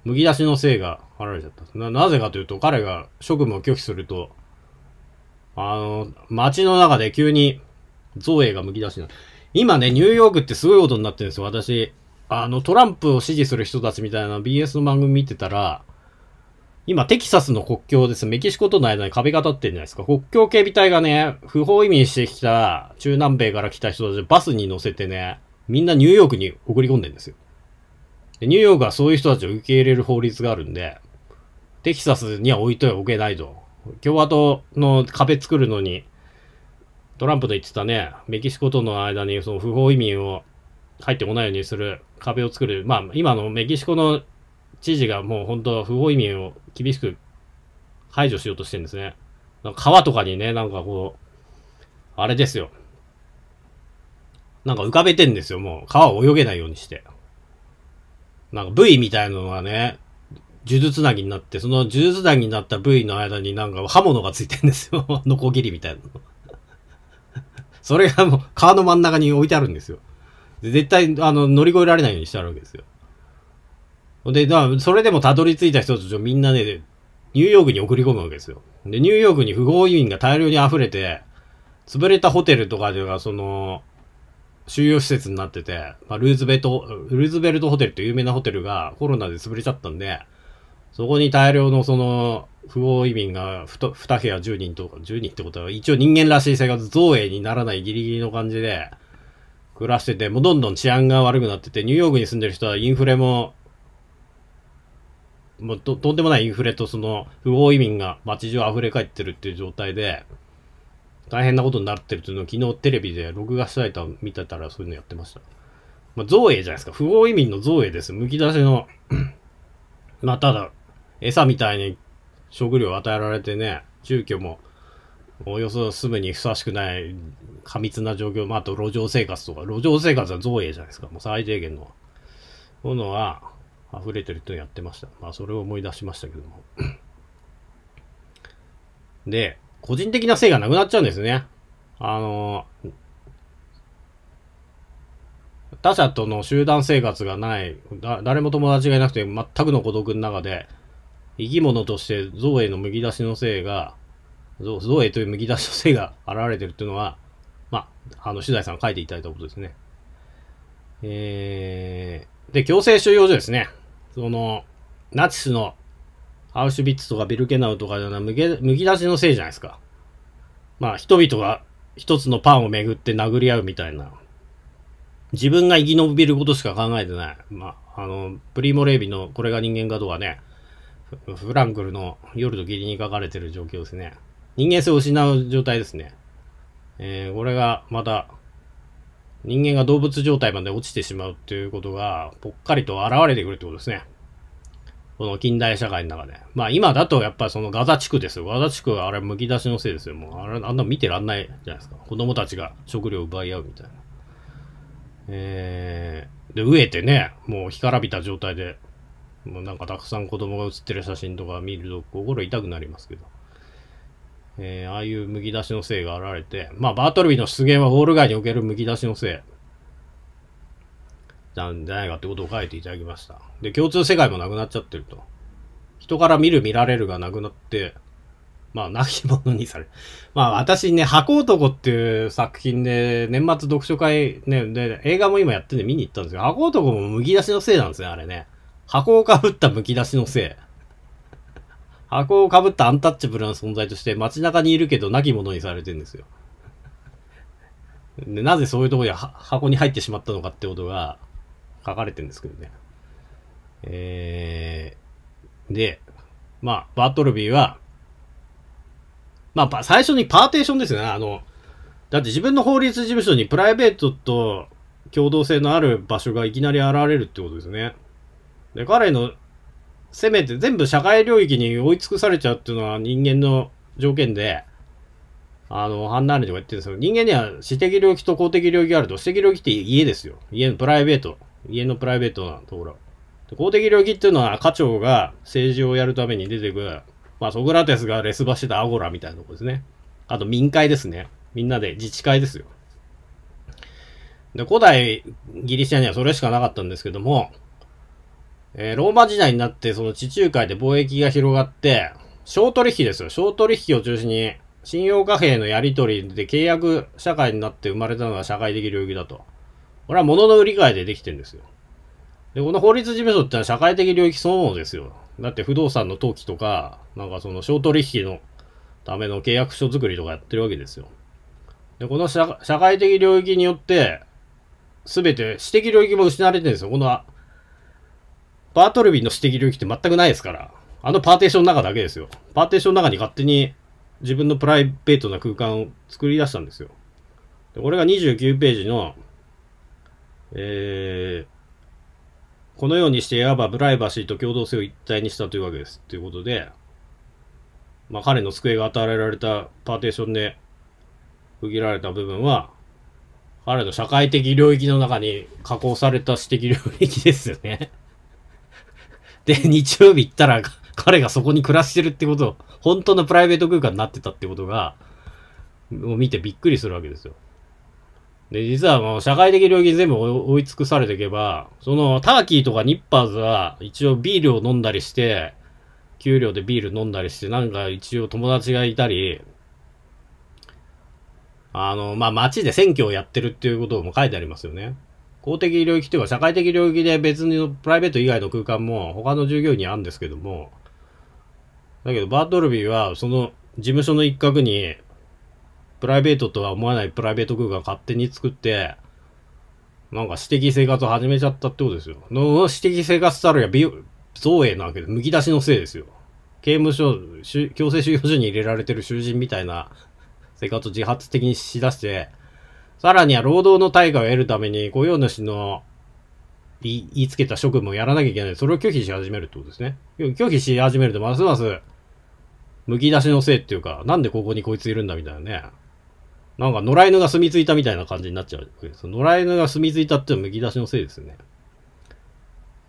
き出しのせいが貼られちゃったな。なぜかというと、彼が職務を拒否すると、あの、街の中で急に造営がむき出しな。今ね、ニューヨークってすごいことになってるんですよ。私、あの、トランプを支持する人たちみたいな BS の番組見てたら、今、テキサスの国境です。メキシコとの間に壁が立ってるんじゃないですか。国境警備隊がね、不法移民してきた中南米から来た人たちバスに乗せてね、みんなニューヨークに送り込んでんですよ。でニューヨークはそういう人たちを受け入れる法律があるんで、テキサスには置いといおけないと。共和党の壁作るのに、トランプの言ってたね、メキシコとの間にその不法移民を入ってこないようにする壁を作る。まあ、今のメキシコの知事がもう本当は不法移民を厳しく排除しようとしてるんですね。川とかにね、なんかこう、あれですよ。なんか浮かべてんですよ、もう。川を泳げないようにして。なんか部位みたいなのがね、呪術なぎになって、その呪術なぎになった部位の間になんか刃物がついてんですよ。ノコギリみたいなそれがもう川の真ん中に置いてあるんですよ。絶対、あの、乗り越えられないようにしてあるわけですよ。で、だそれでもたどり着いた人たちをみんなね、ニューヨークに送り込むわけですよ。で、ニューヨークに不合移民が大量に溢れて、潰れたホテルとかでは、その、収容施設になってて、まあ、ルーズベルト、ルーズベルトホテルって有名なホテルがコロナで潰れちゃったんで、そこに大量のその、不合移民がふと、2部屋10人とか、10人ってことは、一応人間らしい生活、造営にならないギリギリの感じで、暮らしてて、もうどんどん治安が悪くなってて、ニューヨークに住んでる人はインフレももうととんでもないインフレとその不法移民が街中溢れ返ってるっていう状態で、大変なことになってるっていうのを昨日テレビで録画したいと見てたらそういうのやってました。まあ、造営じゃないですか。不法移民の造営です。むき出しの まあ、ただ、餌みたいに食料を与えられてね、住居もおよそ住むにふさわしくない過密な状況、まあ、あと路上生活とか、路上生活は造営じゃないですか。もう最低限の。ものは、溢れてるっていうやってました。まあ、それを思い出しましたけども。で、個人的な性がなくなっちゃうんですね。あの、他者との集団生活がない、誰も友達がいなくて全くの孤独の中で、生き物として造営のむき出しの性が、造営というむき出しの性が現れてるっていうのは、まあ、あの、取材さんが書いていただいたことですね。えー、で、強制収容所ですね。その、ナチスのアウシュビッツとかビルケナウとかじゃない、むげ、むき出しのせいじゃないですか。まあ、人々が一つのパンをめぐって殴り合うみたいな。自分が生き延びることしか考えてない。まあ、あの、プリモレービのこれが人間かとかね、フランクルの夜と霧に書かれてる状況ですね。人間性を失う状態ですね。えー、これがまた人間が動物状態まで落ちてしまうっていうことが、ぽっかりと現れてくるってことですね。この近代社会の中で。まあ今だとやっぱそのガザ地区ですよ。ガザ地区はあれ剥き出しのせいですよ。もうあれ、あんな見てらんないじゃないですか。子供たちが食料を奪い合うみたいな。えー、で、飢えてね、もう干からびた状態で、もうなんかたくさん子供が写ってる写真とか見ると心痛くなりますけど。えー、ああいうき出しのせいが現れて、まあ、バートルビーの出現はウォール街におけるき出しのせい、なんじゃないかってことを書いていただきました。で、共通世界もなくなっちゃってると。人から見る見られるがなくなって、まあ、泣き物にされる。まあ、私ね、箱男っていう作品で、年末読書会、ね、で、映画も今やってて見に行ったんですけど、箱男もむき出しのせいなんですね、あれね。箱をかぶったむき出しのせい。箱をかぶったアンタッチャブルな存在として街中にいるけど、亡き者にされてるんですよ。でなぜそういうところに箱に入ってしまったのかってことが書かれてるんですけどね。えー、で、まあ、バートルビーは、まあ、最初にパーテーションですよね。あの、だって自分の法律事務所にプライベートと共同性のある場所がいきなり現れるってことですね。で、彼のせめて全部社会領域に追い尽くされちゃうっていうのは人間の条件で、あの、ハンナーレとか言ってるんですけど、人間には私的領域と公的領域があると、私的領域って家ですよ。家のプライベート。家のプライベートなところ。公的領域っていうのは、家長が政治をやるために出てくる、まあ、ソクラテスがレスバしてたアゴラみたいなとこですね。あと民会ですね。みんなで自治会ですよ。で、古代ギリシアにはそれしかなかったんですけども、えー、ローマ時代になって、その地中海で貿易が広がって、小取引ですよ。小取引を中心に、信用貨幣のやり取りで契約社会になって生まれたのが社会的領域だと。これは物の売り買いでできてるんですよ。で、この法律事務所ってのは社会的領域そのものですよ。だって不動産の登記とか、なんかその小取引のための契約書作りとかやってるわけですよ。で、この社会的領域によって、すべて私的領域も失われてるんですよ。このバートルビーの指摘領域って全くないですから、あのパーテーションの中だけですよ。パーテーションの中に勝手に自分のプライベートな空間を作り出したんですよ。でこれが29ページの、えー、このようにしていわばプライバシーと共同性を一体にしたというわけです。ということで、まあ、彼の机が与えられたパーテーションで区切られた部分は、彼の社会的領域の中に加工された私的領域ですよねで、日曜日行ったら、彼がそこに暮らしてるってことを、本当のプライベート空間になってたってことが、を見てびっくりするわけですよ。で、実はもう社会的領域全部追い尽くされていけば、そのターキーとかニッパーズは一応ビールを飲んだりして、給料でビール飲んだりして、なんか一応友達がいたり、あの、まあ、街で選挙をやってるっていうことも書いてありますよね。公的領域というか社会的領域で別のプライベート以外の空間も他の従業員にあるんですけども、だけどバートルビーはその事務所の一角にプライベートとは思わないプライベート空間勝手に作って、なんか私的生活を始めちゃったってことですよ。の私的生活たるや美造営なわけで、むき出しのせいですよ。刑務所、強制収容所に入れられてる囚人みたいな生活を自発的にしだして、さらには労働の対価を得るために雇用主の言いつけた職務をやらなきゃいけない。それを拒否し始めるってことですね。拒否し始めるとますます、剥き出しのせいっていうか、なんでここにこいついるんだみたいなね。なんか野良犬が住み着いたみたいな感じになっちゃう。野良犬が住み着いたって剥き出しのせいですね。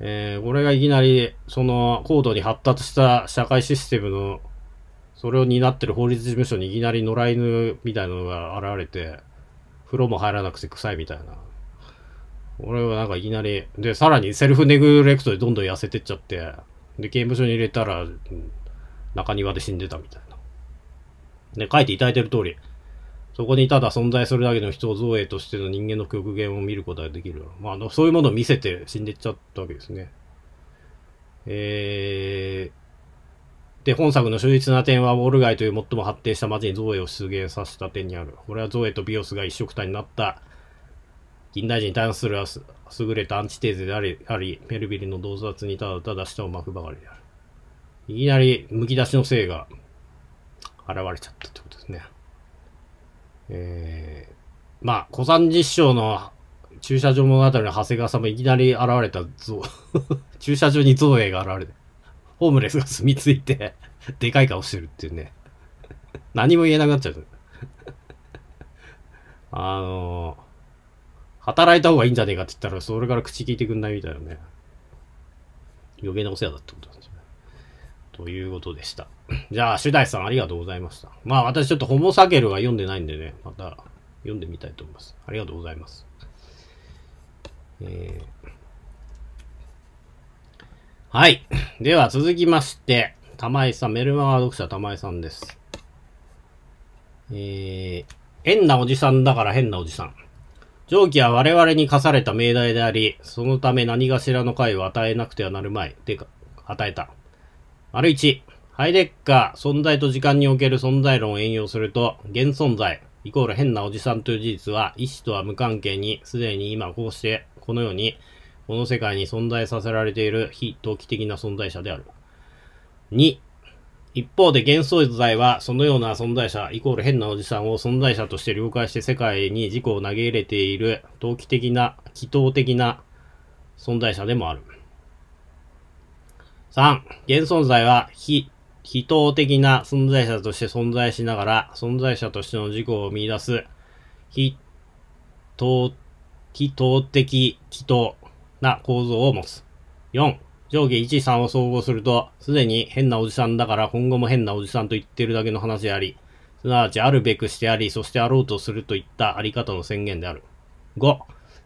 えー、これがいきなり、その、高度に発達した社会システムの、それを担ってる法律事務所にいきなり野良犬みたいなのが現れて、風呂も入らなくて臭いみたいな。俺はなんかいきなり、で、さらにセルフネグレクトでどんどん痩せてっちゃって、で、刑務所に入れたら、中庭で死んでたみたいな。で、書いていただいてる通り、そこにただ存在するだけの人造影としての人間の極限を見ることができる。まあ、そういうものを見せて死んでっちゃったわけですね。えー、で、本作の秀逸な点は、ウォール街という最も発展した街に造営を出現させた点にある。これは造営とビオスが一緒くたになった近代人に対する優れたアンチテーゼであり、ありメルビルの洞察にただただ舌を巻くばかりである。いきなり、むき出しの性が現れちゃったってことですね。えー、まあ、古参実証の駐車場物語の長谷川さんもいきなり現れた像、駐車場に造影が現れて、ホームレスが住み着いて でかい顔してるっていうね何も言えなくなっちゃうあのー、働いた方がいいんじゃねえかって言ったら、それから口聞いてくんないみたいなね。余計なお世話だってことなんですよね。ということでした。じゃあ、主題さんありがとうございました。まあ、私ちょっとホモサケルは読んでないんでね、また読んでみたいと思います。ありがとうございます。えーはい。では続きまして、玉井さん、メルマガ読者玉井さんです。えー、変なおじさんだから変なおじさん。上記は我々に課された命題であり、そのため何かしらの解を与えなくてはなるまい。てか、与えた。丸1。ハイデッカー、存在と時間における存在論を援用すると、現存在、イコール変なおじさんという事実は、意思とは無関係に、すでに今こうして、このように、この世界に存在させられている非同期的な存在者である。2、一方で幻想罪はそのような存在者イコール変なおじさんを存在者として了解して世界に事故を投げ入れている投機的な、祈祷的な存在者でもある。3. 現存在は非、非等的な存在者として存在しながら、存在者としての事故を見出す、非等、非等的祈祷な構造を持つ。4、上下1、3を総合すると、すでに変なおじさんだから今後も変なおじさんと言ってるだけの話であり、すなわちあるべくしてあり、そしてあろうとするといったあり方の宣言である。5、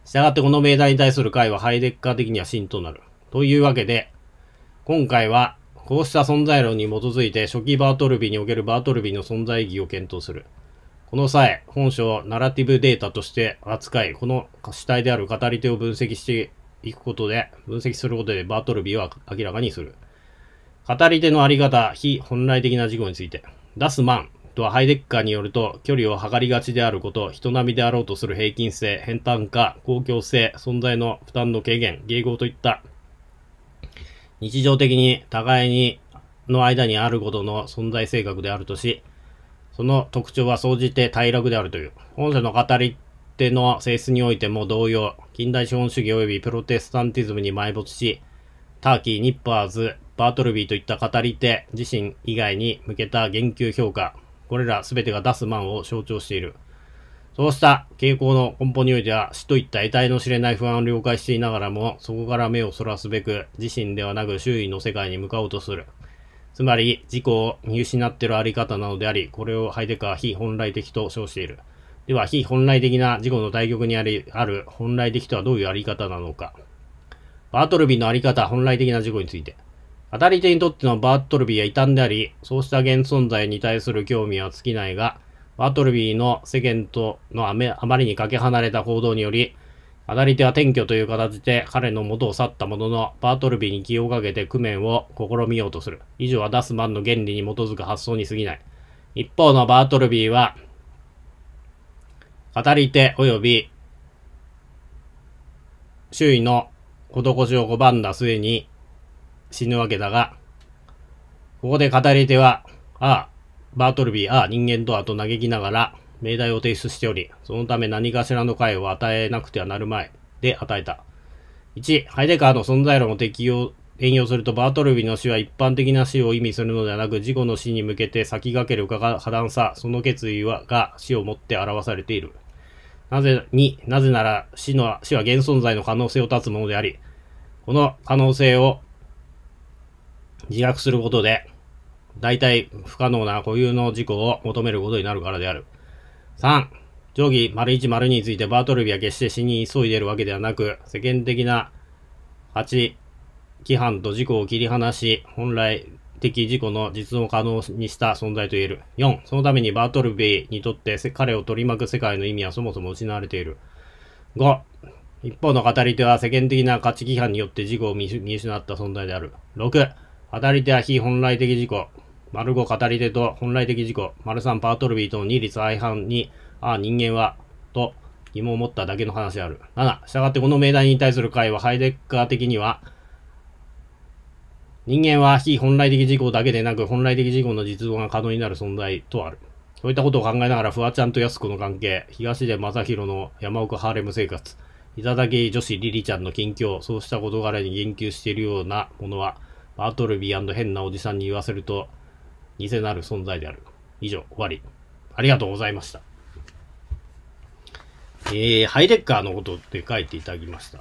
従ってこの命題に対する解はハイデッカー的には真となる。というわけで、今回は、こうした存在論に基づいて初期バートルビーにおけるバートルビーの存在意義を検討する。この際、本書をナラティブデータとして扱い、この主体である語り手を分析して行くことで、分析することでバトルビーを明らかにする。語り手のあり方、非本来的な事故について。出すマンとはハイデッカーによると、距離を測りがちであること、人並みであろうとする平均性、変端化、公共性、存在の負担の軽減、迎合といった、日常的に互いにの間にあることの存在性格であるとし、その特徴は総じて体落であるという。本社の語り定の性質においても同様、近代資本主義及びプロテスタンティズムに埋没し、ターキー、ニッパーズ、バートルビーといった語り手自身以外に向けた言及評価、これら全てが出すマンを象徴している。そうした傾向の根本においては死といった得体の知れない不安を了解していながらも、そこから目をそらすべく自身ではなく周囲の世界に向かおうとする。つまり、自己を見失っているあり方なのであり、これをハイデカー非本来的と称している。では、非本来的な事故の対極にある、ある本来的とはどういうあり方なのか。バートルビーのあり方、本来的な事故について。当たり手にとってのバートルビーは異端であり、そうした現存在に対する興味は尽きないが、バートルビーの世間とのあまりにかけ離れた行動により、当たり手は転居という形で彼の元を去ったものの、バートルビーに気をかけて工面を試みようとする。以上はダスマンの原理に基づく発想に過ぎない。一方のバートルビーは、語り手及び周囲の施しを拒んだ末に死ぬわけだが、ここで語り手は、ああ、バートルビー、ああ、人間とはと嘆きながら、命題を提出しており、そのため何かしらの解を与えなくてはなるまい、で与えた。1、ハイデカーの存在論を適用引用すると、バートルビの死は一般的な死を意味するのではなく、事故の死に向けて先駆ける破断さ、その決意は、が死をもって表されている。なぜ、に、なぜなら死の、死は現存在の可能性を断つものであり、この可能性を自覚することで、大体不可能な固有の事故を求めることになるからである。3、定規0102についてバートルビは決して死に急いでいるわけではなく、世間的な8、規範と事故を切り離し、本来的事己の実存を可能にした存在と言える。4、そのためにバートルビーにとって彼を取り巻く世界の意味はそもそも失われている。5、一方の語り手は世間的な価値規範によって事故を見失った存在である。6、語り手は非本来的事故。丸5語り手と本来的事故。丸3バートルビーとの二律相反に、ああ人間は、と疑問を持っただけの話である。7、従ってこの命題に対する解はハイデッカー的には、人間は非本来的事項だけでなく、本来的事項の実像が可能になる存在とある。そういったことを考えながら、フワちゃんと安子の関係、東出正宏の山奥ハーレム生活、頂女子リリちゃんの近況、そうした事柄に言及しているようなものは、バートルビー変なおじさんに言わせると、偽なる存在である。以上、終わり。ありがとうございました。えー、ハイレッカーのことって書いていただきました。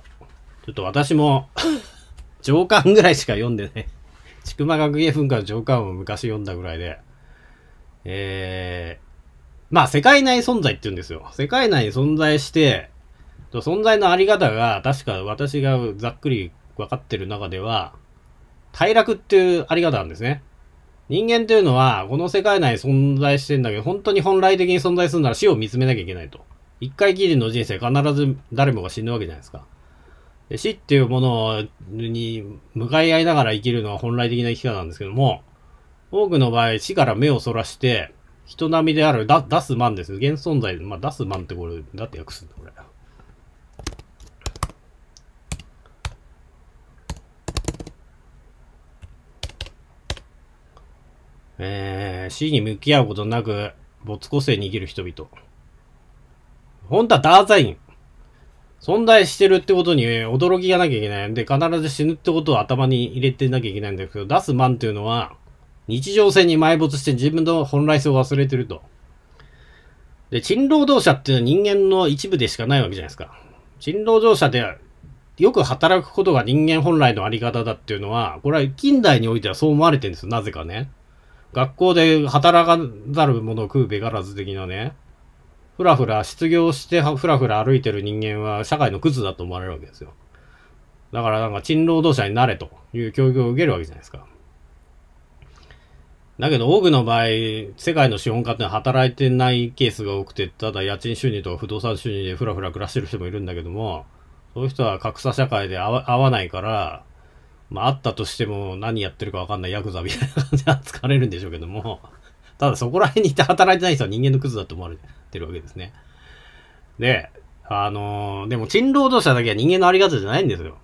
ちょっと私も 上巻ぐらいしか読んでねちくま学芸文化の上巻を昔読んだぐらいで、えー、まあ世界内存在って言うんですよ。世界内に存在して、存在のあり方が、確か私がざっくり分かってる中では、快楽っていうあり方なんですね。人間というのは、この世界内存在してんだけど、本当に本来的に存在するなら死を見つめなきゃいけないと。一回きりの人生必ず誰もが死ぬわけじゃないですか。死っていうものに向かい合いながら生きるのは本来的な生き方なんですけども、多くの場合死から目をそらして、人並みであるだ、出すマンです。現存在で、まあ、出すマンってこれ、だって訳すんだ、これ。えー、死に向き合うことなく、没個性に生きる人々。本当はダーザイン。存在してるってことに驚きがなきゃいけないんで、必ず死ぬってことを頭に入れてなきゃいけないんだけど、出すマンっていうのは、日常性に埋没して自分の本来性を忘れてると。で、賃労働者っていうのは人間の一部でしかないわけじゃないですか。賃労働者でよく働くことが人間本来のあり方だっていうのは、これは近代においてはそう思われてるんですよ。なぜかね。学校で働かざる者を食うべからず的なね。ふらふら失業してふらふら歩いてる人間は社会のクズだと思われるわけですよ。だからなんか賃労働者になれという教育を受けるわけじゃないですか。だけど多くの場合、世界の資本家って働いてないケースが多くて、ただ家賃収入とか不動産収入でふらふら暮らしてる人もいるんだけども、そういう人は格差社会で合わないから、まああったとしても何やってるかわかんないヤクザみたいな感じで扱われるんでしょうけども、ただそこら辺にいて働いてない人は人間のクズだと思われる。ってるわけですね。で、あのー、でも賃労働者だけは人間のありがたじゃないんですよ。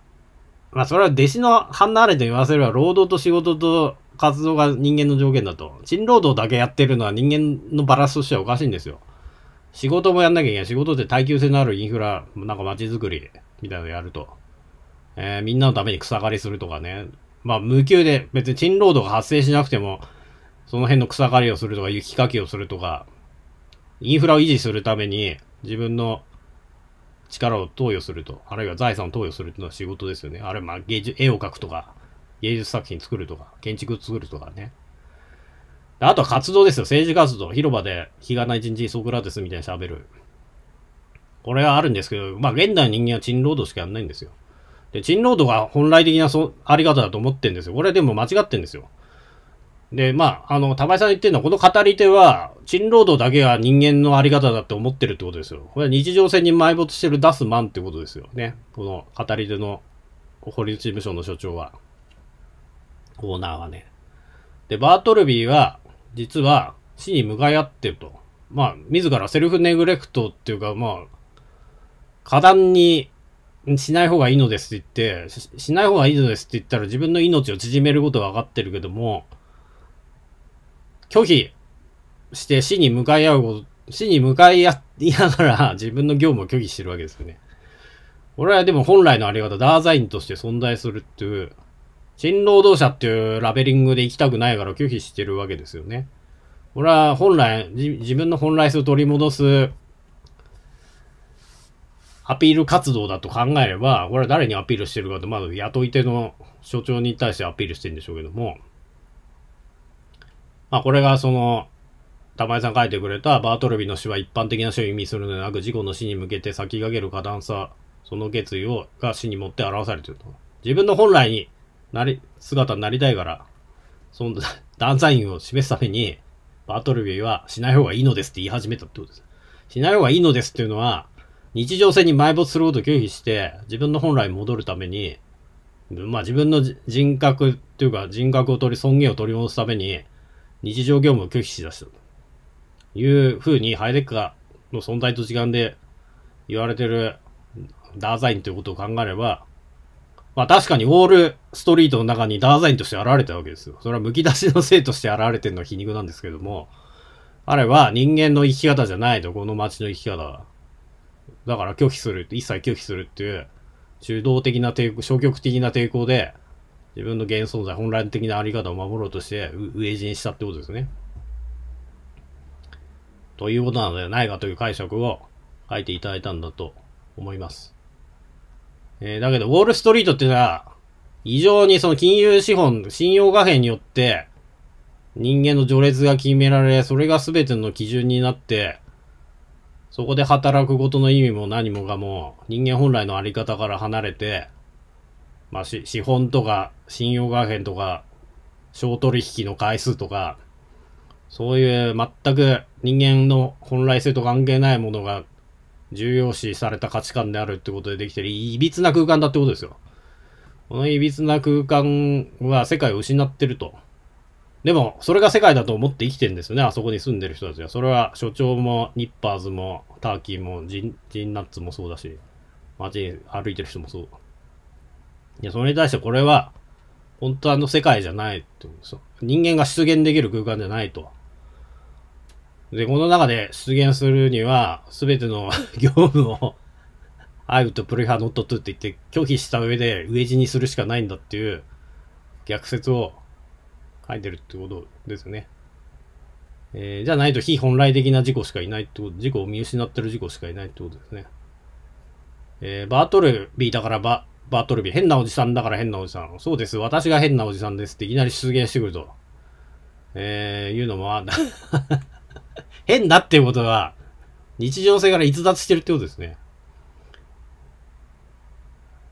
まあそれは弟子のハンナーレと言わせれば労働と仕事と活動が人間の条件だと。賃労働だけやってるのは人間のバランスとしてはおかしいんですよ。仕事もやんなきゃいけない。仕事って耐久性のあるインフラ、なんか街づくりみたいなのやると。えー、みんなのために草刈りするとかね。まあ無給で別に賃労働が発生しなくても、その辺の草刈りをするとか雪かきをするとか、インフラを維持するために自分の力を投与すると、あるいは財産を投与するというのは仕事ですよね。あるいはまあ芸術、絵を描くとか、芸術作品作るとか、建築作るとかね。あとは活動ですよ。政治活動。広場で日がない人日ソクラテスみたいに喋る。これはあるんですけど、まあ現代の人間は賃労働しかやんないんですよ。で、賃労働が本来的なそあり方だと思ってんですよ。これでも間違ってんですよ。で、まあ、あの、玉井さん言ってるのは、この語り手は、賃労働だけが人間のあり方だって思ってるってことですよ。これは日常戦に埋没してる出すマンってことですよね。この語り手の堀内事務所の所長は、オーナーはね。で、バートルビーは、実は死に向かい合ってると。まあ、自らセルフネグレクトっていうか、まあ、過断にしない方がいいのですって言ってし、しない方がいいのですって言ったら自分の命を縮めることが分かってるけども、拒否して死に向かい合うこと、死に向かい合いながら 自分の業務を拒否してるわけですよね。俺はでも本来のあり方、ダーザインとして存在するっていう、新労働者っていうラベリングで行きたくないから拒否してるわけですよね。俺は本来、自分の本来数を取り戻すアピール活動だと考えれば、これは誰にアピールしてるかと、まず雇い手の所長に対してアピールしてるんでしょうけども、まあこれがその、玉井さん書いてくれたバートルビの死は一般的な死を意味するのではなく、事故の死に向けて先駆ける過断さ、その決意を、が死に持って表されていると。自分の本来になり、姿になりたいから、その、ダンサインを示すために、バートルビーはしない方がいいのですって言い始めたってことです。しない方がいいのですっていうのは、日常性に埋没することを拒否して、自分の本来に戻るために、まあ自分の人格っていうか人格を取り、尊厳を取り戻すために、日常業務を拒否しだしたというふうにハイデッカーの存在と時間で言われてるダーザインということを考えれば、まあ確かにウォールストリートの中にダーザインとして現れたわけですよ。それは剥き出しのせいとして現れてるのは皮肉なんですけども、あれは人間の生き方じゃないと、この街の生き方だから拒否する、一切拒否するっていう、中道的な抵抗、消極的な抵抗で、自分の現存在、本来的なあり方を守ろうとして、飢え死にしたってことですね。ということなのではないかという解釈を書いていただいたんだと思います。えー、だけど、ウォールストリートってのは、異常にその金融資本、信用貨幣によって、人間の序列が決められ、それが全ての基準になって、そこで働くことの意味も何もがもう、人間本来のあり方から離れて、まあ、資本とか、信用画変とか、商取引の回数とか、そういう全く人間の本来性と関係ないものが重要視された価値観であるってことでできてる、いびつな空間だってことですよ。このいびつな空間は世界を失ってると。でも、それが世界だと思って生きてるんですよね、あそこに住んでる人たちは。それは所長も、ニッパーズも、ターキーも、ジン、ジンナッツもそうだし、街歩いてる人もそう。いや、それに対してこれは、本当あの世界じゃないって人間が出現できる空間じゃないと。で、この中で出現するには、すべての 業務を I would prefer not to って言って拒否した上で飢え死にするしかないんだっていう逆説を書いてるってことですね。えー、じゃないと非本来的な事故しかいないってこと、事故を見失ってる事故しかいないってことですね。えー、バートルビーだからバ、バトルビ変なおじさんだから変なおじさん。そうです。私が変なおじさんですっていきなり出現してくると。えー、いうのも 変だっていうことは、日常性から逸脱してるってことですね。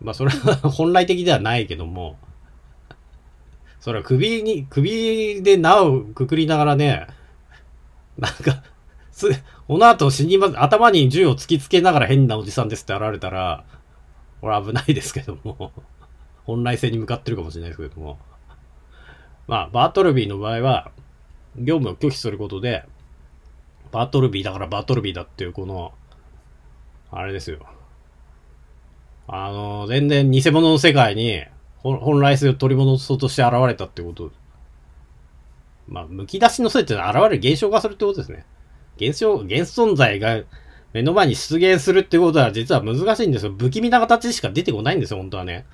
まあ、それは 本来的ではないけども、それは首に、首でなをくくりながらね、なんか、す、この後死にます、頭に銃を突きつけながら変なおじさんですって現れたら、これ危ないですけども 本来性に向かってるかもしれないですけどもまあ、バートルビーの場合は、業務を拒否することで、バートルビーだからバートルビーだっていう、この、あれですよ。あの、全然偽物の世界に、本来性を取り戻そうとして現れたってこと。まあ、剥き出しのせいって現れる現象化するってことですね。現象、現存在が目の前に出現するってことは実は難しいんですよ。不気味な形しか出てこないんですよ、本当はね。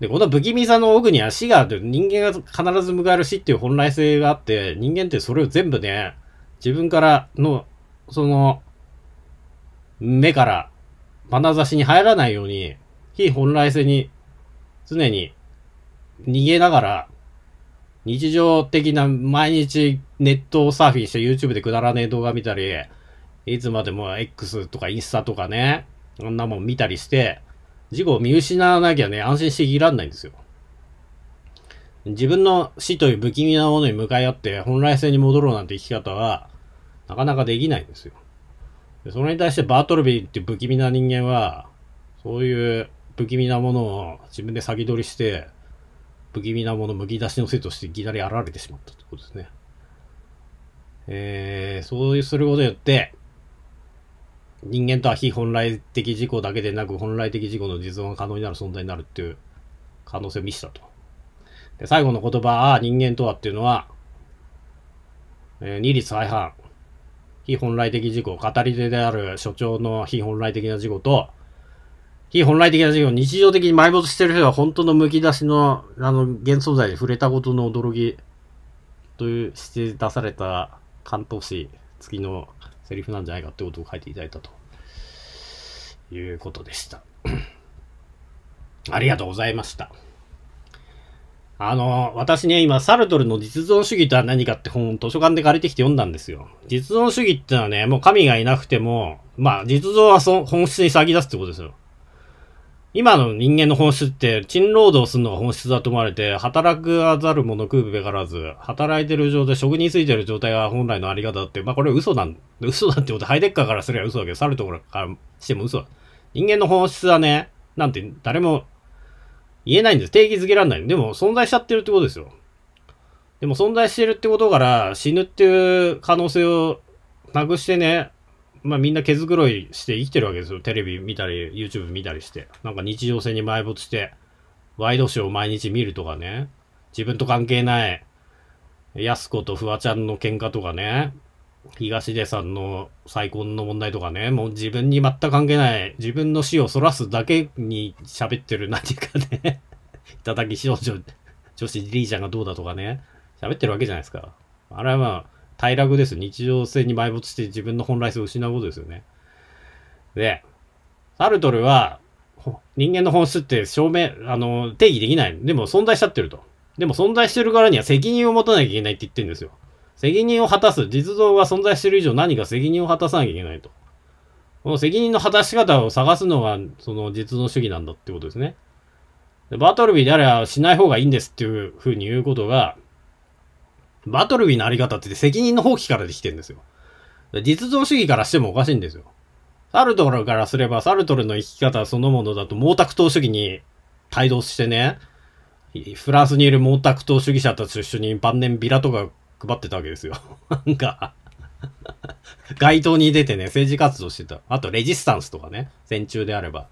で、この不気味さの奥には死がある。人間が必ず迎える死っていう本来性があって、人間ってそれを全部ね、自分からの、その、目から、眼差しに入らないように、非本来性に、常に、逃げながら、日常的な毎日ネットをサーフィンして YouTube でくだらねえ動画見たり、いつまでも X とかインスタとかね、あんなもん見たりして、事故を見失わなきゃね、安心していらんないんですよ。自分の死という不気味なものに向かい合って本来性に戻ろうなんて生き方は、なかなかできないんですよ。それに対してバートルビーって不気味な人間は、そういう不気味なものを自分で先取りして、不気味なものむき出しのせいとしていきなり現れてしまったってことですね。えー、そうすることによって、人間とは非本来的事故だけでなく本来的事故の実存が可能になる存在になるっていう可能性を見せたと。で最後の言葉、人間とはっていうのは、えー、二律相反。非本来的事故、語り手である所長の非本来的な事故と、非本来的な自己、日常的に埋没してる人は本当のむき出しの、あの、幻想剤に触れたことの驚きというして出された関東市月のセリフなんじゃないかってことを書いていただいたということでした。ありがとうございました。あの、私ね、今、サルトルの実存主義とは何かって本を図書館で借りてきて読んだんですよ。実存主義ってのはね、もう神がいなくても、まあ、実存はそ本質に先出すってことですよ。今の人間の本質って、賃労働するのが本質だと思われて、働くあざる者食うべからず、働いてる状態、職についてる状態が本来のあり方だって、まあこれ嘘なん、嘘だってこと、ハイデッカーからすれば嘘だけど、去るところからしても嘘だ。人間の本質はね、なんて誰も言えないんです。定義づけられない。でも存在しちゃってるってことですよ。でも存在してるってことから死ぬっていう可能性をなくしてね、まあみんな毛づくろいして生きてるわけですよ。テレビ見たり、YouTube 見たりして。なんか日常性に埋没して、ワイドショーを毎日見るとかね。自分と関係ない、やす子とフワちゃんの喧嘩とかね。東出さんの再婚の問題とかね。もう自分に全く関係ない、自分の死をそらすだけに喋ってる何かね。いただき少女、女子リーちゃんがどうだとかね。喋ってるわけじゃないですか。あれはまあ、快楽です。日常性に埋没して自分の本来性を失うことですよね。で、サルトルは、人間の本質って証明、あの、定義できない。でも存在しちゃってると。でも存在してるからには責任を持たなきゃいけないって言ってるんですよ。責任を果たす。実像が存在してる以上何か責任を果たさなきゃいけないと。この責任の果たし方を探すのが、その実像主義なんだってことですね。でバトルビーであればしない方がいいんですっていうふうに言うことが、バトルビーのあり方って責任の放棄からできてるんですよ。実存主義からしてもおかしいんですよ。サルトルからすれば、サルトルの生き方そのものだと毛沢東主義に帯同してね、フランスにいる毛沢東主義者たちと一緒に晩年ビラとか配ってたわけですよ。なんか街頭に出てね、政治活動してた。あと、レジスタンスとかね、戦中であれば。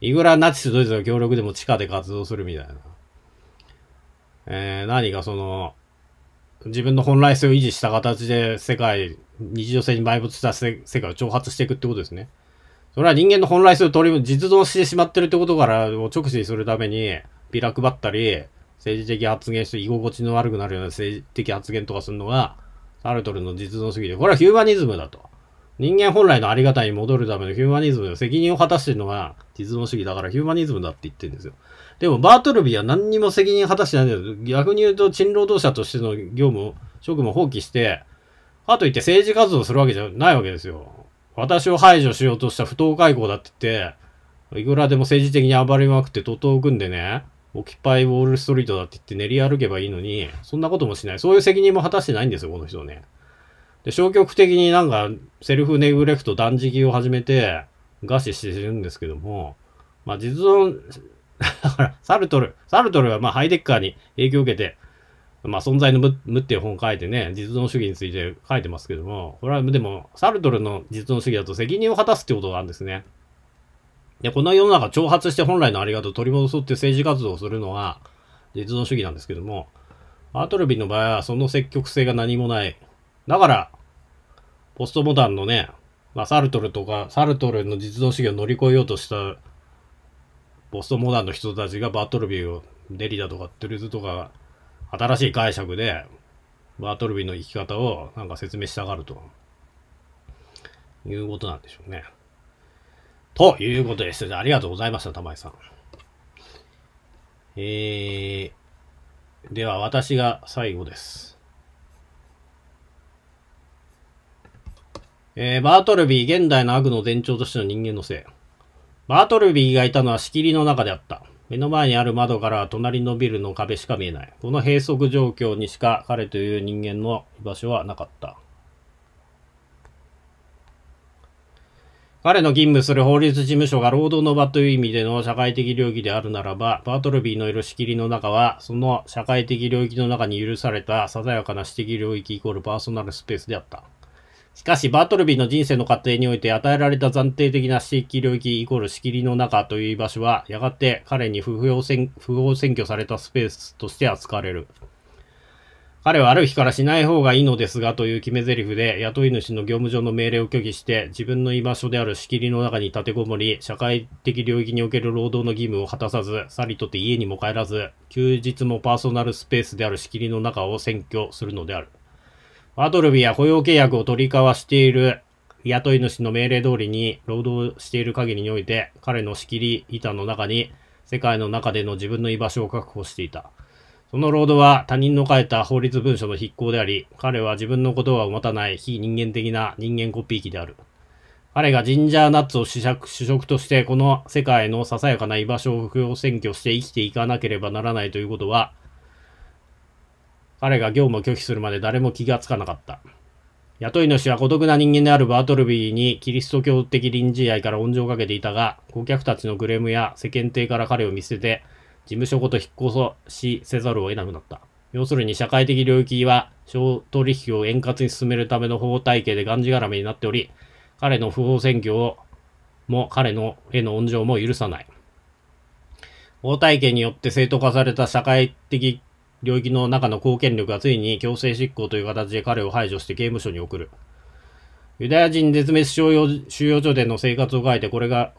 いくらナチスドイツの協力でも地下で活動するみたいな。えー、何かその、自分の本来性を維持した形で世界、日常性に埋没した世界を挑発していくってことですね。それは人間の本来性を取り、実存してしまってるってことからを直視するために、ビラ配ったり、政治的発言して居心地の悪くなるような政治的発言とかするのが、サルトルの実存主義で、これはヒューマニズムだと。人間本来のありがたに戻るためのヒューマニズムの責任を果たしてるのが実存主義だからヒューマニズムだって言ってるんですよ。でも、バートルビーは何にも責任果たしてないんだよ。逆に言うと、賃労働者としての業務、職務を放棄して、かといって政治活動するわけじゃないわけですよ。私を排除しようとした不当解雇だって言って、いくらでも政治的に暴れまくって徒党を組んでね、オキパイウォールストリートだって言って練り歩けばいいのに、そんなこともしない。そういう責任も果たしてないんですよ、この人ね。で、消極的になんか、セルフネグレクト断食を始めて、餓死してるんですけども、まあ実存、ら、サルトル、サルトルはまあハイデッカーに影響を受けて、まあ存在の無っていう本を書いてね、実存主義について書いてますけども、これはでも、サルトルの実存主義だと責任を果たすってことなんですね。で、この世の中挑発して本来のありがとうを取り戻そうって政治活動をするのは実存主義なんですけども、アートルビンの場合はその積極性が何もない。だから、ポストモダンのね、まあ、サルトルとか、サルトルの実存主義を乗り越えようとしたボストモダンの人たちがバトルビーを、デリだとかトゥルズとか、新しい解釈で、バトルビーの生き方をなんか説明したがると。いうことなんでしょうね。ということです。あ、りがとうございました、玉井さん。えー、では私が最後です。えー、バートルビー、現代の悪の前兆としての人間のせい。バートルビーがいたのは仕切りの中であった。目の前にある窓から隣のビルの壁しか見えない。この閉塞状況にしか彼という人間の居場所はなかった。彼の勤務する法律事務所が労働の場という意味での社会的領域であるならば、バートルビーのいる仕切りの中は、その社会的領域の中に許されたささやかな私的領域イコールパーソナルスペースであった。しかし、バートルビーの人生の過程において与えられた暫定的な地域領域イコール仕切りの中という居場所は、やがて彼に不法 占拠されたスペースとして扱われる。彼はある日からしない方がいいのですがという決め台詞で雇い主の業務上の命令を拒否して自分の居場所である仕切りの中に立てこもり社会的領域における労働の義務を果たさず去りとって家にも帰らず休日もパーソナルスペースである仕切りの中を占拠するのであるアドルビア雇用契約を取り交わしている雇い主の命令通りに労働している限りにおいて、彼の仕切り板の中に世界の中での自分の居場所を確保していた。その労働は他人の書いた法律文書の筆行であり、彼は自分の言葉を持たない非人間的な人間コピー機である。彼がジンジャーナッツを主食主食としてこの世界のささやかな居場所を不要占拠して生きていかなければならないということは、彼が業務を拒否するまで誰も気がつかなかった。雇い主は孤独な人間であるバートルビーにキリスト教的臨時愛から温情をかけていたが、顧客たちのグレームや世間体から彼を見捨てて、事務所ごと引っ越しせざるを得なくなった。要するに社会的領域は、商取引を円滑に進めるための法体系でがんじがらめになっており、彼の不法占拠をも彼のへの温情も許さない。法体系によって正当化された社会的領域の中の貢献力がついに強制執行という形で彼を排除して刑務所に送る。ユダヤ人絶滅収容収容所での生活を描いて、これが、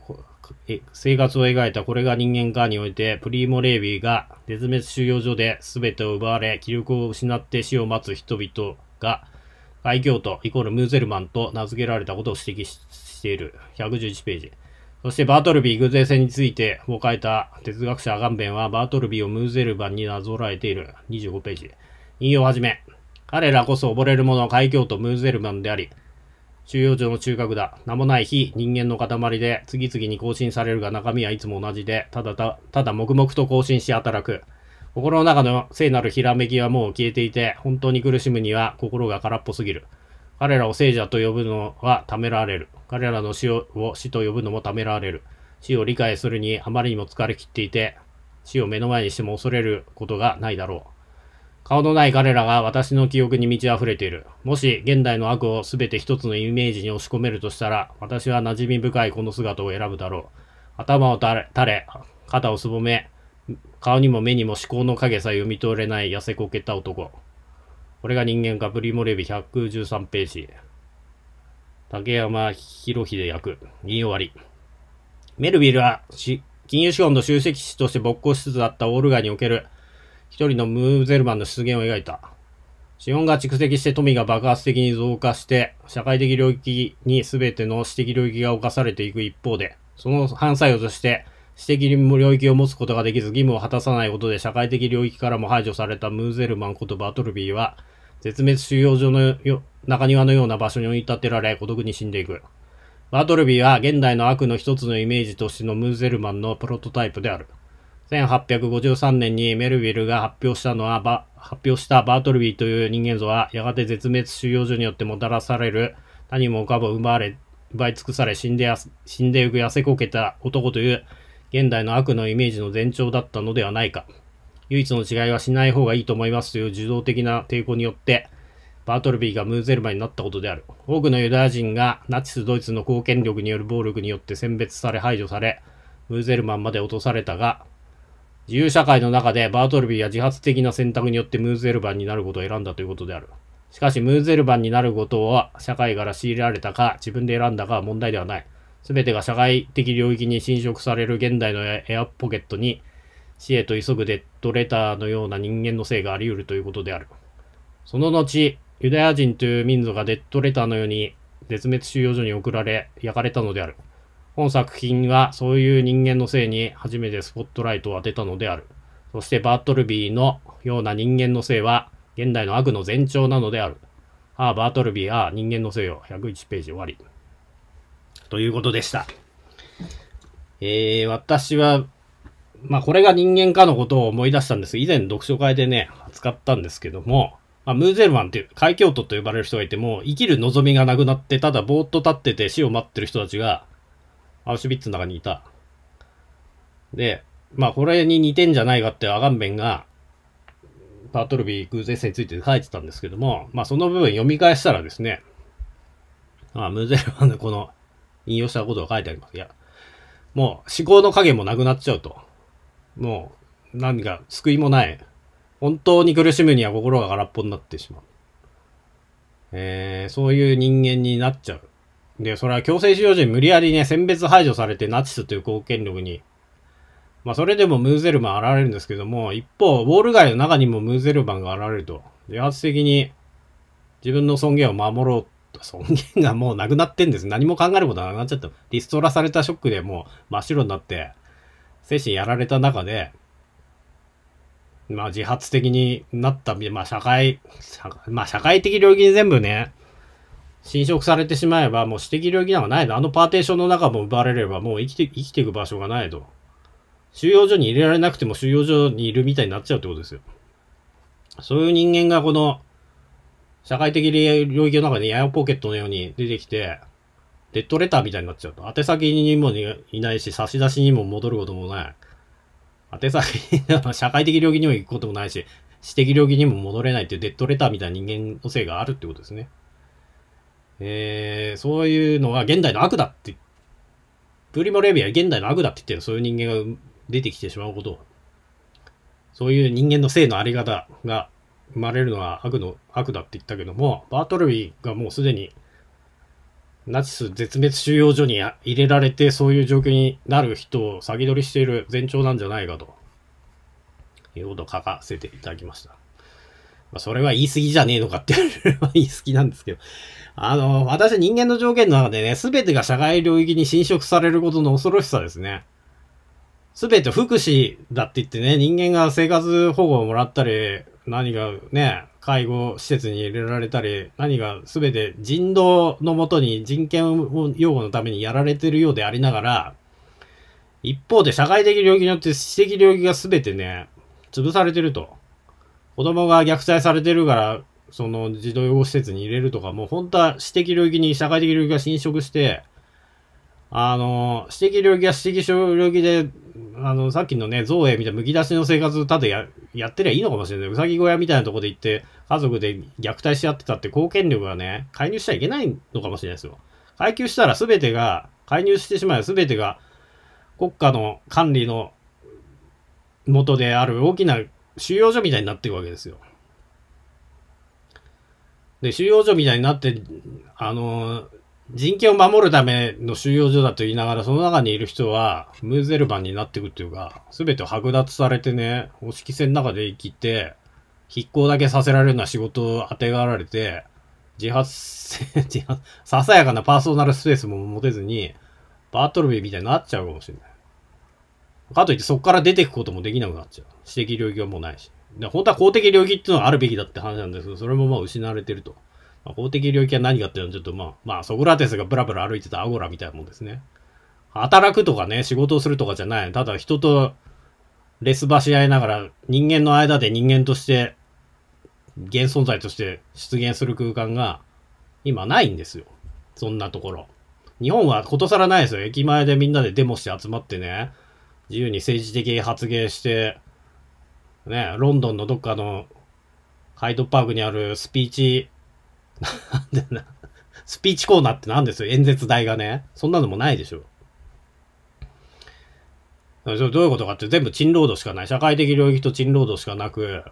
生活を描いたこれが人間化において、プリーモ・レイビーが絶滅収容所で全てを奪われ、気力を失って死を待つ人々が、愛嬌とイコールムーゼルマンと名付けられたことを指摘している。111ページ。そしてバートルビー偶然性についてを書いた哲学者アガンベンはバートルビーをムーゼルバンになぞらえている25ページ。引用をはじめ、彼らこそ溺れる者の海峡とムーゼルバンであり、収容所の中核だ。名もない非人間の塊で次々に更新されるが中身はいつも同じで、ただたただ黙々と更新し働く。心の中の聖なるひらめきはもう消えていて、本当に苦しむには心が空っぽすぎる。彼らを聖者と呼ぶのはためられる。彼らの死を死と呼ぶのもためらわれる。死を理解するにあまりにも疲れきっていて、死を目の前にしても恐れることがないだろう。顔のない彼らが私の記憶に満ち溢れている。もし現代の悪を全て一つのイメージに押し込めるとしたら、私は馴染み深いこの姿を選ぶだろう。頭を垂れ、肩をすぼめ、顔にも目にも思考の影さえ読み取れない痩せこけた男。これが人間かプリモレビ113ページ。竹山博秀役、銀終わり。メルビルは、金融資本の集積地として勃興しつつあったオールイにおける、一人のムーゼルマンの出現を描いた。資本が蓄積して富が爆発的に増加して、社会的領域に全ての私的領域が侵されていく一方で、その反作用として、私的領域を持つことができず義務を果たさないことで社会的領域からも排除されたムーゼルマンことバトルビーは、絶滅収容所の中庭のような場所に追い立てられ、孤独に死んでいく。バートルビーは現代の悪の一つのイメージとしてのムーゼルマンのプロトタイプである。1853年にメルヴィルが発表したのは発表したバートルビーという人間像は、やがて絶滅収容所によってもたらされる、何もかも奪われ、奪い尽くされ死んでや、死んでゆく痩せこけた男という、現代の悪のイメージの前兆だったのではないか。唯一の違いはしない方がいいと思いますという受動的な抵抗によって、バートルビーがムーゼルマンになったことである。多くのユダヤ人がナチス・ドイツの貢献力による暴力によって選別され排除され、ムーゼルマンまで落とされたが、自由社会の中でバートルビーは自発的な選択によってムーゼルマンになることを選んだということである。しかし、ムーゼルマンになることは社会から強いられたか、自分で選んだかは問題ではない。すべてが社会的領域に侵食される現代のエアポケットに、死へと急ぐデッドレターのような人間の性があり得るということである。その後、ユダヤ人という民族がデッドレターのように絶滅収容所に送られ、焼かれたのである。本作品はそういう人間のせいに初めてスポットライトを当てたのである。そしてバートルビーのような人間の性は現代の悪の前兆なのである。ああ、バートルビー、ああ、人間のせいよ。101ページ終わり。ということでした。えー、私はまあこれが人間かのことを思い出したんです以前読書会でね、扱ったんですけども、まあ、ムーゼルマンっていう、海峡都と呼ばれる人がいても、生きる望みがなくなって、ただぼーっと立ってて死を待ってる人たちが、アウシュビッツの中にいた。で、まあこれに似てんじゃないかってアガンベンが、パートルビー偶然性について書いてたんですけども、まあその部分読み返したらですね、まあムーゼルマンのこの引用したことが書いてあります。いや、もう思考の影もなくなっちゃうと。もう、何か救いもない。本当に苦しむには心が空っぽになってしまう。えー、そういう人間になっちゃう。で、それは強制使用時に無理やりね、選別排除されてナチスという貢献力に、まあそれでもムーゼルマン現れるんですけども、一方、ウォール街の中にもムーゼルマンが現れると、自発的に自分の尊厳を守ろうと、尊厳がもうなくなってんです。何も考えることなくなっちゃった。リストラされたショックでもう真っ白になって、精神やられた中で、まあ自発的になった、まあ社会、社まあ社会的領域に全部ね、侵食されてしまえば、もう私的領域なんかないの。あのパーテーションの中も奪われれば、もう生きて、生きていく場所がないと。収容所に入れられなくても収容所にいるみたいになっちゃうってことですよ。そういう人間がこの、社会的領域の中でエアポケットのように出てきて、デッドレターみたいになっちゃうと。宛先にもいないし、差出にも戻ることもない。宛先、社会的領域にも行くこともないし、私的領域にも戻れないっていうデッドレターみたいな人間の性があるってことですね。えー、そういうのは現代の悪だって、プリモレビア現代の悪だって言ってるそういう人間が出てきてしまうことそういう人間の性のあり方が生まれるのは悪の、悪だって言ったけども、バートルビーがもうすでにナチス絶滅収容所に入れられて、そういう状況になる人を先取りしている前兆なんじゃないかと、いうことを書かせていただきました。まあ、それは言い過ぎじゃねえのかって言い過ぎなんですけど。あの、私は人間の条件の中でね、すべてが社会領域に侵食されることの恐ろしさですね。すべて福祉だって言ってね、人間が生活保護をもらったり、何かね、介護施設に入れられたり、何が全て人道のもとに人権擁護のためにやられてるようでありながら、一方で社会的領域によって私的領域が全てね、潰されてると。子供が虐待されてるから、その児童養護施設に入れるとか、もう本当は私的領域に社会的領域が侵食して、あの、私的領域は私的領域で、あの、さっきのね、造営みたいな剥き出しの生活、ただや、やってりゃいいのかもしれない。うさぎ小屋みたいなとこで行って、家族で虐待し合ってたって貢献力がね、介入しちゃいけないのかもしれないですよ。階級したら全てが、介入してしまえば全てが、国家の管理の元である大きな収容所みたいになっていくわけですよ。で、収容所みたいになって、あの、人権を守るための収容所だと言いながら、その中にいる人は、ムーゼルマンになっていくっていうか、すべてを剥奪されてね、お式船の中で生きて、筆行だけさせられるような仕事を当てがられて、自発 自発、ささやかなパーソナルスペースも持てずに、バートルビーみたいになっちゃうかもしれない。かといってそこから出ていくこともできなくなっちゃう。私的領域はもうないし。で本当は公的領域っていうのはあるべきだって話なんですけど、それもまあ失われてると。まあ、的領域は何かっていうのはちょっとまあ、まあ、ソクラテスがブラブラ歩いてたアゴラみたいなもんですね。働くとかね、仕事をするとかじゃない。ただ人とレスばし合いながら人間の間で人間として、現存在として出現する空間が今ないんですよ。そんなところ。日本はことさらないですよ。駅前でみんなでデモして集まってね、自由に政治的発言して、ね、ロンドンのどっかのハイドパークにあるスピーチなんでな、スピーチコーナーって何ですよ演説台がね。そんなのもないでしょ。どういうことかって全部賃労働しかない。社会的領域と賃労働しかなく、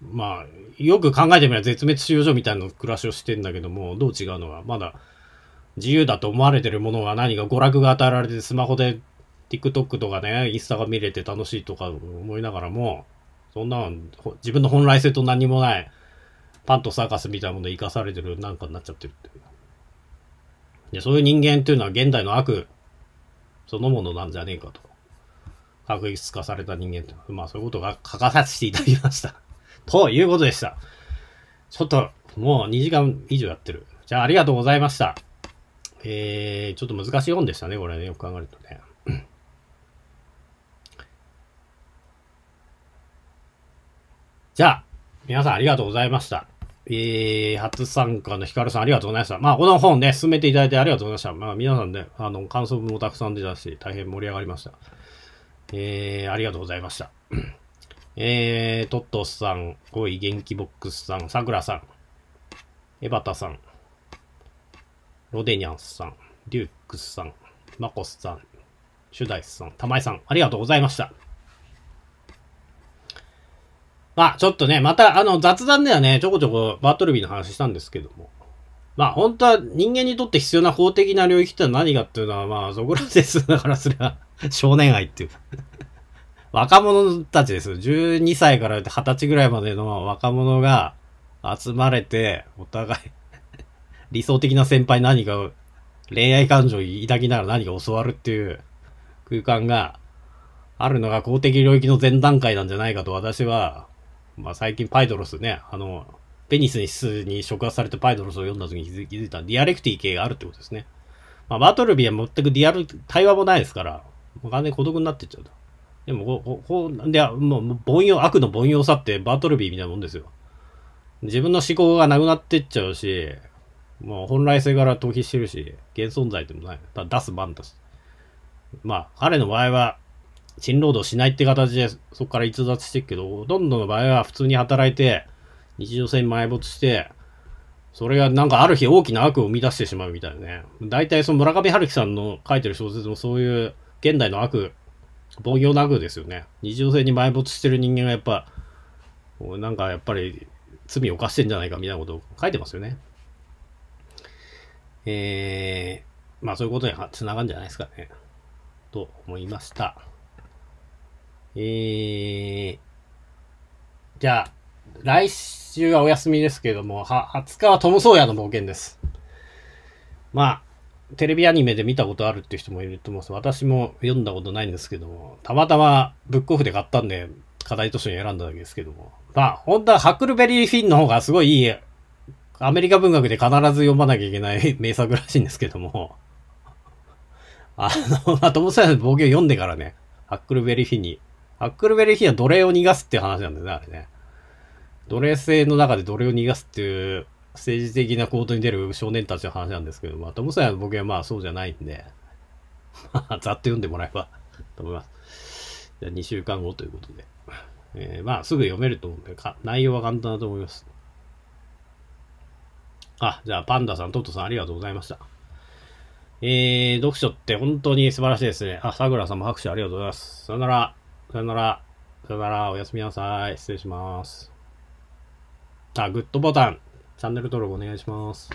まあ、よく考えてみれば絶滅収容所みたいな暮らしをしてんだけども、どう違うのは、まだ自由だと思われてるものが何か娯楽が与えられてスマホで TikTok とかね、インスタが見れて楽しいとか思いながらも、そんな自分の本来性と何もないパンとサーカスみたいなもの生かされてるなんかになっちゃってるってで、そういう人間っていうのは現代の悪そのものなんじゃねえかと。確実化された人間と。まあそういうことが書かさせていただきました ということでした。ちょっと、もう2時間以上やってる。じゃあありがとうございました。えー、ちょっと難しい本でしたね、これね。よく考えるとね。じゃあ、皆さんありがとうございました。えー、初参加のヒカルさんありがとうございました。まあ、この本ね、進めていただいてありがとうございました。まあ、皆さんね、あの、感想文もたくさん出たし、大変盛り上がりました。えー、ありがとうございました。えー、トットさん、5位元気ボックスさん、さくらさん、エバタさん、ロデニャンさん、デュックスさん、マコスさん、シュダイスさん、玉井さん、ありがとうございました。まあ、ちょっとね、また、あの、雑談ではね、ちょこちょこバトルビーの話したんですけども。まあ、本当は人間にとって必要な法的な領域ってのは何かっていうのは、まあ、そこらです。だから、それは 少年愛っていう若者たちです。12歳から20歳ぐらいまでの若者が集まれて、お互い 理想的な先輩何か恋愛感情抱きながら何か教わるっていう空間があるのが公的領域の前段階なんじゃないかと私はまあ最近パイドロスね、あの、ペニスにスに触発されてパイドロスを読んだ時に気づいたディアレクティ系があるってことですね。まあバトルビーは全くディアル、対話もないですから、完全に孤独になってっちゃうと。でもこ、こ、こう、で、もう、凡庸、悪の凡庸さってバトルビーみたいなもんですよ。自分の思考がなくなってっちゃうし、もう本来性から逃避してるし、現存在でもない。出す番だし。まあ、彼の場合は、賃労働しないって形で、そこから逸脱してるけど、ほとんどの場合は普通に働いて、日常性に埋没して、それがなんかある日大きな悪を生み出してしまうみたいなね。大体その村上春樹さんの書いてる小説もそういう現代の悪、凡庸な悪ですよね。日常性に埋没してる人間がやっぱ、なんかやっぱり罪を犯してんじゃないかみたいなことを書いてますよね。えー、まあそういうことには、繋がるんじゃないですかね。と思いました。えー、じゃあ、来週はお休みですけども、は、20日はトム・ソーヤの冒険です。まあ、テレビアニメで見たことあるっていう人もいると思うんです私も読んだことないんですけども、たまたまブックオフで買ったんで、課題図書に選んだだけですけども。まあ、本当はハックルベリー・フィンの方がすごいいい、アメリカ文学で必ず読まなきゃいけない 名作らしいんですけども。あの、まあ、トム・ソーヤの冒険を読んでからね、ハックルベリー・フィンにハックルベリーヒーは奴隷を逃がすっていう話なんだよね、あれね。奴隷制の中で奴隷を逃がすっていう政治的な行動に出る少年たちの話なんですけど、まあ、ともさや僕はまあそうじゃないんで、まあ、ざっと読んでもらえば と思います。じゃあ2週間後ということで。えー、まあ、すぐ読めると思うんで、か内容は簡単だと思います。あ、じゃあ、パンダさん、トットさん、ありがとうございました。えー、読書って本当に素晴らしいですね。あ、桜さんも拍手ありがとうございます。さよなら。さよなら。さよなら。おやすみなさい。失礼します。あ、グッドボタン。チャンネル登録お願いします。